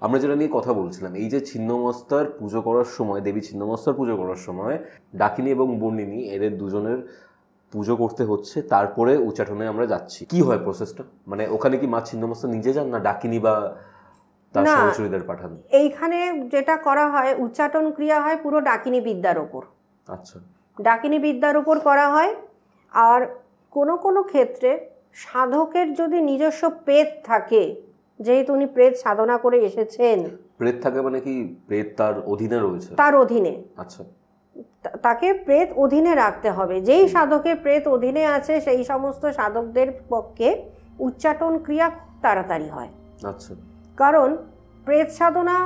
আমরা যেটা নিয়ে কথা বলছিলাম এই যে ছিন্নমস্তার পুজো করার সময় দেবী ছিন্নমস্তার পুজো করার সময় ডাকিনী এবং বর্ণিনী এদের দুজনের পুজো করতে হচ্ছে তারপরে উচ্চাটনে আমরা যাচ্ছি কি হয় প্রসেসটা মানে ওখানে কি মা ছিন্নমস্তা নিজে যান না ডাকিনী বা তার পাঠান এইখানে যেটা করা হয় উচ্চাটন ক্রিয়া হয় পুরো ডাকিনী বিদ্যার ওপর আচ্ছা ডাকিনী বিদ্যার ওপর করা হয় আর কোনো কোনো ক্ষেত্রে সাধকের যদি নিজস্ব পেট থাকে যেহেতু উনি প্রেত সাধনা করে এসেছেন প্রেত থাকে মানে কি প্রেত তার অধীনে রয়েছে তার অধীনে আচ্ছা তাকে প্রেত অধীনে রাখতে হবে যেই সাধকের প্রেত অধীনে আছে সেই সমস্ত সাধকদের পক্ষে উচ্চাটন ক্রিয়া খুব তাড়াতাড়ি হয় আচ্ছা কারণ প্রেত সাধনা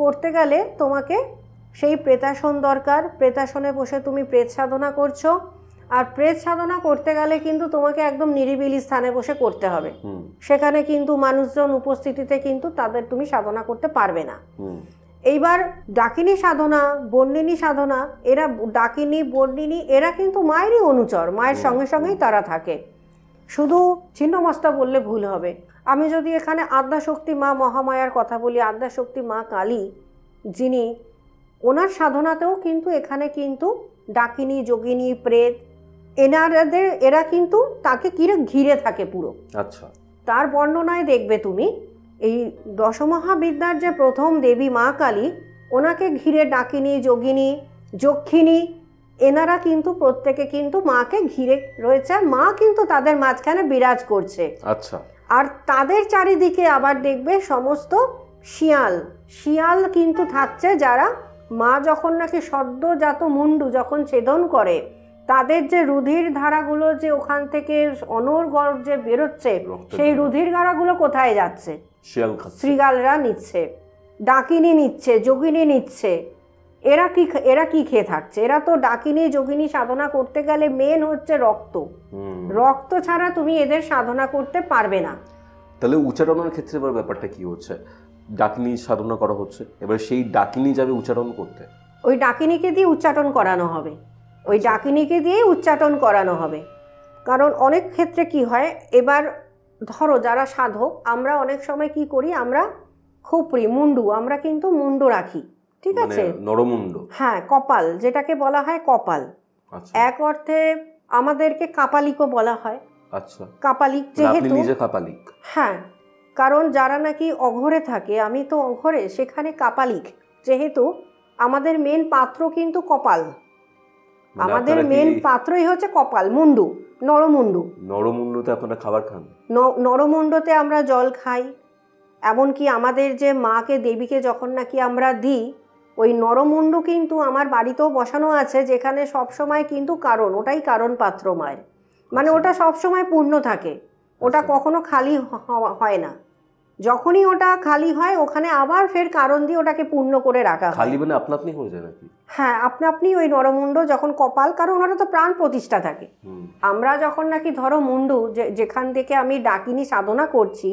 করতে গেলে তোমাকে সেই প্রেতাসন দরকার প্রেতাসনে বসে তুমি প্রেত সাধনা করছো আর প্রেত সাধনা করতে গেলে কিন্তু তোমাকে একদম নিরিবিলি স্থানে বসে করতে হবে সেখানে কিন্তু মানুষজন উপস্থিতিতে কিন্তু তাদের তুমি সাধনা করতে পারবে না এইবার ডাকিনী সাধনা বর্ণিনী সাধনা এরা ডাকিনী বর্ণিনী এরা কিন্তু মায়েরই অনুচর মায়ের সঙ্গে সঙ্গেই তারা থাকে শুধু ছিন্নমস্তা বললে ভুল হবে আমি যদি এখানে আদ্যাশক্তি মা মহামায়ার কথা বলি আদ্যাশক্তি মা কালী যিনি ওনার সাধনাতেও কিন্তু এখানে কিন্তু ডাকিনী যোগিনী প্রেত এনারাদের এরা কিন্তু তাকে কিরে ঘিরে থাকে পুরো আচ্ছা তার বর্ণনায় দেখবে তুমি এই দশমহাবিদ্যার যে প্রথম দেবী মা কালী ওনাকে ঘিরে ডাকিনী যোগিনী যক্ষিণী এনারা কিন্তু প্রত্যেকে কিন্তু মাকে ঘিরে রয়েছে আর মা কিন্তু তাদের মাঝখানে বিরাজ করছে আচ্ছা আর তাদের চারিদিকে আবার দেখবে সমস্ত শিয়াল শিয়াল কিন্তু থাকছে যারা মা যখন নাকি সদ্যজাত মুন্ডু যখন ছেদন করে তাদের যে রুধির ধারাগুলো যে ওখান থেকে অনর্গল যে বেরোচ্ছে সেই রুধির ধারাগুলো কোথায় যাচ্ছে শ্রীগালরা নিচ্ছে ডাকিনি নিচ্ছে যোগিনী নিচ্ছে এরা কি এরা কি খেয়ে থাকছে এরা তো ডাকিনি যোগিনী সাধনা করতে গেলে মেন হচ্ছে রক্ত রক্ত ছাড়া তুমি এদের সাধনা করতে পারবে না তাহলে উচ্চারণের ক্ষেত্রে এবার ব্যাপারটা কি হচ্ছে ডাকিনি সাধনা করা হচ্ছে এবার সেই ডাকিনি যাবে উচ্চারণ করতে ওই ডাকিনিকে দিয়ে উচ্চারণ করানো হবে ওই ডাকিনিকে দিয়ে উচ্চাটন করানো হবে কারণ অনেক ক্ষেত্রে কি হয় এবার ধরো যারা সাধক আমরা অনেক সময় কি করি আমরা খুপড়ি মুন্ডু আমরা কিন্তু মুন্ডু রাখি ঠিক মানে আছে নরমুন্ডু হ্যাঁ কপাল যেটাকে বলা হয় কপাল আচ্ছা। এক অর্থে আমাদেরকে কাপালিকও বলা হয় আচ্ছা কাপালিক মানে যেহেতু কাপালিক হ্যাঁ কারণ যারা নাকি অঘরে থাকে আমি তো অঘরে সেখানে কাপালিক যেহেতু আমাদের মেন পাত্র কিন্তু কপাল মানে আমাদের মেন পাত্রই হচ্ছে কপাল মুন্ডু নরমুন্ডু নরমুন্ডুতে আপনারা খাবার খান নরমুন্ডুতে আমরা জল খাই এমনকি আমাদের যে মাকে দেবীকে যখন নাকি আমরা দিই ওই নরমুন্ডু কিন্তু আমার বাড়িতেও বসানো আছে যেখানে সব সময় কিন্তু কারণ ওটাই কারণ পাত্র মায়ের মানে আচ্ছা। ওটা সব সময় পূর্ণ থাকে ওটা আচ্ছা। কখনো খালি হয় না যখনই ওটা খালি হয় ওখানে আবার ফের কারণ দিয়ে ওটাকে পূর্ণ করে রাখা খালি মানে আপনা আপনি হয়ে যায় নাকি হ্যাঁ আপনি আপনি ওই নরমুণ্ড যখন কপাল কারণ ওনারা তো প্রাণ প্রতিষ্ঠা থাকে আমরা যখন নাকি ধরো মুন্ডু যেখান থেকে আমি ডাকিনি সাধনা করছি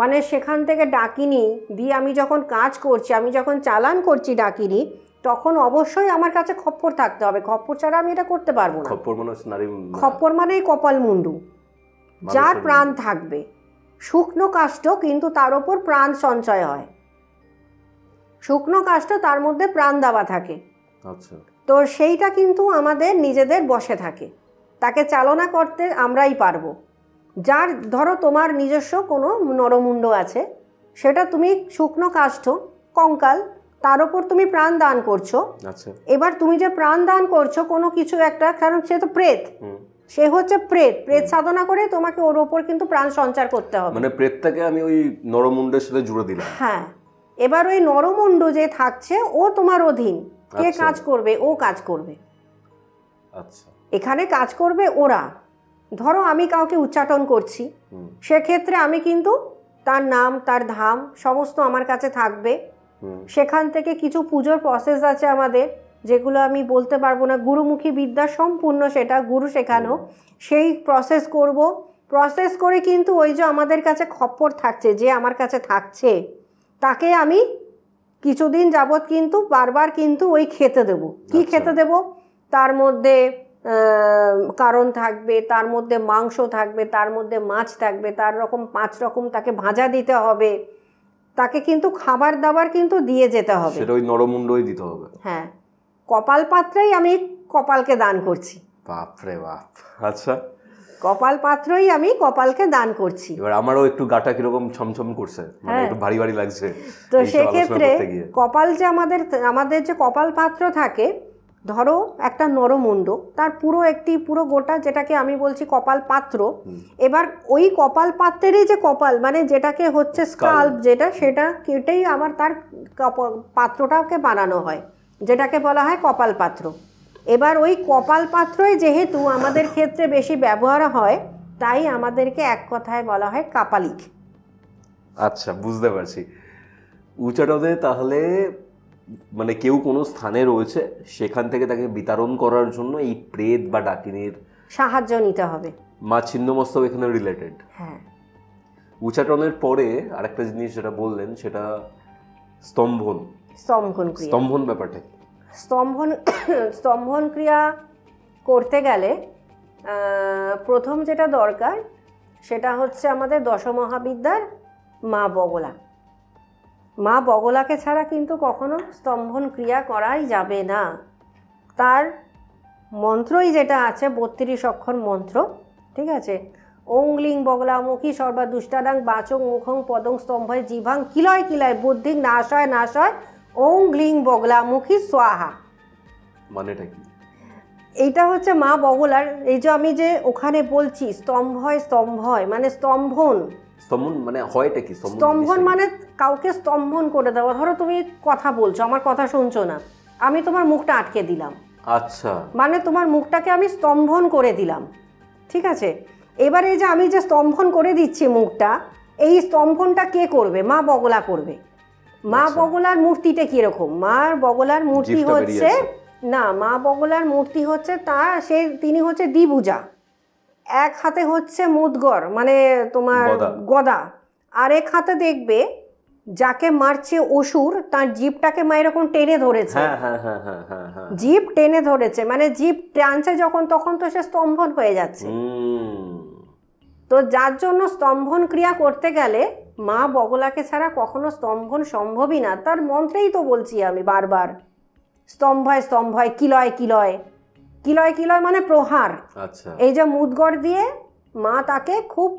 মানে সেখান থেকে ডাকিনি দিয়ে আমি যখন কাজ করছি আমি যখন চালান করছি ডাকিনি তখন অবশ্যই আমার কাছে খপ্পর থাকতে হবে খপ্পর ছাড়া আমি এটা করতে পারবো না খপ্পর মানে খপ্পর মানে কপাল মুন্ডু যার প্রাণ থাকবে শুকনো কাষ্ট কিন্তু তার ওপর প্রাণ সঞ্চয় হয় শুকনো কাষ্ট তার মধ্যে প্রাণ দেওয়া থাকে আচ্ছা। তো সেইটা কিন্তু আমাদের নিজেদের বসে থাকে তাকে চালনা করতে আমরাই পারবো যার ধরো তোমার নিজস্ব কোনো নরমুণ্ড আছে সেটা তুমি শুকনো কাষ্ঠ কঙ্কাল তার ওপর তুমি প্রাণ দান করছো আচ্ছা। এবার তুমি যে প্রাণ দান করছো কোনো কিছু একটা কারণ সে তো প্রেত সে হচ্ছে প্রেত প্রেত সাধনা করে তোমাকে ওর ওপর কিন্তু প্রাণ সঞ্চার করতে হবে মানে প্রেতটাকে আমি ওই নরমুণ্ডের সাথে জুড়ে দিলাম হ্যাঁ এবার ওই নরমুণ্ড যে থাকছে ও তোমার অধীন কে আচ্ছা। কাজ করবে ও কাজ করবে আচ্ছা। এখানে কাজ করবে ওরা ধরো আমি কাউকে উচ্চাটন করছি সেক্ষেত্রে আমি কিন্তু তার নাম তার ধাম সমস্ত আমার কাছে থাকবে সেখান থেকে কিছু পুজোর প্রসেস আছে আমাদের যেগুলো আমি বলতে পারবো না গুরুমুখী বিদ্যা সম্পূর্ণ সেটা গুরু শেখানো সেই প্রসেস করব প্রসেস করে কিন্তু ওই যে আমাদের কাছে খপ্পর থাকছে যে আমার কাছে থাকছে তাকে আমি কিছুদিন যাবৎ কিন্তু বারবার কিন্তু ওই খেতে দেব কি আচ্ছা। খেতে দেব তার মধ্যে কারণ থাকবে তার মধ্যে মাংস থাকবে তার মধ্যে মাছ থাকবে তার রকম পাঁচ রকম তাকে ভাজা দিতে হবে তাকে কিন্তু খাবার দাবার কিন্তু দিয়ে যেতে হবে সেটা ওই নরমুণ্ডই দিতে হবে হ্যাঁ কপাল পাত্রাই আমি কপালকে দান করছি বাপরে বাপ আচ্ছা কপাল পাত্রই আমি কপালকে দান করছি এবার আমারও একটু গাটা কিরকম ছমছম করছে মানে হ্যাঁ। একটু ভারী ভারী লাগছে তো সেক্ষেত্রে কপাল যে আমাদের আমাদের যে কপাল পাত্র থাকে ধরো একটা নরমুণ্ড তার পুরো একটি পুরো গোটা যেটাকে আমি বলছি কপাল পাত্র এবার ওই কপাল পাত্রেরই যে কপাল মানে যেটাকে হচ্ছে স্কাল্প যেটা সেটা কেটেই আমার তার পাত্রটাকে বানানো হয় যেটাকে বলা হয় কপাল পাত্র এবার ওই কপাল পাত্রই যেহেতু আমাদের ক্ষেত্রে বেশি ব্যবহার হয় তাই আমাদেরকে এক কথায় বলা হয় কাপালিক আচ্ছা বুঝতে পারছি উচ্চাটনে তাহলে মানে কেউ কোনো স্থানে রয়েছে সেখান থেকে তাকে বিতরণ করার জন্য এই প্রেত বা ডাকিনীর সাহায্য নিতে হবে মা ছিন্নমস্তব এখানে রিলেটেড হ্যাঁ উচ্চাটনের পরে আরেকটা জিনিস যেটা বললেন সেটা স্তম্ভন স্তম্ভন স্তম্ভন ব্যাপারটা স্তম্ভন স্তম্ভন ক্রিয়া করতে গেলে প্রথম যেটা দরকার সেটা হচ্ছে আমাদের দশমহাবিদ্যার মা বগলা মা বগলাকে ছাড়া কিন্তু কখনো স্তম্ভন ক্রিয়া করাই যাবে না তার মন্ত্রই যেটা আছে বত্রিশ অক্ষর মন্ত্র ঠিক আছে ওংলিং বগলামুখী সর্বা দুষ্টাদাং বাচং মুখং পদং স্তম্ভয় জিভাং কিলয় কিলয় বুদ্ধিং নাশয় নাশয় ওং গ্লিং মুখী সোয়াহা মানেটা কি এইটা হচ্ছে মা বগলার এই যে আমি যে ওখানে বলছি স্তম্ভ হয় স্তম্ভ হয় মানে স্তম্ভন স্তম্ভন মানে হয়টা কি স্তম্ভন মানে কাউকে স্তম্ভন করে দেওয়া ধরো তুমি কথা বলছো আমার কথা শুনছো না আমি তোমার মুখটা আটকে দিলাম আচ্ছা মানে তোমার মুখটাকে আমি স্তম্ভন করে দিলাম ঠিক আছে এবার এই যে আমি যে স্তম্ভন করে দিচ্ছি মুখটা এই স্তম্ভনটা কে করবে মা বগলা করবে মা আচ্ছা। বগলার মূর্তিটা কিরকম মার বগলার মূর্তি হচ্ছে না মা বগলার মূর্তি হচ্ছে তা সে তিনি হচ্ছে দ্বিভুজা এক হাতে হচ্ছে মুদগর মানে তোমার গদা আর এক হাতে দেখবে যাকে মারছে অসুর তার জিপটাকে মা এরকম টেনে ধরেছে হ্যাঁ, হ্যাঁ, হ্যাঁ, জিপ টেনে ধরেছে মানে জিপ টানছে যখন তখন তো সে স্তম্ভন হয়ে যাচ্ছে তো যার জন্য স্তম্ভন ক্রিয়া করতে গেলে মা বগলাকে ছাড়া কখনো স্তম্ভন সম্ভবই না তার মন্ত্রেই তো বলছি আমি বারবার স্তম্ভয় স্তম্ভয় কিলয় কিলয় কিলয় কিলয় মানে প্রহার আচ্ছা। এই যে মুদগড় দিয়ে মা তাকে খুব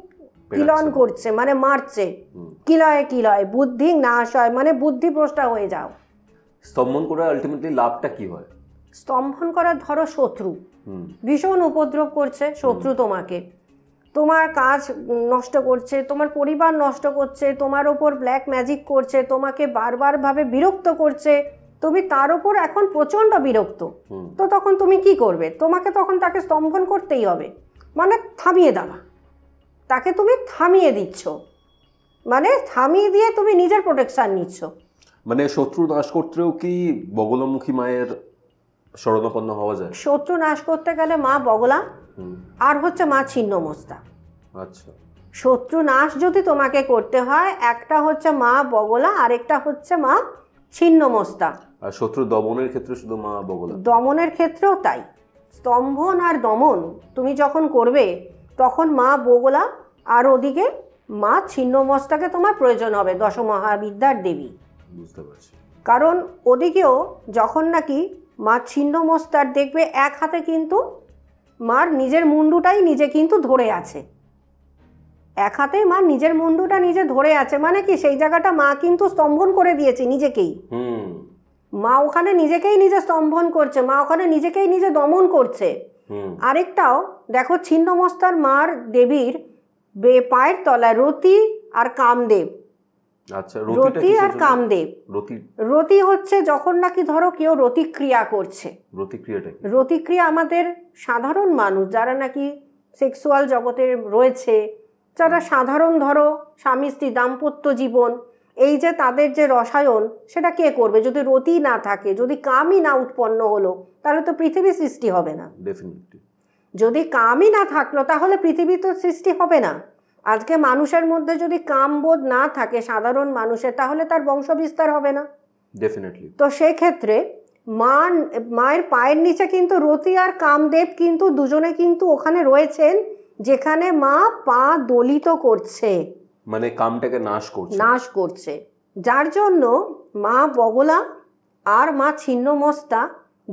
কিলন করছে মানে মারছে কিলয়ে কিলয় বুদ্ধি নাশ হয় মানে বুদ্ধি প্রশ্নটা হয়ে যাও স্তম্ভন করে আলটিমেটলি লাভটা কি হয় স্তম্ভন করার ধরো শত্রু ভীষণ উপদ্রব করছে শত্রু তোমাকে তোমার কাজ নষ্ট করছে তোমার পরিবার নষ্ট করছে তোমার ওপর ব্ল্যাক ম্যাজিক করছে তোমাকে বারবারভাবে বিরক্ত করছে তুমি তার উপর এখন প্রচণ্ড বিরক্ত তো তখন তুমি কি করবে তোমাকে তখন তাকে স্তম্ভন করতেই হবে মানে থামিয়ে দেওয়া তাকে তুমি থামিয়ে দিচ্ছ মানে থামিয়ে দিয়ে তুমি নিজের প্রোটেকশান নিচ্ছ মানে শত্রু নাশ করতেও কি বগলমুখী মায়ের শরণাপন্ন হওয়া যায় শত্রু নাশ করতে গেলে মা বগলা আর হচ্ছে মা ছিন্ন মোস্তা আচ্ছা। শত্রু নাশ যদি তোমাকে করতে হয় একটা হচ্ছে মা বগলা আরেকটা হচ্ছে মা ছিন্ন মোস্তা আর শত্রু দমনের ক্ষেত্রে শুধু মা বগলা দমনের ক্ষেত্রেও তাই স্তম্ভন আর দমন তুমি যখন করবে তখন মা বগলা আর ওদিকে মা মস্তাকে তোমার প্রয়োজন হবে দশমহাবিদ্যার দেবী বুঝতে পারছি কারণ ওদিকেও যখন নাকি মা ছিন্ন মস্তার দেখবে এক হাতে কিন্তু মার নিজের মুন্ডুটাই নিজে কিন্তু ধরে আছে এক হাতে মা নিজের মুন্ডুটা নিজে ধরে আছে মানে কি সেই জায়গাটা মা কিন্তু স্তম্ভন করে দিয়েছে নিজেকেই মা ওখানে নিজেকেই নিজে স্তম্ভন করছে মা ওখানে নিজেকেই নিজে দমন করছে আরেকটাও দেখো ছিন্নমস্তার মার দেবীর পায়ের তলায় রতি আর কামদেব আচ্ছা রতি আর কামদেব রতি হচ্ছে যখন নাকি ধরো কেউ রতিক্রিয়া করছে রতিক্রিয়া আমাদের সাধারণ মানুষ যারা নাকি সেক্সুয়াল জগতে রয়েছে যারা সাধারণ ধরো স্বামী স্ত্রী দাম্পত্য জীবন এই যে তাদের যে রসায়ন সেটা কে করবে যদি রতি না থাকে যদি কামই না উৎপন্ন হলো তাহলে তো পৃথিবী সৃষ্টি হবে না যদি কামই না থাকলো তাহলে পৃথিবী তো সৃষ্টি হবে না আজকে মানুষের মধ্যে যদি কামবোধ না থাকে সাধারণ মানুষের তাহলে তার বংশ বিস্তার হবে না ডেফিনেটলি তো সেক্ষেত্রে মা মায়ের পায়ের নিচে কিন্তু রতি আর কামদেব কিন্তু দুজনে কিন্তু ওখানে রয়েছেন যেখানে মা পা দলিত করছে মানে কামটাকে নাশ করছে নাশ করছে যার জন্য মা বগলা আর মা ছিন্ন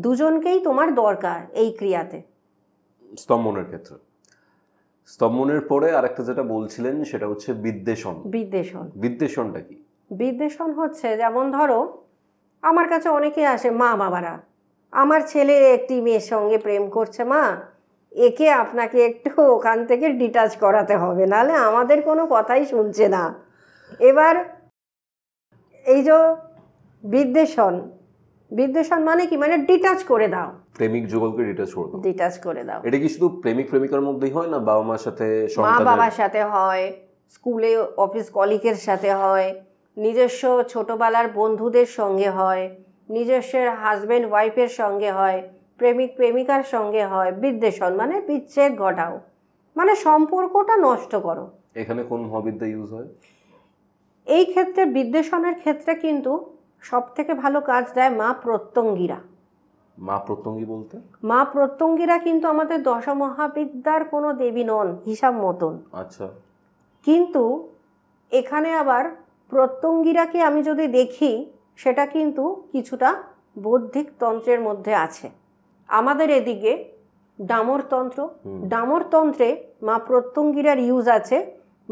দুজনকেই তোমার দরকার এই ক্রিয়াতে স্তম্ভনের ক্ষেত্রে স্তম্ভনের পরে আরেকটা যেটা বলছিলেন সেটা হচ্ছে বিদ্বেষণ বিদ্বেষণ বিদ্বেষণটা কি বিদ্বেষণ হচ্ছে যেমন ধরো আমার কাছে অনেকে আসে মা বাবারা আমার ছেলে একটি মেয়ের সঙ্গে প্রেম করছে মা একে আপনাকে একটু ওখান থেকে ডিটাচ করাতে হবে নাহলে আমাদের কোনো কথাই শুনছে না এবার এই যে বিদ্বেষণ বিদ্বেষণ মানে কি মানে ডিটাচ করে দাও প্রেমিক যুগলকে ডিটাচ করে দাও ডিটাচ করে দাও এটা কি শুধু প্রেমিক প্রেমিকার মধ্যেই হয় না বাবা মার সাথে মা বাবার সাথে হয় স্কুলে অফিস কলিগের সাথে হয় নিজস্ব ছোটবেলার বন্ধুদের সঙ্গে হয় নিজস্বের হাজব্যান্ড ওয়াইফের সঙ্গে হয় প্রেমিক প্রেমিকার সঙ্গে হয় বিদ্বেষণ মানে বিচ্ছেদ ঘটাও মানে সম্পর্কটা নষ্ট করো এখানে কোন মহাবিদ্যা ইউজ হয় এই ক্ষেত্রে বিদ্বেষণের ক্ষেত্রে কিন্তু সব থেকে ভালো কাজ দেয় মা প্রত্যঙ্গীরা মা প্রত্যঙ্গী বলতে মা প্রত্যঙ্গীরা কিন্তু আমাদের দশমহাবিদ্যার কোনো দেবী নন হিসাব মতন আচ্ছা কিন্তু এখানে আবার প্রত্যঙ্গীরাকে আমি যদি দেখি সেটা কিন্তু কিছুটা বৌদ্ধিক তন্ত্রের মধ্যে আছে আমাদের এদিকে ডামরতন্ত্র ডামরতন্ত্রে মা প্রত্যঙ্গীরার ইউজ আছে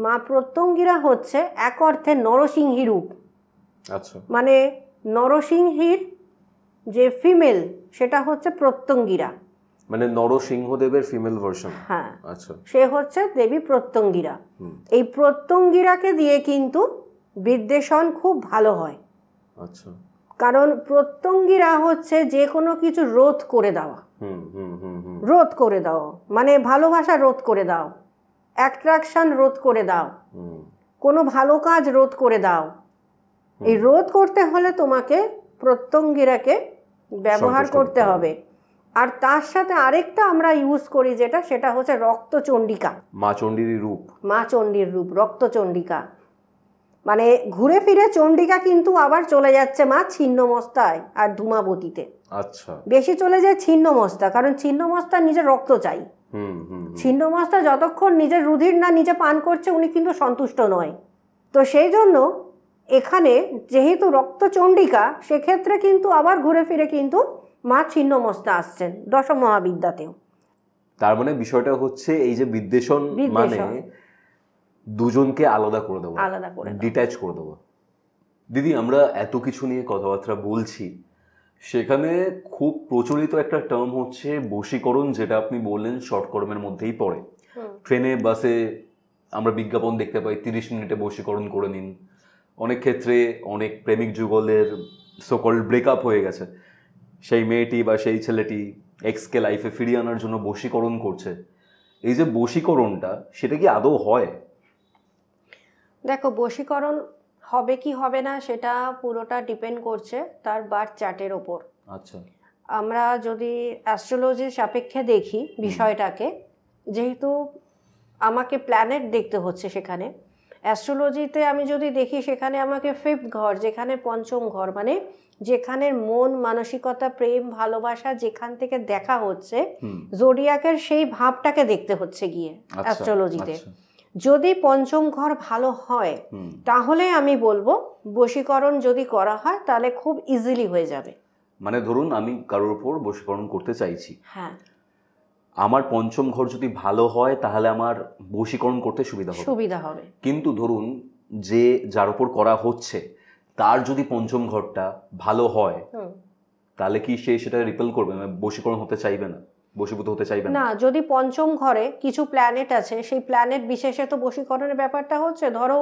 মা প্রত্যঙ্গীরা হচ্ছে এক অর্থে নরসিংহী রূপ আচ্ছা মানে নরসিংহীর যে ফিমেল সেটা হচ্ছে প্রত্যঙ্গীরা মানে নরসিংহদেবের ফিমেল ভার্সন হ্যাঁ আচ্ছা সে হচ্ছে দেবী প্রত্যঙ্গীরা এই প্রত্যঙ্গীরাকে দিয়ে কিন্তু বিদ্বেষণ খুব ভালো হয় আচ্ছা কারণ প্রত্যঙ্গীরা হচ্ছে যে কোনো কিছু রোধ করে দেওয়া রোধ করে দাও মানে ভালোবাসা রোধ করে দাও অ্যাট্রাকশন রোধ করে দাও কোনো ভালো কাজ রোধ করে দাও এই রোধ করতে হলে তোমাকে প্রত্যঙ্গীরাকে ব্যবহার করতে হবে আর তার সাথে আরেকটা আমরা ইউজ করি যেটা সেটা হচ্ছে রক্তচণ্ডিকা মা চণ্ডীর রূপ মা চণ্ডীর রূপ রক্তচণ্ডিকা মানে ঘুরে ফিরে চণ্ডিকা কিন্তু আবার চলে যাচ্ছে মা ছিন্নমস্তায় আর ধুমাবতীতে আচ্ছা বেশি চলে যায় ছিন্নমস্তা কারণ ছিন্নমস্তা নিজের রক্ত চাই ছিন্নমস্তা যতক্ষণ নিজের রুধির না নিজে পান করছে উনি কিন্তু সন্তুষ্ট নয় তো সেই জন্য এখানে যেহেতু রক্তচণ্ডিকা সেক্ষেত্রে কিন্তু আবার ঘুরে ফিরে কিন্তু মা ছিন্ন মস্তা আসছেন দশম মহাবিদ্যাতেও তার মানে বিষয়টা হচ্ছে এই যে বিদ্বেষণ মানে দুজনকে আলাদা করে দেবো আলাদা করে ডিট্যাচ করে দেবো দিদি আমরা এত কিছু নিয়ে কথাবার্তা বলছি সেখানে খুব প্রচলিত একটা টার্ম হচ্ছে বশীকরণ যেটা আপনি বললেন শর্টকর্মের মধ্যেই পড়ে ট্রেনে বাসে আমরা বিজ্ঞাপন দেখতে পাই তিরিশ মিনিটে বশীকরণ করে নিন অনেক ক্ষেত্রে অনেক প্রেমিক যুগলের সোকল ব্রেকআপ হয়ে গেছে সেই মেয়েটি বা সেই ছেলেটি এক্সকে লাইফে ফিরিয়ে আনার জন্য বশীকরণ করছে এই যে বশীকরণটা সেটা কি আদৌ হয় দেখো বশীকরণ হবে কি হবে না সেটা পুরোটা ডিপেন্ড করছে তার বার্থ চার্টের ওপর আচ্ছা আমরা যদি অ্যাস্ট্রোলজির সাপেক্ষে দেখি বিষয়টাকে যেহেতু আমাকে প্ল্যানেট দেখতে হচ্ছে সেখানে অ্যাস্ট্রোলজিতে আমি যদি দেখি সেখানে আমাকে ফিফথ ঘর যেখানে পঞ্চম ঘর মানে যেখানের মন মানসিকতা প্রেম ভালোবাসা যেখান থেকে দেখা হচ্ছে জোডিয়াকের সেই ভাবটাকে দেখতে হচ্ছে গিয়ে আচ্ছা, অ্যাস্ট্রোলজিতে আচ্ছা। যদি পঞ্চম ঘর ভালো হয় তাহলে আমি বলবো বশীকরণ যদি করা হয় তাহলে খুব ইজিলি হয়ে যাবে মানে ধরুন আমি কারোর উপর বশীকরণ করতে চাইছি হ্যাঁ আমার পঞ্চম ঘর যদি ভালো হয় তাহলে আমার বশীকরণ করতে সুবিধা হবে সুবিধা হবে কিন্তু ধরুন যে যার উপর করা হচ্ছে তার যদি পঞ্চম ঘরটা ভালো হয় তাহলে কি সে সেটা রিপেল করবে মানে বশীকরণ হতে চাইবে না বশীভূত হতে চাইবে না যদি পঞ্চম ঘরে কিছু প্ল্যানেট আছে সেই প্ল্যানেট বিশেষে তো বশীকরণের ব্যাপারটা হচ্ছে ধরো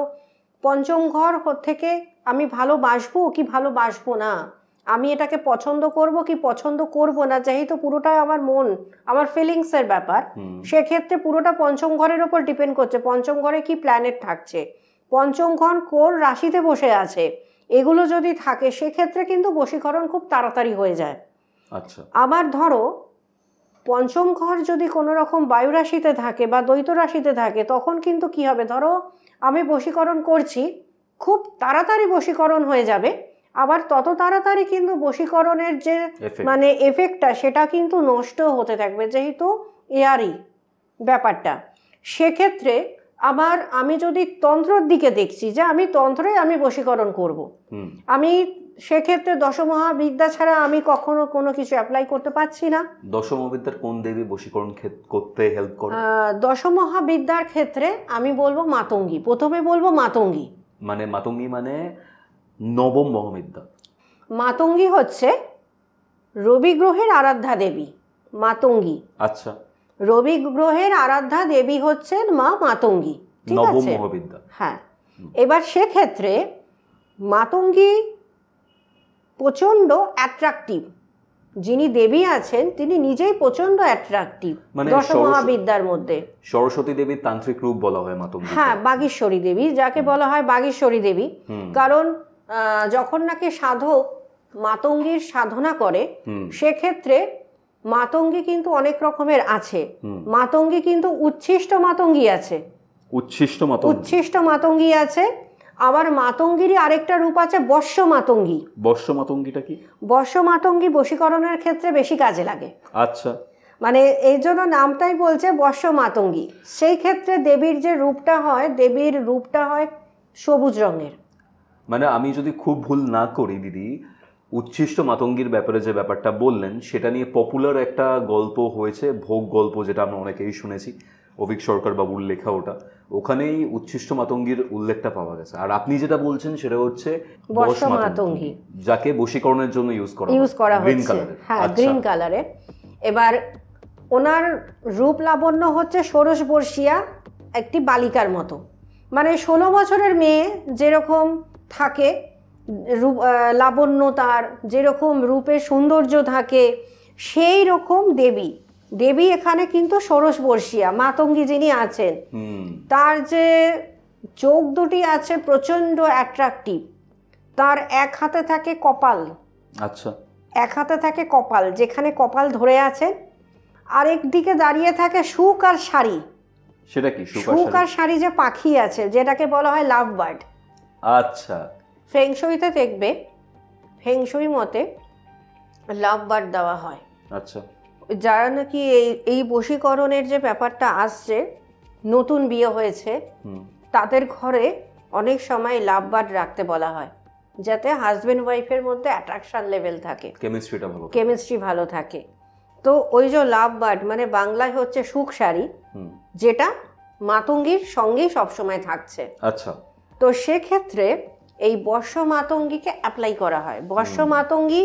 পঞ্চম ঘর থেকে আমি ভালো বাসবো কি ভালো বাসবো না আমি এটাকে পছন্দ করব কি পছন্দ করব না যেহেতু পুরোটা আমার মন আমার ফিলিংসের ব্যাপার সেক্ষেত্রে পুরোটা পঞ্চম ঘরের ওপর ডিপেন্ড করছে পঞ্চম ঘরে কি প্ল্যানেট থাকছে পঞ্চম ঘর কোর রাশিতে বসে আছে এগুলো যদি থাকে সেক্ষেত্রে কিন্তু বশীকরণ খুব তাড়াতাড়ি হয়ে যায় আচ্ছা আবার ধরো পঞ্চম ঘর যদি কোনো রকম বায়ু রাশিতে থাকে বা দ্বৈত রাশিতে থাকে তখন কিন্তু কি হবে ধরো আমি বশীকরণ করছি খুব তাড়াতাড়ি বশীকরণ হয়ে যাবে আবার তত তাড়াতাড়ি কিন্তু বশীকরণের যে মানে এফেক্টটা সেটা কিন্তু নষ্ট হতে থাকবে যেহেতু এয়ারই e ব্যাপারটা সেক্ষেত্রে আবার আমি যদি তন্ত্রর দিকে দেখছি যে আমি তন্ত্রে আমি বশীকরণ করব। আমি সেক্ষেত্রে দশমহাবিদ্যা ছাড়া আমি কখনো কোনো কিছু অ্যাপ্লাই করতে পারছি না দশমহাবিদ্যার কোন দেবী বশীকরণ করতে হেল্প করে দশমহাবিদ্যার ক্ষেত্রে আমি বলবো মাতঙ্গী প্রথমে বলবো মাতঙ্গী মানে মাতঙ্গী মানে নবম মহাবিদ্যা মাতঙ্গী হচ্ছে রবি গ্রহের আরাধ্যা দেবী মাতঙ্গী আচ্ছা রবি গ্রহের আরাধ্যা দেবী হচ্ছেন মা মাতঙ্গী নবম মহাবিদ্যা হ্যাঁ এবার সেক্ষেত্রে মাতঙ্গী প্রচণ্ড অ্যাট্রাকটিভ যিনি দেবী আছেন তিনি নিজেই প্রচন্ড অ্যাট্রাকটিভ দশ মহাবিদ্যার মধ্যে সরস্বতী দেবী তান্ত্রিক রূপ বলা হয় মাতঙ্গী হ্যাঁ বাগেশ্বরী দেবী যাকে বলা হয় বাগেশ্বরী দেবী কারণ যখন নাকি সাধক মাতঙ্গীর সাধনা করে সেক্ষেত্রে মাতঙ্গী কিন্তু অনেক রকমের আছে মাতঙ্গী কিন্তু উচ্ছিষ্ট মাতঙ্গী আছে উচ্ছিষ্ট মাতঙ্গী উচ্ছিষ্ট মাতঙ্গী আছে আবার মাতঙ্গিরই আরেকটা রূপ আছে বর্ষ মাতঙ্গী বর্ষ মাতঙ্গীটা কি বর্ষ মাতঙ্গী বশীকরণের ক্ষেত্রে বেশি কাজে লাগে আচ্ছা মানে এই জন্য নামটাই বলছে বর্ষ মাতঙ্গী সেই ক্ষেত্রে দেবীর যে রূপটা হয় দেবীর রূপটা হয় সবুজ রঙের মানে আমি যদি খুব ভুল না করি দিদি উচ্ছিষ্ট মাতঙ্গীর ব্যাপারে যে ব্যাপারটা বললেন সেটা নিয়ে পপুলার একটা গল্প হয়েছে ভোগ গল্প যেটা আমরা অনেকেই শুনেছি অভিক সরকার বাবুর লেখা ওটা ওখানেই উচ্ছিষ্ট মাতঙ্গীর উল্লেখটা পাওয়া গেছে আর আপনি যেটা বলছেন সেটা হচ্ছে বর্ষ যাকে বশীকরণের জন্য ইউজ করা ইউজ করা গ্রিন কালারের হ্যাঁ গ্রিন আচ্ছা। কালারের এবার ওনার রূপ লাবণ্য হচ্ছে ষোড়শ বর্ষিয়া একটি বালিকার মতো মানে ষোলো বছরের মেয়ে যেরকম থাকে রূপ লাবণ্য তার যেরকম রূপে সৌন্দর্য থাকে সেই রকম দেবী দেবী এখানে কিন্তু ষোড়শবর্ষিয়া মাতঙ্গী যিনি আছেন তার যে চোখ দুটি আছে প্রচন্ড অ্যাট্রাকটিভ তার এক হাতে থাকে কপাল আচ্ছা এক হাতে থাকে কপাল যেখানে কপাল ধরে আছে আর দিকে দাঁড়িয়ে থাকে সুখ আর শাড়ি সেটা কি সুখ আর শাড়ি যে পাখি আছে যেটাকে বলা হয় লাভ বার্ড আচ্ছা ফেংশুইতে দেখবে ফেংশুই মতে লাভ বার দেওয়া হয় আচ্ছা যারা নাকি এই এই বশীকরণের যে ব্যাপারটা আসছে নতুন বিয়ে হয়েছে তাদের ঘরে অনেক সময় লাভ বার রাখতে বলা হয় যাতে হাজবেন্ড ওয়াইফের মধ্যে অ্যাট্রাকশন লেভেল থাকে কেমিস্ট্রিটা ভালো কেমিস্ট্রি ভালো থাকে তো ওই যে লাভ বার্ড মানে বাংলায় হচ্ছে সুখ শাড়ি যেটা মাতঙ্গীর সঙ্গেই সবসময় থাকছে আচ্ছা তো সেক্ষেত্রে এই বর্ষ মাতঙ্গিকে অ্যাপ্লাই করা হয় বর্ষ মাতঙ্গি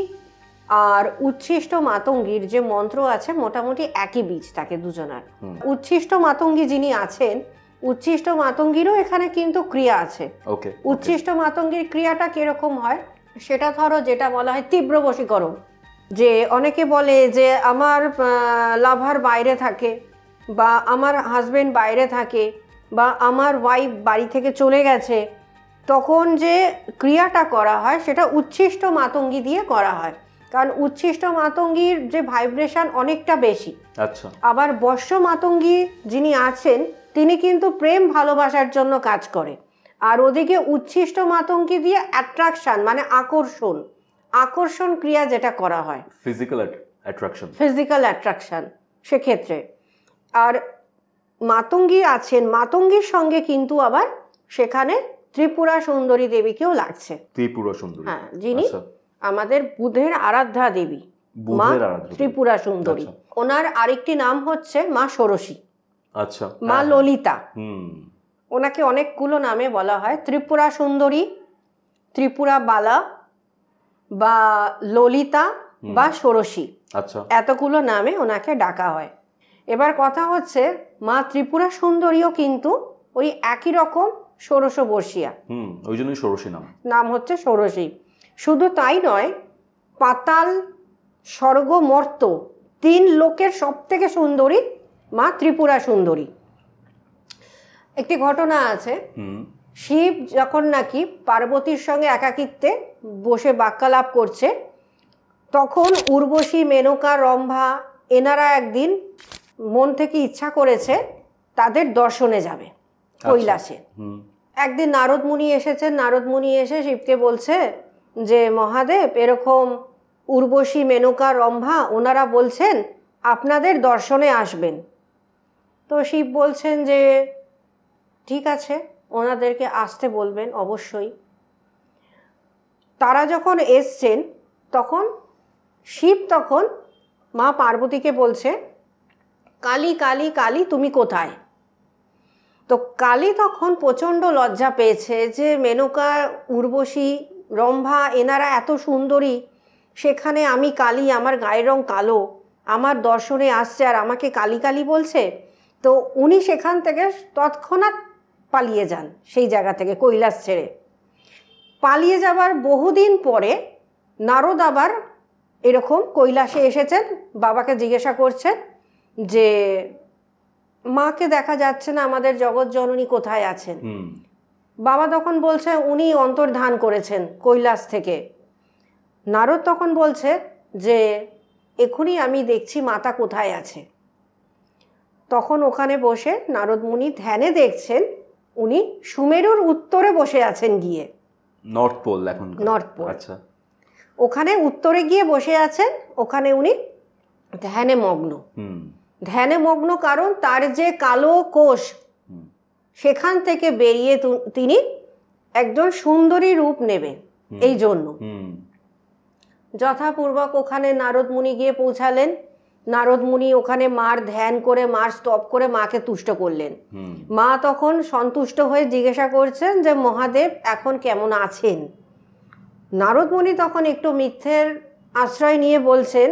আর উচ্ছিষ্ট মাতঙ্গির যে মন্ত্র আছে মোটামুটি একই বীজ থাকে দুজনার উচ্ছিষ্ট মাতঙ্গি যিনি আছেন উচ্ছিষ্ট মাতঙ্গিরও এখানে কিন্তু ক্রিয়া আছে উচ্ছিষ্ট মাতঙ্গির ক্রিয়াটা কিরকম হয় সেটা ধরো যেটা বলা হয় তীব্র বশীকরণ যে অনেকে বলে যে আমার লাভার বাইরে থাকে বা আমার হাজবেন্ড বাইরে থাকে বা আমার ওয়াইফ বাড়ি থেকে চলে গেছে তখন যে ক্রিয়াটা করা হয় সেটা উচ্ছিষ্ট মাতঙ্গি দিয়ে করা হয় কারণ উচ্ছিষ্ট মাতঙ্গির যে ভাইব্রেশন অনেকটা বেশি আচ্ছা আবার বর্ষ মাতঙ্গি যিনি আছেন তিনি কিন্তু প্রেম ভালোবাসার জন্য কাজ করে আর ওদিকে উচ্ছিষ্ট মাতঙ্গি দিয়ে অ্যাট্রাকশন মানে আকর্ষণ আকর্ষণ ক্রিয়া যেটা করা হয় ফিজিক্যাল অ্যাট্রাকশন ফিজিক্যাল অ্যাট্রাকশন সেক্ষেত্রে আর মাতঙ্গী আছেন মাতঙ্গীর সঙ্গে কিন্তু আবার সেখানে ত্রিপুরা সুন্দরী দেবীকেও লাগছে ত্রিপুরা সুন্দরী হ্যাঁ যিনি আচ্ছা। আমাদের বুধের আরাধ্যা দেবী মা ত্রিপুরা সুন্দরী আচ্ছা। ওনার আরেকটি নাম হচ্ছে মা ষোড়শী আচ্ছা মা হ্যাঁ, হ্যাঁ। ললিতা ওনাকে অনেকগুলো নামে বলা হয় ত্রিপুরা সুন্দরী ত্রিপুরা বালা বা ললিতা বা ষোড়শী আচ্ছা এতগুলো নামে ওনাকে ডাকা হয় এবার কথা হচ্ছে মা ত্রিপুরা সুন্দরীও কিন্তু ওই একই রকম ষোড়শ বর্ষিয়া ওই জন্যই ষোড়শী নাম নাম হচ্ছে ষোড়শী শুধু তাই নয় পাতাল স্বর্গ মর্ত তিন লোকের সব থেকে সুন্দরী মা ত্রিপুরা সুন্দরী একটি ঘটনা আছে শিব যখন নাকি পার্বতীর সঙ্গে একাকিত্বে বসে বাক্যালাপ করছে তখন উর্বশী মেনকা রম্ভা এনারা একদিন মন থেকে ইচ্ছা করেছে তাদের দর্শনে যাবে আচ্ছা। কৈলাসে একদিন নারদ মুনি এসেছেন নারদ মুনি এসে শিবকে বলছে যে মহাদেব এরকম উর্বশী মেনকা রম্ভা ওনারা বলছেন আপনাদের দর্শনে আসবেন তো শিব বলছেন যে ঠিক আছে ওনাদেরকে আসতে বলবেন অবশ্যই তারা যখন এসছেন তখন শিব তখন মা পার্বতীকে বলছে কালি কালি কালি তুমি কোথায় তো কালী তখন প্রচণ্ড লজ্জা পেয়েছে যে মেনকা উর্বশী রম্ভা এনারা এত সুন্দরী সেখানে আমি কালি আমার গায়ের রং কালো আমার দর্শনে আসছে আর আমাকে কালি কালি বলছে তো উনি সেখান থেকে তৎক্ষণাৎ পালিয়ে যান সেই জায়গা থেকে কৈলাস ছেড়ে পালিয়ে যাবার বহুদিন পরে নারদ আবার এরকম কৈলাসে এসেছেন বাবাকে জিজ্ঞাসা করছেন যে মাকে দেখা যাচ্ছে না আমাদের জগৎ জননী কোথায় আছেন বাবা তখন বলছে উনি অন্তর্ধান করেছেন কৈলাস থেকে নারদ তখন বলছে যে এখনই আমি দেখছি মাতা কোথায় আছে তখন ওখানে বসে নারদ মুনি ধ্যানে দেখছেন উনি সুমেরুর উত্তরে বসে আছেন গিয়ে নর্থ পোল এখন নর্থ পোল আচ্ছা ওখানে উত্তরে গিয়ে বসে আছেন ওখানে উনি ধ্যানে মগ্ন ধ্যানে মগ্ন কারণ তার যে কালো কোষ সেখান থেকে বেরিয়ে তিনি একজন সুন্দরী রূপ নেবে এই জন্য যথাপূর্বক ওখানে নারদ মুনি গিয়ে পৌঁছালেন নারদ মুনি ওখানে মার ধ্যান করে মার স্তব করে মাকে তুষ্ট করলেন মা তখন সন্তুষ্ট হয়ে জিজ্ঞাসা করছেন যে মহাদেব এখন কেমন আছেন নারদ তখন একটু মিথ্যের আশ্রয় নিয়ে বলছেন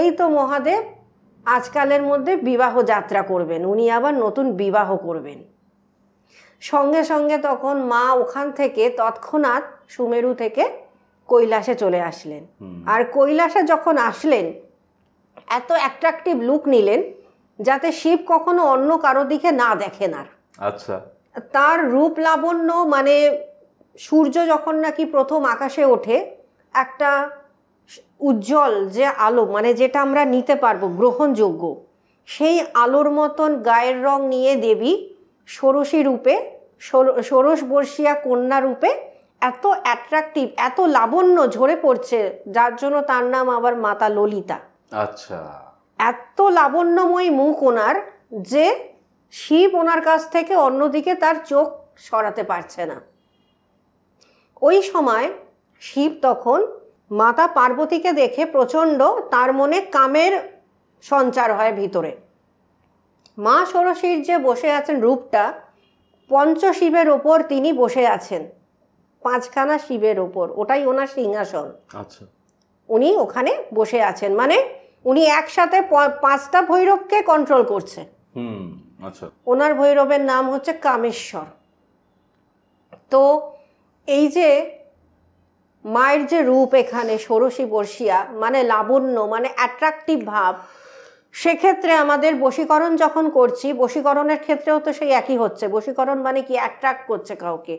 এই তো মহাদেব আজকালের মধ্যে বিবাহ যাত্রা করবেন উনি আবার নতুন বিবাহ করবেন সঙ্গে সঙ্গে তখন মা ওখান থেকে তৎক্ষণাৎ সুমেরু থেকে কৈলাসে চলে আসলেন আর কৈলাসে যখন আসলেন এত অ্যাট্রাকটিভ লুক নিলেন যাতে শিব কখনো অন্য কারো দিকে না দেখেন আর আচ্ছা তার রূপ লাবণ্য মানে সূর্য যখন নাকি প্রথম আকাশে ওঠে একটা উজ্জ্বল যে আলো মানে যেটা আমরা নিতে পারবো গ্রহণযোগ্য সেই আলোর মতন গায়ের রং নিয়ে দেবী ষোড়শী রূপে ষোড়শ বর্ষিয়া কন্যা রূপে এত অ্যাট্রাকটিভ এত লাবণ্য ঝরে পড়ছে যার জন্য তার নাম আবার মাতা ললিতা আচ্ছা এত লাবণ্যময়ী মুখ ওনার যে শিব ওনার কাছ থেকে অন্যদিকে তার চোখ সরাতে পারছে না ওই সময় শিব তখন মাতা পার্বতীকে দেখে প্রচণ্ড তার মনে কামের সঞ্চার হয় ভিতরে মা ষোড়শীর যে বসে আছেন রূপটা পঞ্চশিবের ওপর তিনি বসে আছেন পাঁচখানা শিবের ওপর ওটাই ওনার সিংহাসন আচ্ছা উনি ওখানে বসে আছেন মানে উনি একসাথে পাঁচটা ভৈরবকে কন্ট্রোল করছে আচ্ছা। ওনার ভৈরবের নাম হচ্ছে কামেশ্বর তো এই যে মায়ের যে রূপ এখানে ষোড়শী বর্ষিয়া মানে লাবণ্য মানে অ্যাট্রাকটিভ ভাব সেক্ষেত্রে আমাদের বশীকরণ যখন করছি বশীকরণের ক্ষেত্রেও তো সেই একই হচ্ছে বশীকরণ মানে কি অ্যাট্রাক্ট করছে কাউকে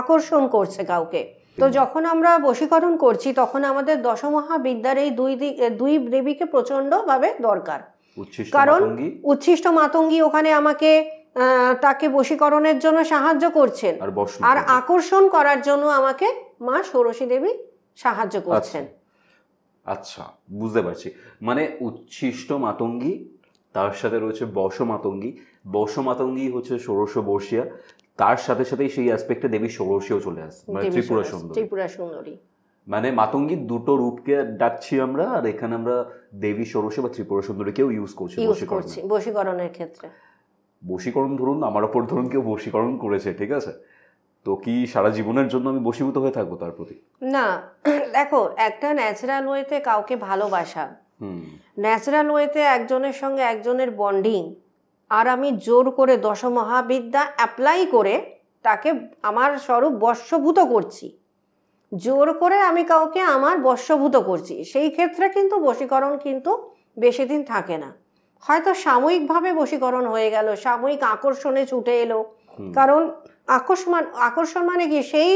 আকর্ষণ করছে কাউকে তো যখন আমরা বশীকরণ করছি তখন আমাদের দশমহাবিদ্যার এই দুই দিক দুই দেবীকে প্রচণ্ডভাবে দরকার কারণ উচ্ছিষ্ট মাতঙ্গী ওখানে আমাকে তাকে বশীকরণের জন্য সাহায্য করছেন আর আকর্ষণ করার জন্য আমাকে মা ষোড়শী দেবী সাহায্য আচ্ছা। করছেন আচ্ছা বুঝতে পারছি মানে উচ্ছিষ্ট মাতঙ্গী তার সাথে রয়েছে বর্ষ মাতঙ্গী বর্ষ মাতঙ্গী হচ্ছে ষোড়শ বর্ষিয়া তার সাথে সাথেই সেই অ্যাসপেক্টে দেবী ষোড়শীও চলে আসে মানে ত্রিপুরা সুন্দরী ত্রিপুরা সুন্দরী মানে মাতঙ্গী দুটো রূপকে ডাকছি আমরা আর এখানে আমরা দেবী ষোড়শী বা ত্রিপুরা সুন্দরীকেও ইউজ করছি বশীকরণের ক্ষেত্রে বশীকরণ ধরুন আমার ওপর ধরুন কেউ বশীকরণ করেছে ঠিক আছে তো কি সারা জীবনের জন্য আমি বশীভূত হয়ে থাকবো তার প্রতি না দেখো একটা ন্যাচারাল ওয়েতে কাউকে ভালোবাসা ন্যাচারাল ওয়েতে একজনের সঙ্গে একজনের বন্ডিং আর আমি জোর করে দশমহাবিদ্যা অ্যাপ্লাই করে তাকে আমার স্বরূপ বর্ষভূত করছি জোর করে আমি কাউকে আমার বর্ষভূত করছি সেই ক্ষেত্রে কিন্তু বশীকরণ কিন্তু বেশি দিন থাকে না হয়তো সাময়িকভাবে বশীকরণ হয়ে গেল সাময়িক আকর্ষণে ছুটে এলো কারণ আকর্ষণ আকর্ষণ মানে কি সেই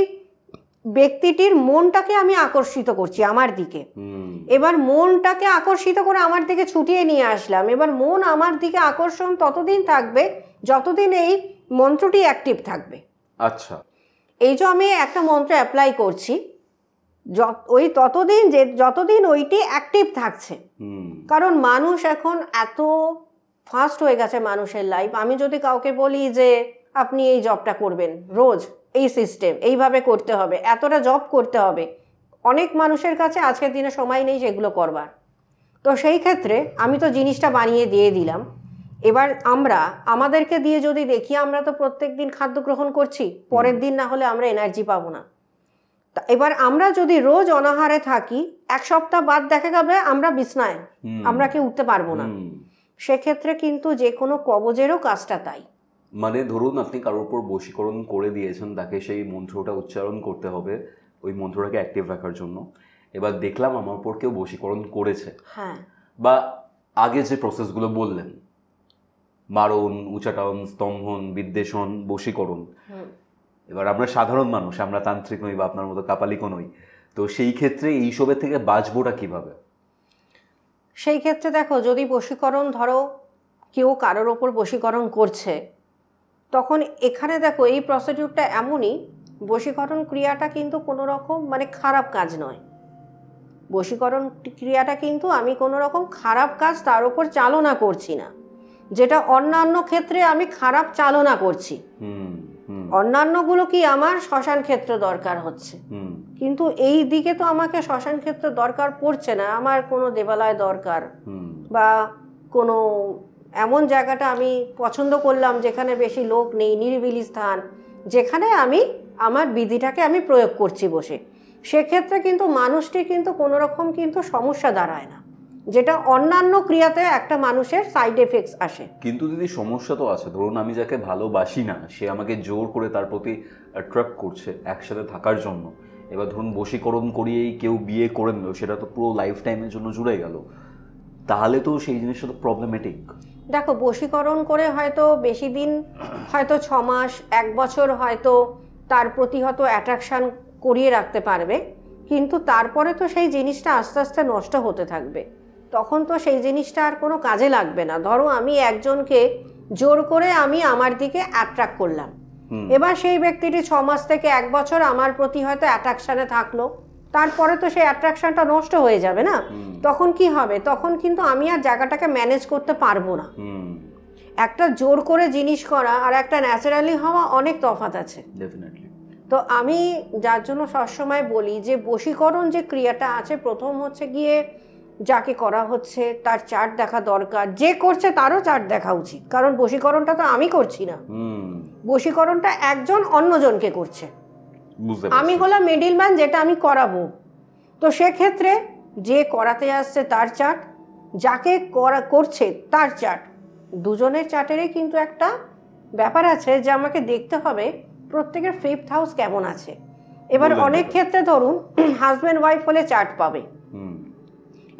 ব্যক্তিটির মনটাকে আমি আকর্ষিত করছি আমার দিকে এবার মনটাকে আকর্ষিত করে আমার দিকে ছুটিয়ে নিয়ে আসলাম এবার মন আমার দিকে আকর্ষণ ততদিন থাকবে যতদিন এই মন্ত্রটি অ্যাক্টিভ থাকবে আচ্ছা এই যে আমি একটা মন্ত্র অ্যাপ্লাই করছি ওই ততদিন যে যতদিন ওইটি অ্যাক্টিভ থাকছে কারণ মানুষ এখন এত ফাস্ট হয়ে গেছে মানুষের লাইফ আমি যদি কাউকে বলি যে আপনি এই জবটা করবেন রোজ এই সিস্টেম এইভাবে করতে হবে এতটা জব করতে হবে অনেক মানুষের কাছে আজকের দিনে সময় নেই সেগুলো করবার তো সেই ক্ষেত্রে আমি তো জিনিসটা বানিয়ে দিয়ে দিলাম এবার আমরা আমাদেরকে দিয়ে যদি দেখি আমরা তো প্রত্যেক দিন খাদ্য গ্রহণ করছি পরের দিন না হলে আমরা এনার্জি পাবো না এবার আমরা যদি রোজ অনাহারে থাকি এক সপ্তাহ বাদ দেখা যাবে আমরা বিছনায় আমরা কেউ উঠতে পারবো না সেক্ষেত্রে কিন্তু যে কোনো কবজেরও কাজটা তাই মানে ধরুন আপনি কারোর উপর বশীকরণ করে দিয়েছেন তাকে সেই মন্ত্রটা উচ্চারণ করতে হবে ওই মন্ত্রটাকে অ্যাক্টিভ রাখার জন্য এবার দেখলাম আমার উপর কেউ বশীকরণ করেছে হ্যাঁ। বা আগে যে প্রসেসগুলো বললেন মারণ উচাটন স্তম্ভন বিদ্বেষণ বশীকরণ এবার আমরা সাধারণ মানুষ আমরা তান্ত্রিক নই বা আপনার মতো কাপালিক নই তো সেই ক্ষেত্রে এইসবের থেকে বাঁচবোটা কিভাবে সেই ক্ষেত্রে দেখো যদি বশীকরণ ধরো কেউ কারোর ওপর বশীকরণ করছে তখন এখানে দেখো এই প্রসিডিউরটা এমনই বশীকরণ ক্রিয়াটা কিন্তু কোনো রকম মানে খারাপ কাজ নয় বশীকরণ ক্রিয়াটা কিন্তু আমি কোনো রকম খারাপ কাজ তার উপর চালনা করছি না যেটা অন্যান্য ক্ষেত্রে আমি খারাপ চালনা করছি অন্যান্যগুলো কি আমার শ্মশান ক্ষেত্র দরকার হচ্ছে কিন্তু এই দিকে তো আমাকে শ্মশান ক্ষেত্র দরকার পড়ছে না আমার কোনো দেবালয় দরকার বা কোনো এমন জায়গাটা আমি পছন্দ করলাম যেখানে বেশি লোক নেই নিরিবিলি স্থান যেখানে আমি আমার বিধিটাকে আমি প্রয়োগ করছি বসে সেক্ষেত্রে কিন্তু মানুষটি কিন্তু কোনো রকম কিন্তু সমস্যা দাঁড়ায় না যেটা অন্যান্য ক্রিয়াতে একটা মানুষের সাইড এফেক্টস আসে কিন্তু দিদি সমস্যা তো আছে ধরুন আমি যাকে ভালোবাসি না সে আমাকে জোর করে তার প্রতি অ্যাট্রাক্ট করছে একসাথে থাকার জন্য এবার ধরুন বশীকরণ করিয়েই কেউ বিয়ে করে নিল সেটা তো পুরো লাইফ টাইমের জন্য জুড়ে গেল তাহলে তো সেই জিনিসটা তো প্রবলেমেটিক দেখো বশীকরণ করে হয়তো বেশি দিন হয়তো ছ মাস এক বছর হয়তো তার প্রতি হয়তো অ্যাট্রাকশান করিয়ে রাখতে পারবে কিন্তু তারপরে তো সেই জিনিসটা আস্তে আস্তে নষ্ট হতে থাকবে তখন তো সেই জিনিসটা আর কোনো কাজে লাগবে না ধরো আমি একজনকে জোর করে আমি আমার দিকে অ্যাট্রাক্ট করলাম এবার সেই ব্যক্তিটি ছ মাস থেকে এক বছর আমার প্রতি হয়তো অ্যাট্রাকশানে থাকলো তারপরে তো সেই অ্যাট্রাকশনটা নষ্ট হয়ে যাবে না তখন কি হবে তখন কিন্তু আমি আর জায়গাটাকে ম্যানেজ করতে পারবো না একটা জোর করে জিনিস করা আর একটা ন্যাচারালি হওয়া অনেক তফাত আছে তো আমি যার জন্য সবসময় বলি যে বশীকরণ যে ক্রিয়াটা আছে প্রথম হচ্ছে গিয়ে যাকে করা হচ্ছে তার চার্ট দেখা দরকার যে করছে তারও চার্ট দেখা উচিত কারণ বশীকরণটা তো আমি করছি না বশীকরণটা একজন অন্যজনকে করছে বুঝতে আমি হলাম মিডিল ম্যান যেটা আমি করাবো তো সেক্ষেত্রে যে করাতে আসছে তার চাট যাকে করা করছে তার চাট দুজনের চাটেরই কিন্তু একটা ব্যাপার আছে যে আমাকে দেখতে হবে প্রত্যেকের ফিফথ হাউস কেমন আছে এবার অনেক ক্ষেত্রে ধরুন হাজব্যান্ড ওয়াইফ হলে চাট পাবে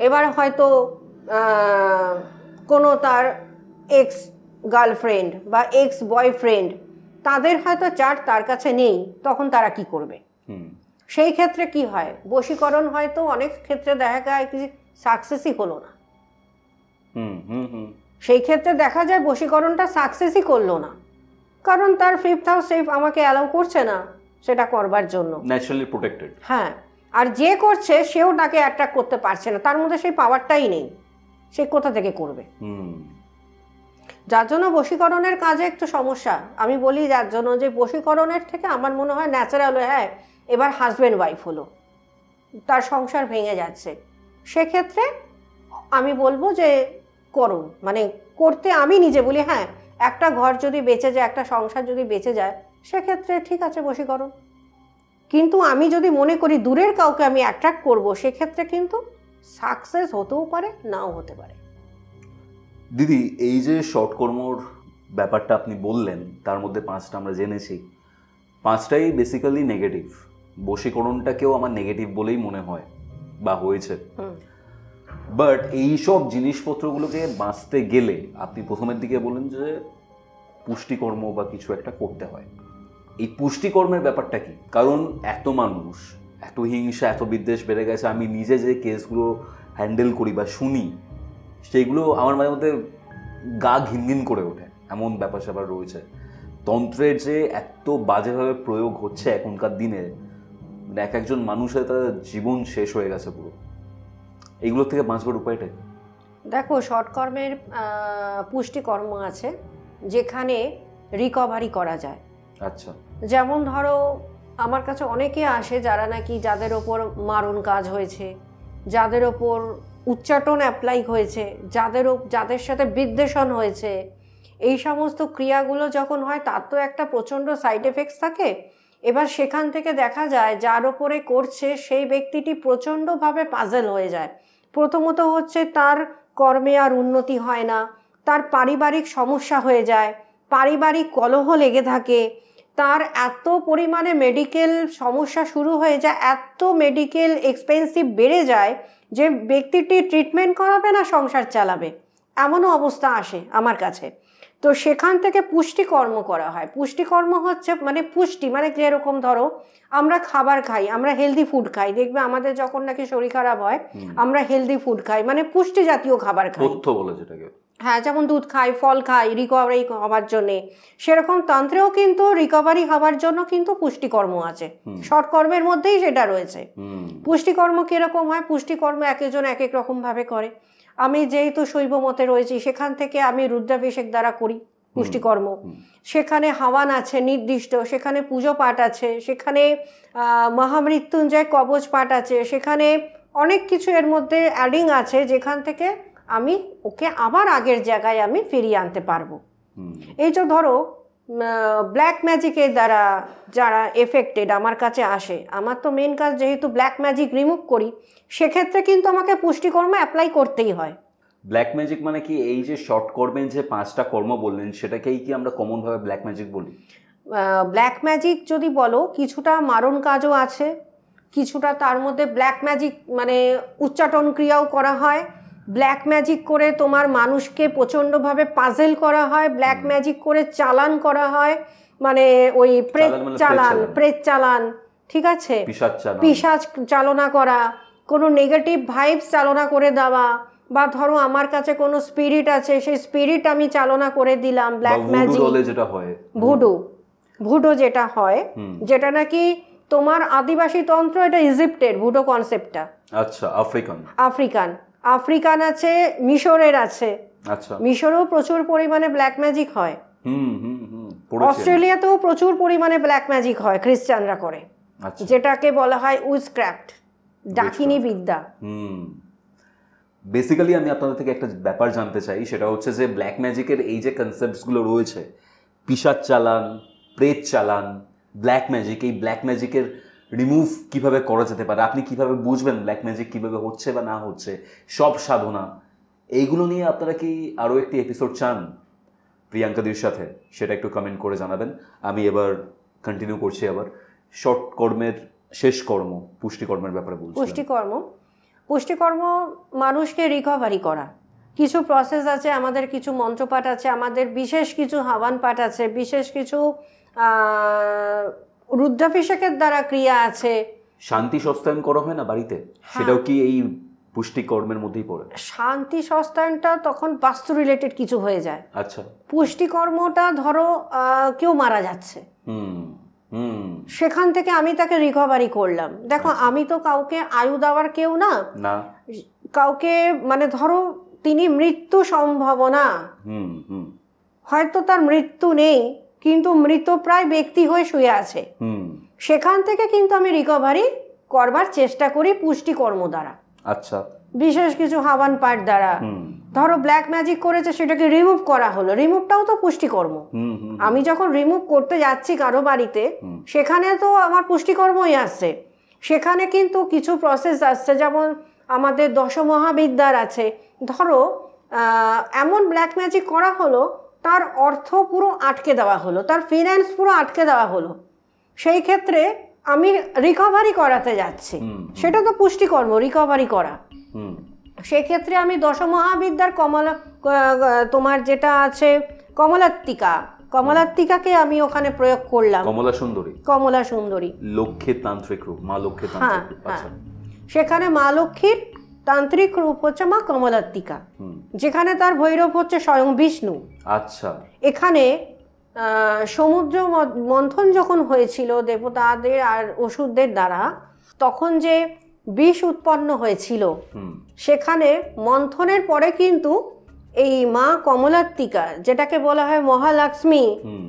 এবার হয়তো কোনো তার এক্স গার্লফ্রেন্ড বা এক্স বয়ফ্রেন্ড তাদের হয়তো চার্ট তার কাছে নেই তখন তারা কি করবে সেই ক্ষেত্রে কি হয় বশীকরণ হয়তো অনেক ক্ষেত্রে দেখা যায় কি সাকসেসই হলো না সেই ক্ষেত্রে দেখা যায় বশীকরণটা সাকসেসই করলো না কারণ তার ফিফথ হাউস সেফ আমাকে অ্যালাউ করছে না সেটা করবার জন্য হ্যাঁ আর যে করছে সেও তাকে অ্যাট্রাক্ট করতে পারছে না তার মধ্যে সেই পাওয়ারটাই নেই সে কোথা থেকে করবে যার জন্য বশীকরণের কাজে একটু সমস্যা আমি বলি যার জন্য যে বশীকরণের থেকে আমার মনে হয় ন্যাচারাল হ্যাঁ এবার হাজব্যান্ড ওয়াইফ হলো তার সংসার ভেঙে যাচ্ছে সেক্ষেত্রে আমি বলবো যে করুন মানে করতে আমি নিজে বলি হ্যাঁ একটা ঘর যদি বেঁচে যায় একটা সংসার যদি বেঁচে যায় সেক্ষেত্রে ঠিক আছে বশীকরণ কিন্তু আমি যদি মনে করি দূরের কাউকে আমি অ্যাট্রাক্ট করবো সেক্ষেত্রে কিন্তু সাকসেস হতেও পারে নাও হতে পারে দিদি এই যে শর্টকর্মর ব্যাপারটা আপনি বললেন তার মধ্যে পাঁচটা আমরা জেনেছি পাঁচটাই বেসিক্যালি নেগেটিভ বশীকরণটাকেও আমার নেগেটিভ বলেই মনে হয় বা হয়েছে বাট এই সব জিনিসপত্রগুলোকে বাঁচতে গেলে আপনি প্রথমের দিকে বলেন যে পুষ্টিকর্ম বা কিছু একটা করতে হয় এই পুষ্টিকর্মের ব্যাপারটা কি কারণ এত মানুষ এত হিংসা এত বিদ্বেষ বেড়ে গেছে আমি নিজে যে কেসগুলো হ্যান্ডেল করি বা শুনি সেইগুলো আমার মাঝে মধ্যে গা ঘিনঘিন করে ওঠে এমন ব্যাপার স্যাপার রয়েছে তন্ত্রের যে এত বাজেভাবে প্রয়োগ হচ্ছে এখনকার দিনে মানে এক একজন মানুষের তাদের জীবন শেষ হয়ে গেছে পুরো এইগুলোর থেকে বাঁচবার উপায়টা দেখো শর্টকর্মের পুষ্টিকর্ম আছে যেখানে রিকভারি করা যায় আচ্ছা যেমন ধরো আমার কাছে অনেকে আসে যারা নাকি যাদের ওপর মারণ কাজ হয়েছে যাদের ওপর উচ্চাটন অ্যাপ্লাই হয়েছে যাদের যাদের সাথে বিদ্বেষণ হয়েছে এই সমস্ত ক্রিয়াগুলো যখন হয় তার তো একটা প্রচণ্ড সাইড এফেক্টস থাকে এবার সেখান থেকে দেখা যায় যার ওপরে করছে সেই ব্যক্তিটি প্রচণ্ডভাবে পাজেল হয়ে যায় প্রথমত হচ্ছে তার কর্মে আর উন্নতি হয় না তার পারিবারিক সমস্যা হয়ে যায় পারিবারিক কলহ লেগে থাকে তার এত পরিমাণে মেডিকেল সমস্যা শুরু হয়ে যায় এত মেডিকেল এক্সপেন্সিভ বেড়ে যায় যে ব্যক্তিটি ট্রিটমেন্ট করাবে না সংসার চালাবে এমনও অবস্থা আসে আমার কাছে তো সেখান থেকে পুষ্টিকর্ম করা হয় পুষ্টিকর্ম হচ্ছে মানে পুষ্টি মানে যেরকম ধরো আমরা খাবার খাই আমরা হেলদি ফুড খাই দেখবে আমাদের যখন নাকি শরীর খারাপ হয় আমরা হেলদি ফুড খাই মানে পুষ্টি জাতীয় খাবার খাই বলে যেটাকে হ্যাঁ যেমন দুধ খাই ফল খাই রিকভারি হওয়ার জন্যে সেরকম তন্ত্রেও কিন্তু রিকভারি হওয়ার জন্য কিন্তু পুষ্টিকর্ম আছে শর্টকর্মের মধ্যেই সেটা রয়েছে পুষ্টিকর্ম কীরকম হয় পুষ্টিকর্ম এক একজন এক এক রকমভাবে করে আমি যেহেতু শৈব মতে রয়েছি সেখান থেকে আমি রুদ্রাভিষেক দ্বারা করি পুষ্টিকর্ম সেখানে হাওয়ান আছে নির্দিষ্ট সেখানে পুজো পাঠ আছে সেখানে মহামৃত্যুঞ্জয় কবচ পাঠ আছে সেখানে অনেক কিছু এর মধ্যে অ্যাডিং আছে যেখান থেকে আমি ওকে আবার আগের জায়গায় আমি ফিরিয়ে আনতে পারবো এই যে ধরো ব্ল্যাক ম্যাজিকের দ্বারা যারা এফেক্টেড আমার কাছে আসে আমার তো মেন কাজ যেহেতু ব্ল্যাক ম্যাজিক রিমুভ করি সেক্ষেত্রে কিন্তু আমাকে পুষ্টিকর্ম অ্যাপ্লাই করতেই হয় ব্ল্যাক ম্যাজিক মানে কি এই যে শর্ট করবেন যে পাঁচটা কর্ম বললেন সেটাকেই কি আমরা কমনভাবে ব্ল্যাক ম্যাজিক বলি ব্ল্যাক ম্যাজিক যদি বলো কিছুটা মারণ কাজও আছে কিছুটা তার মধ্যে ব্ল্যাক ম্যাজিক মানে উচ্চাটন ক্রিয়াও করা হয় ব্ল্যাক ম্যাজিক করে তোমার মানুষকে প্রচণ্ডভাবে পাজেল করা হয় ব্ল্যাক ম্যাজিক করে চালান করা হয় মানে ওই প্রেত মানে চালান প্রেত চালান ঠিক আছে পিসাজ চালনা করা কোনো নেগেটিভ ভাইবস চালনা করে দেওয়া বা ধরো আমার কাছে কোনো স্পিরিট আছে সেই স্পিরিট আমি চালনা করে দিলাম ব্ল্যাক ম্যাজিক যেটা হয় ভুডু ভুডো যেটা হয় যেটা নাকি তোমার আদিবাসী তন্ত্র এটা ইজিপ্টের ভুডো কনসেপ্টটা আচ্ছা আফ্রিকান আফ্রিকান আফ্রিকান আছে মিশরের আছে আচ্ছা মিশরেও প্রচুর পরিমাণে ব্ল্যাক ম্যাজিক হয় অস্ট্রেলিয়াতেও প্রচুর পরিমাণে ব্ল্যাক ম্যাজিক হয় খ্রিস্টানরা করে আচ্ছা। যেটাকে বলা হয় উইজক্রাফট ডাকিনী বিদ্যা বেসিক্যালি আমি আপনাদের থেকে একটা ব্যাপার জানতে চাই সেটা হচ্ছে যে ব্ল্যাক ম্যাজিকের এই যে কনসেপ্টসগুলো রয়েছে পিসার চালান প্রেত চালান ব্ল্যাক ম্যাজিক এই ব্ল্যাক ম্যাজিকের রিমুভ কিভাবে করা যেতে পারে আপনি কিভাবে বুঝবেন ব্ল্যাক ম্যাজিক কিভাবে হচ্ছে বা না হচ্ছে সব সাধনা এইগুলো নিয়ে আপনারা কি আরও একটি এপিসোড চান প্রিয়াঙ্কাদির সাথে সেটা একটু কমেন্ট করে জানাবেন আমি এবার কন্টিনিউ করছি আবার শর্ট কর্মের শেষ কর্ম পুষ্টিকর্মের ব্যাপারে বলছি পুষ্টিকর্ম পুষ্টিকর্ম মানুষকে রিকভারি করা কিছু প্রসেস আছে আমাদের কিছু মন্ত্রপাঠ আছে আমাদের বিশেষ কিছু হাওয়ান পাঠ আছে বিশেষ কিছু রুদ্রাভিষেকের দ্বারা ক্রিয়া আছে শান্তি সস্তায়ন করা হয় না বাড়িতে হ্যাঁ। সেটাও কি এই পুষ্টি কর্মের মধ্যেই পড়ে শান্তি সস্তায়নটা তখন বাস্তু রিলেটেড কিছু হয়ে যায় আচ্ছা পুষ্টি কর্মটা ধরো কেউ মারা যাচ্ছে সেখান থেকে আমি তাকে রিকভারি করলাম দেখো আচ্ছা। আমি তো কাউকে আয়ু দেওয়ার কেউ না কাউকে মানে ধরো তিনি মৃত্যু সম্ভাবনা হয়তো তার মৃত্যু নেই কিন্তু মৃতপ্রায় ব্যক্তি হয়ে শুয়ে আছে সেখান থেকে কিন্তু আমি রিকভারি করবার চেষ্টা করি পুষ্টিকর্ম দ্বারা আচ্ছা বিশেষ কিছু হাবান পাট দ্বারা ধরো ব্ল্যাক ম্যাজিক করেছে সেটাকে রিমুভ করা হলো রিমুভটাও তো পুষ্টিকর্ম আমি যখন রিমুভ করতে যাচ্ছি কারো বাড়িতে সেখানে তো আমার পুষ্টিকর্মই আসছে সেখানে কিন্তু কিছু প্রসেস আসছে যেমন আমাদের দশমহাবিদ্যার আছে ধরো এমন ব্ল্যাক ম্যাজিক করা হলো তার অর্থ পুরো আটকে দেওয়া হলো তার ফিনান্স পুরো আটকে দেওয়া হলো সেই ক্ষেত্রে আমি রিকভারি করাতে যাচ্ছি সেটা তো পুষ্টিকর্ম রিকভারি করা সেক্ষেত্রে আমি দশমহাবিদ্যার কমলা তোমার যেটা আছে কমলাত্মিকা কমলাত্মিকাকে আমি ওখানে প্রয়োগ করলাম কমলা সুন্দরী কমলা সুন্দরী লক্ষ্মী তান্ত্রিক রূপ মা লক্ষ্মী হ্যাঁ, হ্যাঁ। আচ্ছা। সেখানে মা লক্ষ্মীর তান্ত্রিক রূপ হচ্ছে মা কমলাত্তিকা যেখানে তার ভৈরব হচ্ছে স্বয়ং বিষ্ণু আচ্ছা এখানে সমুদ্র মন্থন যখন হয়েছিল দেবতাদের আর ওষুধদের দ্বারা তখন যে বিষ উৎপন্ন হয়েছিল সেখানে মন্থনের পরে কিন্তু এই মা কমলাত্তিকা যেটাকে বলা হয় মহালক্ষ্মী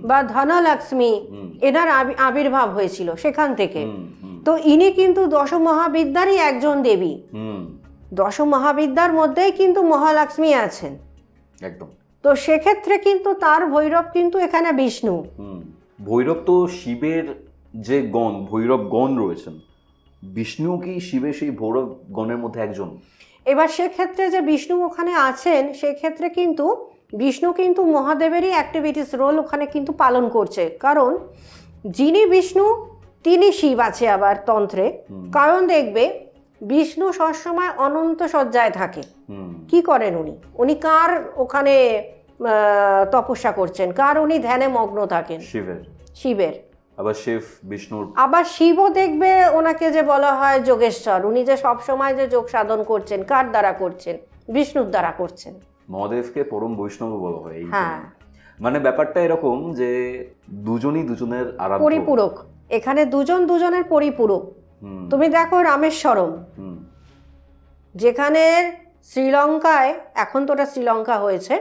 বা ধনলক্ষ্মী এনার আবির্ভাব হয়েছিল সেখান থেকে তো ইনি কিন্তু দশমহাবিদ্যারই একজন দেবী দশম মহাবিদ্যার মধ্যেই কিন্তু মহালক্ষ্মী আছেন একদম তো সেক্ষেত্রে কিন্তু তার ভৈরব কিন্তু এখানে বিষ্ণু ভৈরব তো শিবের যে গণ ভৈরব গণ রয়েছেন বিষ্ণু কি শিবের সেই ভৈরব গণের মধ্যে একজন এবার সেক্ষেত্রে যে বিষ্ণু ওখানে আছেন সেক্ষেত্রে কিন্তু বিষ্ণু কিন্তু মহাদেবেরই অ্যাক্টিভিটিস রোল ওখানে কিন্তু পালন করছে কারণ যিনি বিষ্ণু তিনি শিব আছে আবার তন্ত্রে কারণ দেখবে বিষ্ণু সবসময় অনন্ত সজ্জায় থাকে কি করেন উনি উনি কার ওখানে তপস্যা করছেন কার উনি ধ্যানে মগ্ন থাকেন শিবের শিবের আবার শিব বিষ্ণুর আবার শিবও দেখবে ওনাকে যে বলা হয় যোগেশ্বর উনি যে সব সময় যে যোগ সাধন করছেন কার দ্বারা করছেন বিষ্ণুর দ্বারা করছেন মহাদেবকে পরম বৈষ্ণব বলা হয় হ্যাঁ মানে ব্যাপারটা এরকম যে দুজনই দুজনের পরিপূরক এখানে দুজন দুজনের পরিপূরক তুমি দেখো রামেশ্বরম যেখানে শ্রীলঙ্কায় এখন তো ওটা শ্রীলঙ্কা হয়েছে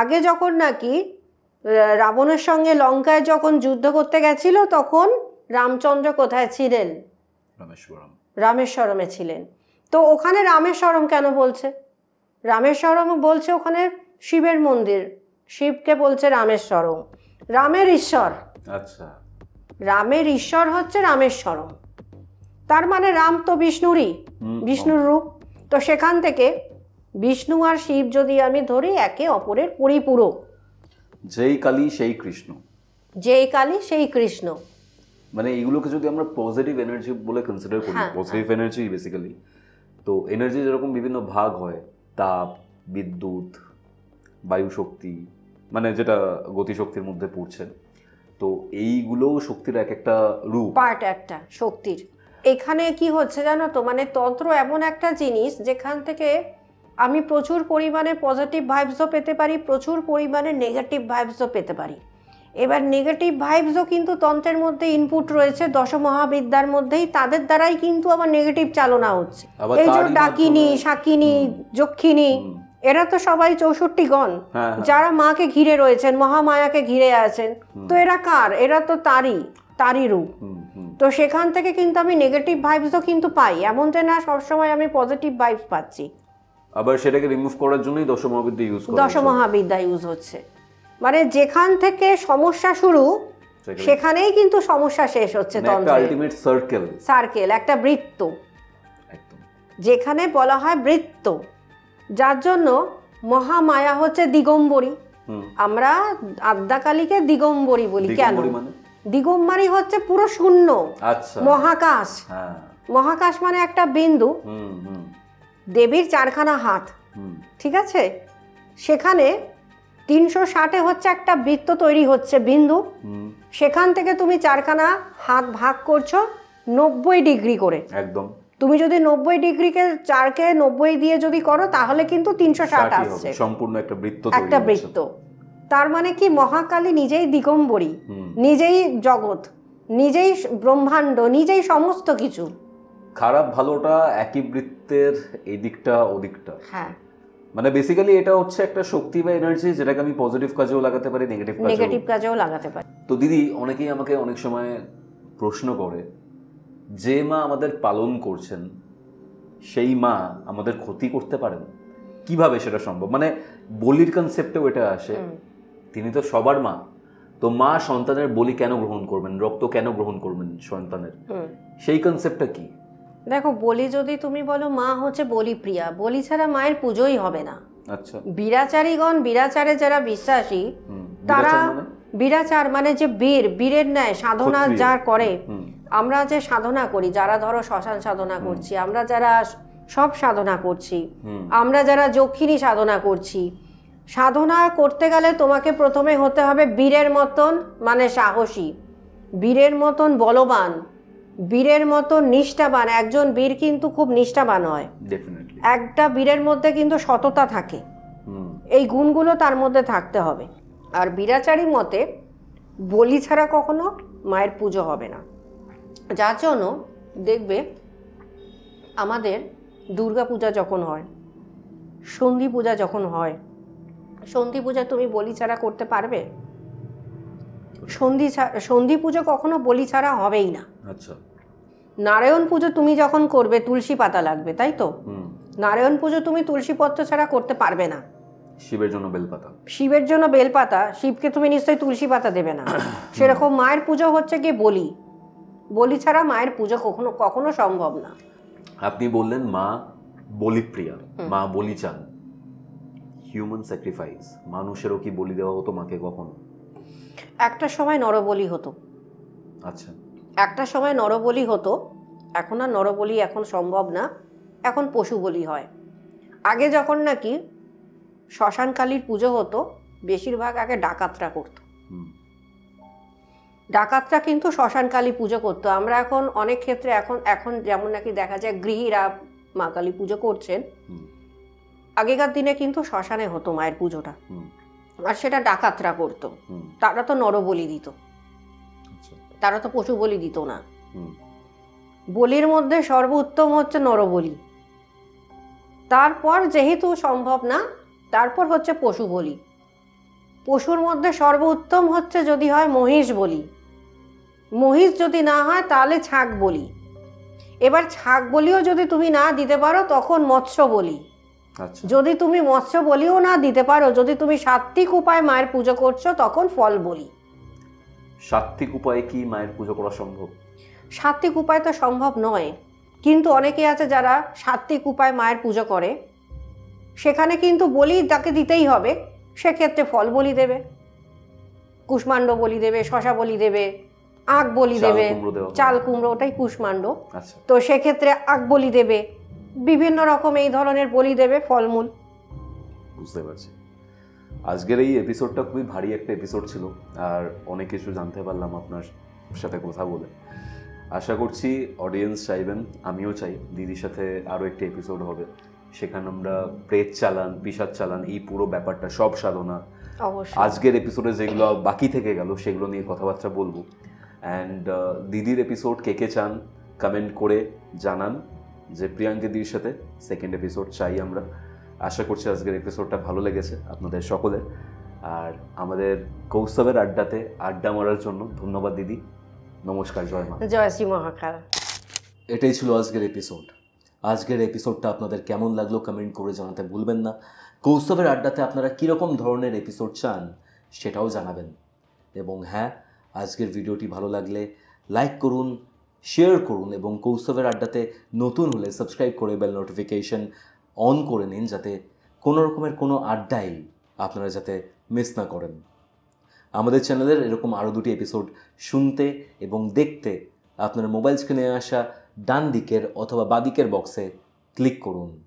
আগে যখন নাকি রাবণের সঙ্গে লঙ্কায় যখন যুদ্ধ করতে গেছিল তখন রামচন্দ্র কোথায় ছিলেন রামেশ্বরমে ছিলেন তো ওখানে রামেশ্বরম কেন বলছে রামেশ্বরম বলছে ওখানে শিবের মন্দির শিবকে বলছে রামেশ্বরম রামের ঈশ্বর আচ্ছা রামের ঈশ্বর হচ্ছে রামেশ্বরম তার মানে রাম তো বিষ্ণুরই বিষ্ণুর রূপ তো সেখান থেকে বিষ্ণু আর শিব যদি আমি ধরি একে অপরের পরিপূরক যেই কালী সেই কৃষ্ণ যেই কালী সেই কৃষ্ণ মানে এইগুলোকে যদি আমরা পজিটিভ এনার্জি বলে কনসিডার করি পজিটিভ এনার্জি বেসিক্যালি তো এনার্জি যেরকম বিভিন্ন ভাগ হয় তাপ বিদ্যুৎ বায়ু শক্তি মানে যেটা গতিশক্তির মধ্যে পড়ছে তো এইগুলো শক্তির এক একটা রূপ পার্ট একটা শক্তির এখানে কি হচ্ছে জানো তো মানে তন্ত্র এমন একটা জিনিস যেখান থেকে আমি প্রচুর পরিমাণে পজিটিভ ভাইবসও পেতে পারি প্রচুর পরিমাণে নেগেটিভ ভাইবসও পেতে পারি এবার নেগেটিভ ভাইবসও কিন্তু তন্ত্রের মধ্যে ইনপুট রয়েছে দশমহাবিদ্যার মধ্যেই তাদের দ্বারাই কিন্তু আবার নেগেটিভ চালনা হচ্ছে এই যে ডাকিনি শাকিনি যক্ষিণী এরা তো সবাই চৌষট্টি গণ হ্যাঁ, হ্যাঁ। যারা মাকে ঘিরে রয়েছেন মহামায়াকে ঘিরে আছেন তো এরা কার এরা তো তারই তারই রূপ তো সেখান থেকে কিন্তু আমি নেগেটিভ ভাইবসও কিন্তু পাই এমন যে না সবসময় আমি পজিটিভ ভাইবস পাচ্ছি আবার সেটাকে রিমুভ করার জন্যই দশমহাবিদ্যা ইউজ করা দশমহাবিদ্যা ইউজ হচ্ছে মানে যেখান থেকে সমস্যা শুরু সেখানেই কিন্তু সমস্যা শেষ হচ্ছে আলটিমেট সার্কেল সার্কেল একটা বৃত্ত যেখানে বলা হয় বৃত্ত যার জন্য মহামায়া হচ্ছে দিগম্বরী আমরা আদ্যাকালীকে দিগম্বরী বলি কেন মানে? দিগম্বারী হচ্ছে পুরো শূন্য আচ্ছা। মহাকাশ হ্যাঁ। মহাকাশ মানে একটা বিন্দু দেবীর চারখানা হাত ঠিক আছে সেখানে তিনশো ষাটে হচ্ছে একটা বৃত্ত তৈরি হচ্ছে বিন্দু সেখান থেকে তুমি চারখানা হাত ভাগ করছো নব্বই ডিগ্রি করে একদম তুমি যদি নব্বই ডিগ্রিকে চারকে নব্বই দিয়ে যদি করো তাহলে কিন্তু তিনশো ষাট আসছে সম্পূর্ণ একটা বৃত্ত একটা বৃত্ত তার মানে কি মহাকালী নিজেই দিগম্বরী নিজেই জগৎ নিজেই ব্রহ্মাণ্ড নিজেই সমস্ত কিছু খারাপ ভালোটা একই বৃত্তের এদিকটা ওদিকটা হ্যাঁ মানে বেসিক্যালি এটা হচ্ছে একটা শক্তি বা এনার্জি যেটাকে আমি পজিটিভ কাজেও লাগাতে পারি নেগেটিভ নেগেটিভ কাজেও লাগাতে পারি তো দিদি অনেকেই আমাকে অনেক সময় প্রশ্ন করে যে মা আমাদের পালন করছেন সেই মা আমাদের ক্ষতি করতে পারেন কিভাবে সেটা সম্ভব মানে বলির কনসেপ্টেও এটা আসে তিনি তো সবার মা তো মা সন্তানের বলি কেন গ্রহণ করবেন রক্ত কেন গ্রহণ করবেন সন্তানের সেই কনসেপ্টটা কি দেখো বলি যদি তুমি বলো মা হচ্ছে বলি প্রিয়া বলি ছাড়া মায়ের পুজোই হবে না আচ্ছা বিরাচারীগণ বিরাচারে যারা বিশ্বাসী তারা মানে? বিরাচার মানে যে বীর বীরের ন্যায় সাধনা যা করে আমরা যে সাধনা করি যারা ধরো শ্মশান সাধনা করছি আমরা যারা সব সাধনা করছি আমরা যারা যক্ষিণী সাধনা করছি সাধনা করতে গেলে তোমাকে প্রথমে হতে হবে বীরের মতন মানে সাহসী বীরের মতন বলবান বীরের মতন নিষ্ঠাবান একজন বীর কিন্তু খুব নিষ্ঠাবান হয় একটা বীরের মধ্যে কিন্তু সততা থাকে এই গুণগুলো তার মধ্যে থাকতে হবে আর বিরাচারী মতে বলি ছাড়া কখনো মায়ের পুজো হবে না যার জন্য দেখবে আমাদের দুর্গা পূজা যখন হয় সন্ধি পূজা যখন হয় সন্ধি পূজা তুমি বলি ছাড়া করতে পারবে সন্ধি সন্ধি পুজো কখনো বলি ছাড়া হবেই না আচ্ছা নারায়ণ পুজো তুমি যখন করবে তুলসী পাতা লাগবে তাই তো নারায়ণ পুজো তুমি তুলসী পত্র ছাড়া করতে পারবে না শিবের জন্য বেলপাতা শিবের জন্য বেলপাতা শিবকে তুমি নিশ্চয়ই তুলসী পাতা দেবে না সেরকম মায়ের পুজো হচ্ছে কি বলি বলি ছাড়া মায়ের পুজো কখনো কখনো সম্ভব না আপনি বললেন মা বলিপ্রিয়া মা বলি চান হিউম্যান স্যাক্রিফাইস মানুষেরও কি বলি দেওয়া হতো মাকে কখনো একটা সময় নরবলি হতো আচ্ছা একটা সময় নরবলি হতো এখন আর নরবলি এখন সম্ভব না এখন পশু বলি হয় আগে যখন নাকি শ্মশানকালীর পুজো হতো বেশিরভাগ আগে ডাকাতরা করতো ডাকাতরা কিন্তু শ্মশানকালী পুজো করতো আমরা এখন অনেক ক্ষেত্রে এখন এখন যেমন নাকি দেখা যায় গৃহীরা মা কালী পুজো করছেন আগেকার দিনে কিন্তু শ্মশানে হতো মায়ের পুজোটা আর সেটা ডাকাতরা করতো তারা তো নরবলি দিত আচ্ছা। তারা তো পশু বলি দিত না বলির মধ্যে সর্বোত্তম হচ্ছে নরবলি তারপর যেহেতু সম্ভব না তারপর হচ্ছে পশু বলি পশুর মধ্যে সর্বোত্তম হচ্ছে যদি হয় মহিষ বলি মহিষ যদি না হয় তাহলে ছাগ বলি এবার ছাগ বলিও যদি তুমি না দিতে পারো তখন মৎস্য বলি আচ্ছা। যদি তুমি মৎস্য বলিও না দিতে পারো যদি তুমি সাত্বিক উপায় মায়ের পুজো করছো তখন ফল বলি সাত্বিক উপায়ে কি মায়ের পুজো করা সম্ভব সাত্বিক উপায় তো সম্ভব নয় কিন্তু অনেকে আছে যারা সাত্বিক উপায় মায়ের পুজো করে সেখানে কিন্তু বলি তাকে দিতেই হবে সেক্ষেত্রে ফল বলি দেবে কুষ্মাণ্ড বলি দেবে শশা বলি দেবে আখ বলি দেবে চাল কুমড়ো ওটাই কুষ্মাণ্ড আচ্ছা। তো সেক্ষেত্রে আখ বলি দেবে বিভিন্ন রকম এই ধরনের বলি দেবে ফলমূল বুঝতে পারছি আজকের এই এপিসোডটা খুবই ভারী একটা এপিসোড ছিল আর অনেক কিছু জানতে পারলাম আপনার সাথে কথা বলে আশা করছি অডিয়েন্স চাইবেন আমিও চাই দিদির সাথে আরও একটি এপিসোড হবে সেখানে আমরা প্রেত চালান পিসাদ চালান এই পুরো ব্যাপারটা সব সাধনা আজকের এপিসোডে যেগুলো বাকি থেকে গেল সেগুলো নিয়ে কথাবার্তা বলবো অ্যান্ড দিদির এপিসোড কে কে চান কমেন্ট করে জানান যে প্রিয়াঙ্কাদির সাথে সেকেন্ড এপিসোড চাই আমরা আশা করছি আজকের এপিসোডটা ভালো লেগেছে আপনাদের সকলের আর আমাদের কৌস্তবের আড্ডাতে আড্ডা মারার জন্য ধন্যবাদ দিদি নমস্কার জয় মা জয় শ্রী মহাকাল এটাই ছিল আজকের এপিসোড আজকের এপিসোডটা আপনাদের কেমন লাগলো কমেন্ট করে জানাতে ভুলবেন না কৌস্তবের আড্ডাতে আপনারা কীরকম ধরনের এপিসোড চান সেটাও জানাবেন এবং হ্যাঁ আজকের ভিডিওটি ভালো লাগলে লাইক করুন শেয়ার করুন এবং কৌস্তবের আড্ডাতে নতুন হলে সাবস্ক্রাইব করে বেল নোটিফিকেশন অন করে নিন যাতে কোনো রকমের কোনো আড্ডাই আপনারা যাতে মিস না করেন আমাদের চ্যানেলের এরকম আরও দুটি এপিসোড শুনতে এবং দেখতে আপনার মোবাইল স্ক্রিনে আসা ডান দিকের অথবা বাদিকের বক্সে ক্লিক করুন